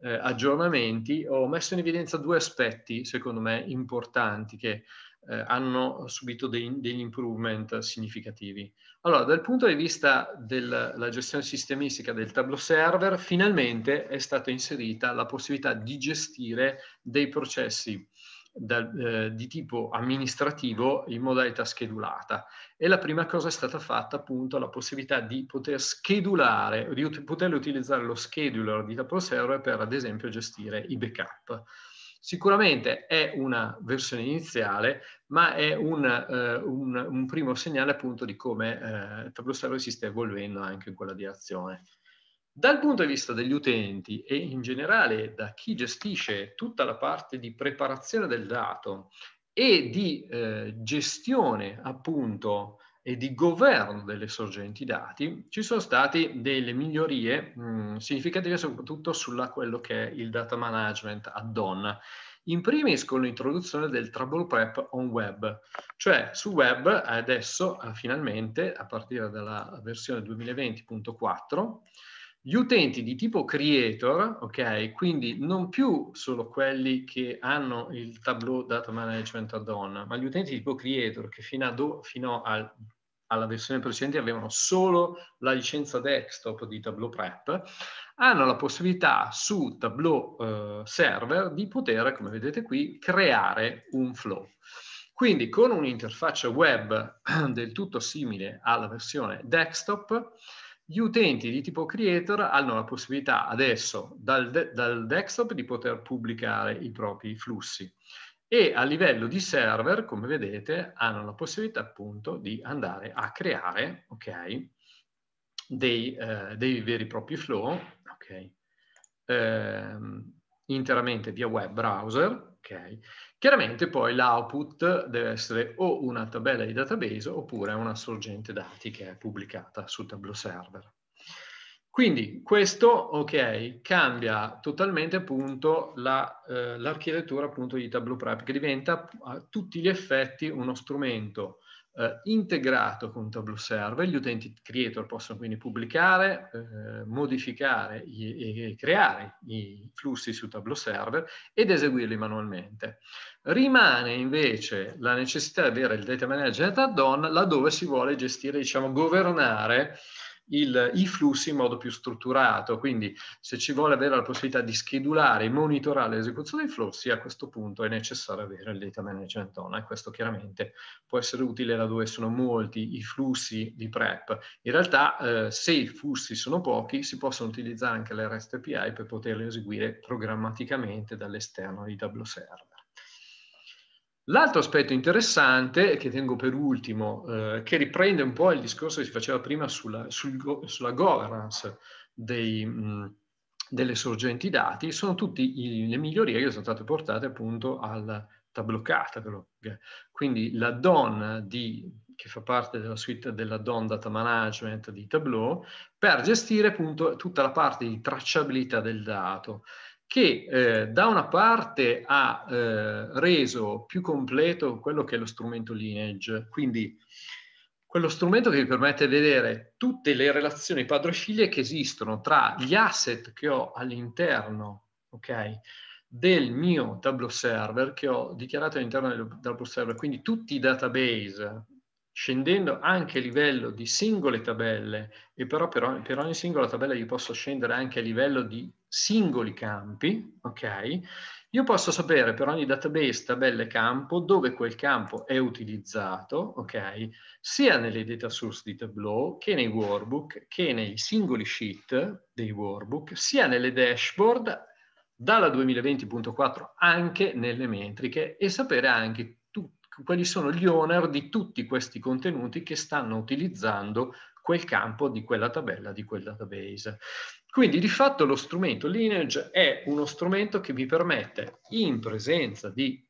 eh, aggiornamenti. Ho messo in evidenza due aspetti, secondo me, importanti che eh, hanno subito dei, degli improvement significativi. Allora, dal punto di vista della gestione sistemistica del Tableau Server, finalmente è stata inserita la possibilità di gestire dei processi da, eh, di tipo amministrativo in modalità schedulata e la prima cosa è stata fatta appunto la possibilità di poter schedulare, di ut- poter utilizzare lo scheduler di Tableau Server per ad esempio gestire i backup. Sicuramente è una versione iniziale, ma è un, eh, un, un primo segnale appunto di come eh, Tableau Server si stia evolvendo anche in quella direzione. Dal punto di vista degli utenti e in generale da chi gestisce tutta la parte di preparazione del dato e di eh, gestione appunto e di governo delle sorgenti dati, ci sono state delle migliorie mh, mm, significative soprattutto sulla quello che è il data management add-on. In primis con l'introduzione del trouble prep on web, cioè su web adesso eh, finalmente a partire dalla versione 2020.4 gli utenti di tipo creator, ok, quindi non più solo quelli che hanno il Tableau Data Management add-on, ma gli utenti di tipo creator che fino, do, fino al, alla versione precedente avevano solo la licenza desktop di Tableau Prep, hanno la possibilità su Tableau eh, Server di poter, come vedete qui, creare un flow. Quindi con un'interfaccia web del tutto simile alla versione desktop, gli utenti di tipo creator hanno la possibilità adesso dal, de dal desktop di poter pubblicare i propri flussi e a livello di server, come vedete, hanno la possibilità appunto di andare a creare okay, dei, eh, dei, veri e propri flow okay, eh, interamente via web browser Okay. Chiaramente poi l'output deve essere o una tabella di database oppure una sorgente dati che è pubblicata su Tableau Server. Quindi questo, ok, cambia totalmente appunto l'architettura la, eh, appunto di Tableau Prep che diventa a tutti gli effetti uno strumento eh, integrato con Tableau Server. Gli utenti creator possono quindi pubblicare, eh, modificare e creare i flussi su Tableau Server ed eseguirli manualmente. Rimane invece la necessità di avere il data manager add-on laddove si vuole gestire, diciamo, governare il, i flussi in modo più strutturato. Quindi se ci vuole avere la possibilità di schedulare e monitorare l'esecuzione dei flussi, a questo punto è necessario avere il data management on e questo chiaramente può essere utile dove sono molti i flussi di prep. In realtà eh, se i flussi sono pochi si possono utilizzare anche le REST API per poterli eseguire programmaticamente dall'esterno di Tableau Server. L'altro aspetto interessante, che tengo per ultimo, eh, che riprende un po' il discorso che si faceva prima sulla, sul sulla governance dei, mh, delle sorgenti dati, sono tutte le migliorie che sono state portate appunto al tablo catalog. Eh. Quindi la DON di, che fa parte della suite della DON Data Management di Tableau, per gestire appunto tutta la parte di tracciabilità del dato che eh, da una parte ha eh, reso più completo quello che è lo strumento lineage, quindi quello strumento che vi permette di vedere tutte le relazioni padre-figlie che esistono tra gli asset che ho all'interno okay, del mio Tableau Server, che ho dichiarato all'interno del Tableau Server, quindi tutti i database scendendo anche a livello di singole tabelle, e però per, per ogni, singola tabella io posso scendere anche a livello di singoli campi, ok? Io posso sapere per ogni database, tabella e campo dove quel campo è utilizzato, ok? Sia nelle data source di Tableau che nei workbook, che nei singoli sheet dei workbook, sia nelle dashboard dalla 2020.4 anche nelle metriche e sapere anche quali sono gli owner di tutti questi contenuti che stanno utilizzando quel campo di quella tabella, di quel database. Quindi di fatto lo strumento Lineage è uno strumento che mi permette in presenza di,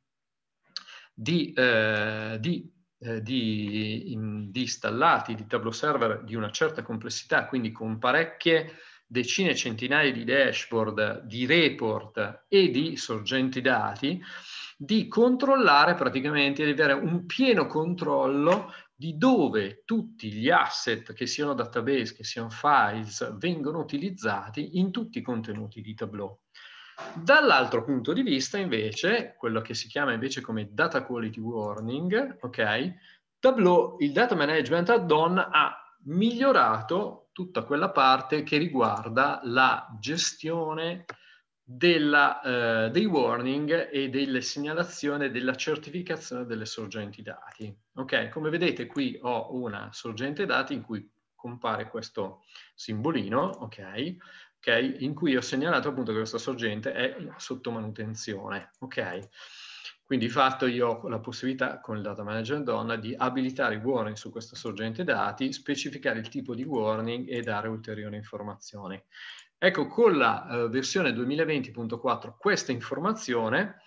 di, eh, di eh, di, in, di, installati di Tableau Server di una certa complessità, quindi con parecchie decine, centinaia di dashboard, di report e di sorgenti dati, di controllare praticamente, di avere un pieno controllo di dove tutti gli asset che siano database, che siano files, vengono utilizzati in tutti i contenuti di Tableau. Dall'altro punto di vista, invece, quello che si chiama invece come data quality warning, ok? Tableau, il data management add-on ha migliorato tutta quella parte che riguarda la gestione della, eh, dei warning e delle segnalazioni della certificazione delle sorgenti dati. Ok, Come vedete qui ho una sorgente dati in cui compare questo simbolino, ok, Okay? in cui ho segnalato appunto che questa sorgente è sotto manutenzione. Quindi di fatto io ho la possibilità con il data manager donna di abilitare i warning su questa sorgente dati, specificare il tipo di warning e dare ulteriori informazioni. Ecco, con la eh, versione 2020.4 questa informazione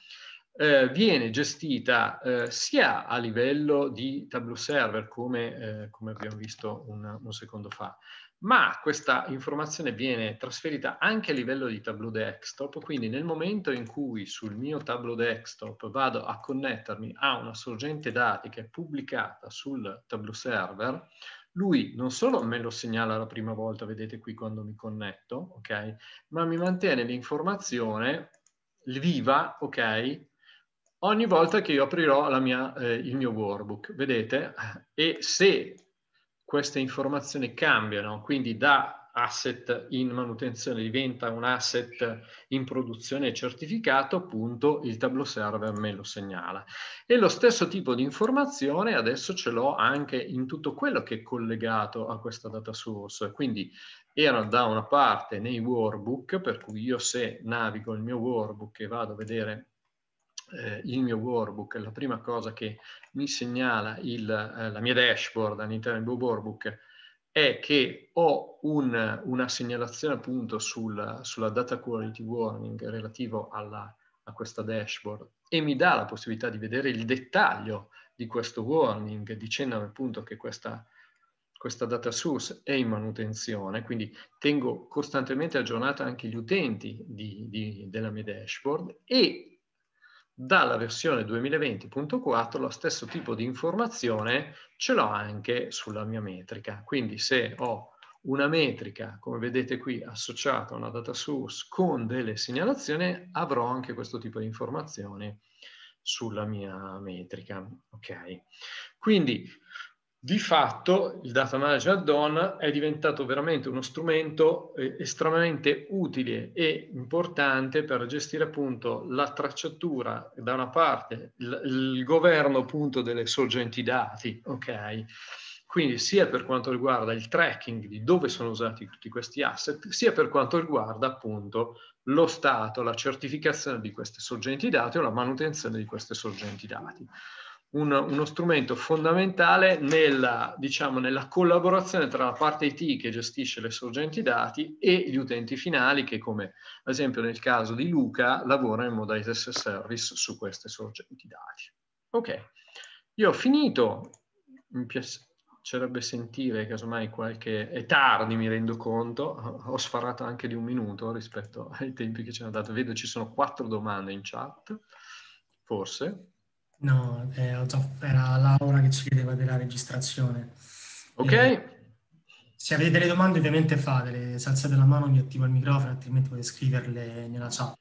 eh, viene gestita eh, sia a livello di Tableau Server, come, eh, come abbiamo visto un, un, secondo fa, ma questa informazione viene trasferita anche a livello di Tableau Desktop, quindi nel momento in cui sul mio Tableau Desktop vado a connettermi a una sorgente dati che è pubblicata sul Tableau Server, lui non solo me lo segnala la prima volta, vedete qui quando mi connetto, ok? Ma mi mantiene l'informazione viva, ok? Ogni volta che io aprirò mia, eh, il mio workbook, vedete? E se queste informazioni cambiano, quindi da asset in manutenzione diventa un asset in produzione certificato, appunto il Tableau Server me lo segnala. E lo stesso tipo di informazione adesso ce l'ho anche in tutto quello che è collegato a questa data source. Quindi erano da una parte nei workbook, per cui io se navigo il mio workbook e vado a vedere eh, il mio workbook, la prima cosa che mi segnala il, eh, la mia dashboard all'interno del mio workbook è che ho un, una segnalazione appunto sul, sulla data quality warning relativo alla, a questa dashboard e mi dà la possibilità di vedere il dettaglio di questo warning dicendomi appunto che questa, questa data source è in manutenzione, quindi tengo costantemente aggiornata anche gli utenti di, di, della mia dashboard e dalla versione 2020.4 lo stesso tipo di informazione ce l'ho anche sulla mia metrica. Quindi se ho una metrica, come vedete qui, associata a una data source con delle segnalazioni, avrò anche questo tipo di informazione sulla mia metrica. Ok, quindi di fatto il data manager add-on è diventato veramente uno strumento eh, estremamente utile e importante per gestire appunto la tracciatura da una parte, il, il governo appunto delle sorgenti dati, ok? Quindi sia per quanto riguarda il tracking di dove sono usati tutti questi asset, sia per quanto riguarda appunto lo stato, la certificazione di queste sorgenti dati o la manutenzione di queste sorgenti dati un, uno strumento fondamentale nella, diciamo, nella collaborazione tra la parte IT che gestisce le sorgenti dati e gli utenti finali che, come ad esempio nel caso di Luca, lavora in modalità as service su queste sorgenti dati. Ok, io ho finito, mi piacerebbe sentire, casomai qualche... è tardi mi rendo conto, ho sfarato anche di un minuto rispetto ai tempi che ci hanno dato, vedo ci sono quattro domande in chat, forse, No, era, eh, era Laura che ci chiedeva della registrazione. Ok. E eh, se avete delle domande ovviamente fatele, se alzate la mano vi attivo il microfono, altrimenti potete scriverle nella chat.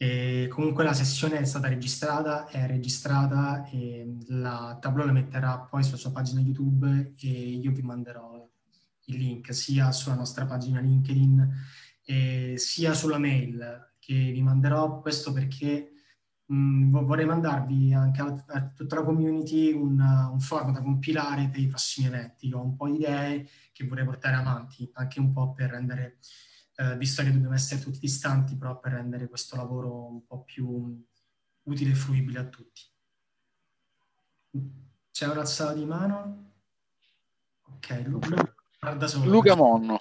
E comunque la sessione è stata registrata, è registrata e la Tableau la metterà poi sulla sua pagina YouTube e io vi manderò il link sia sulla nostra pagina LinkedIn eh, sia sulla mail che vi manderò, questo perché Mm, vorrei mandarvi anche a, a tutta la community un, un, form da compilare per i prossimi eventi. Io ho un po' di idee che vorrei portare avanti, anche un po' per rendere, eh, visto che dobbiamo essere tutti distanti, però per rendere questo lavoro un po' più utile e fruibile a tutti. C'è una alzato di mano? Ok, Luca. Luca Monno.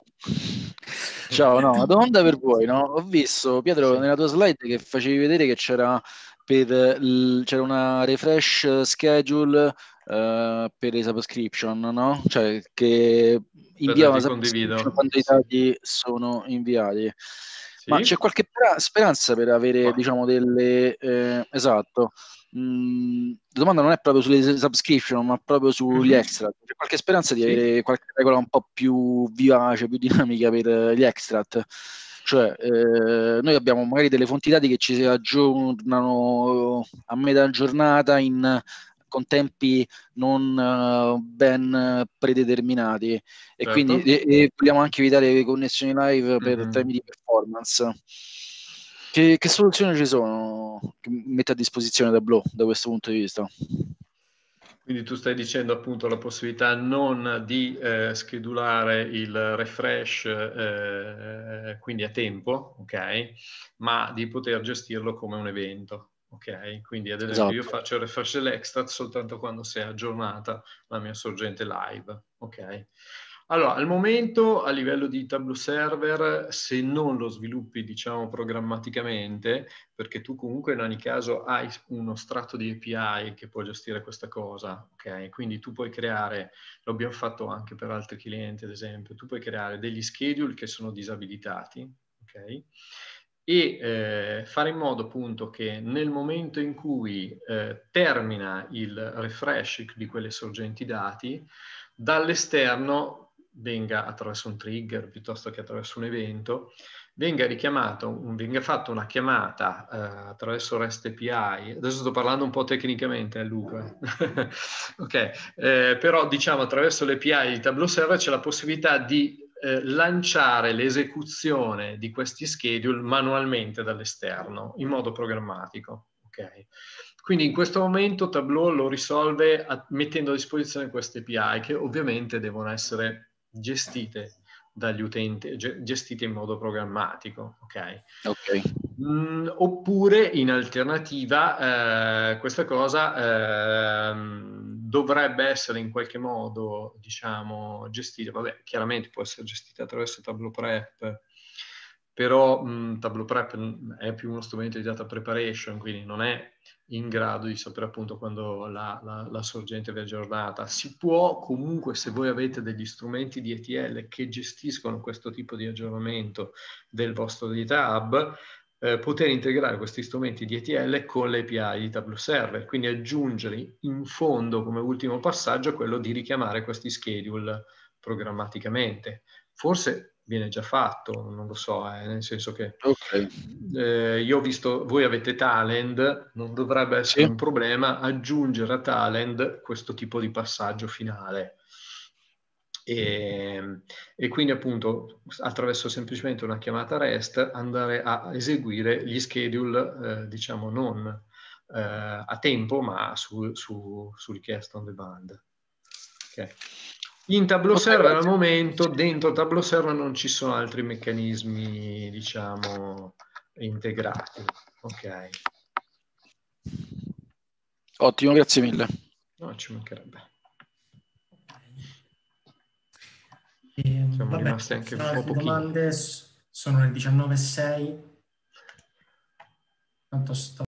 Ciao, no, una domanda per voi. No? Ho visto, Pietro, nella tua slide che facevi vedere che c'era per il, c'era una refresh eh, schedule uh, per le subscription, no? Cioè che inviava una subscription quando i dati sono inviati. Sì. Ma c'è qualche speranza per avere, ah. diciamo, delle... Eh, esatto. Mm, la domanda non è proprio sulle subscription, ma proprio sugli mm extra. C'è qualche speranza di sì. avere qualche regola un po' più vivace, più dinamica per eh, gli extrat? Cioè, eh, noi abbiamo magari delle fonti dati che ci si aggiornano eh, a metà giornata in, con tempi non uh, ben predeterminati e certo. quindi e, e vogliamo anche evitare le connessioni live per mm-hmm. temi di performance. Che, che soluzioni ci sono che mette a disposizione Tableau da questo punto di vista? Quindi tu stai dicendo appunto la possibilità non di eh, schedulare il refresh eh, eh, quindi a tempo, ok? Ma di poter gestirlo come un evento, ok? Quindi ad esempio esatto. io faccio il refresh dell'extract soltanto quando si è aggiornata la mia sorgente live, ok? Allora, al momento a livello di Tableau Server, se non lo sviluppi, diciamo, programmaticamente, perché tu comunque in ogni caso hai uno strato di API che può gestire questa cosa, ok? Quindi tu puoi creare, l'abbiamo fatto anche per altri clienti, ad esempio, tu puoi creare degli schedule che sono disabilitati, ok? e eh, fare in modo appunto che nel momento in cui eh, termina il refresh di quelle sorgenti dati, dall'esterno venga attraverso un trigger piuttosto che attraverso un evento, venga richiamato, venga fatta una chiamata eh, attraverso REST API, adesso sto parlando un po' tecnicamente a eh, Luca, ok, eh, però diciamo attraverso l'API di Tableau Server c'è la possibilità di eh, lanciare l'esecuzione di questi schedule manualmente dall'esterno, in modo programmatico, ok. Quindi in questo momento Tableau lo risolve a, mettendo a disposizione queste API che ovviamente devono essere gestite dagli utenti, gestite in modo programmatico, ok? okay. Mm, oppure in alternativa eh, questa cosa eh, dovrebbe essere in qualche modo, diciamo, gestita, vabbè, chiaramente può essere gestita attraverso Tableau Prep, però mh, mm, Tableau Prep mm, è più uno strumento di data preparation, quindi non è in grado di sapere appunto quando la, la, la, sorgente è aggiornata. Si può comunque, se voi avete degli strumenti di ETL che gestiscono questo tipo di aggiornamento del vostro data hub, eh, poter integrare questi strumenti di ETL con le API di Tableau Server, quindi aggiungere in fondo come ultimo passaggio quello di richiamare questi schedule programmaticamente. Forse viene già fatto, non lo so, eh, nel senso che okay. eh, io ho visto, voi avete talent, non dovrebbe essere sì. un problema aggiungere a talent questo tipo di passaggio finale. E, ehm, e, quindi appunto attraverso semplicemente una chiamata REST andare a eseguire gli schedule, eh, diciamo non eh, a tempo, ma su, su, su richiesta on demand. Okay. In Tableau Server al momento, dentro Tableau Server non ci sono altri meccanismi, diciamo, integrati. Ok. Ottimo, grazie mille. No, ci mancherebbe. Ehm, Siamo vabbè, rimasti anche un po' pochini. domande sono le 19.06. Tanto sto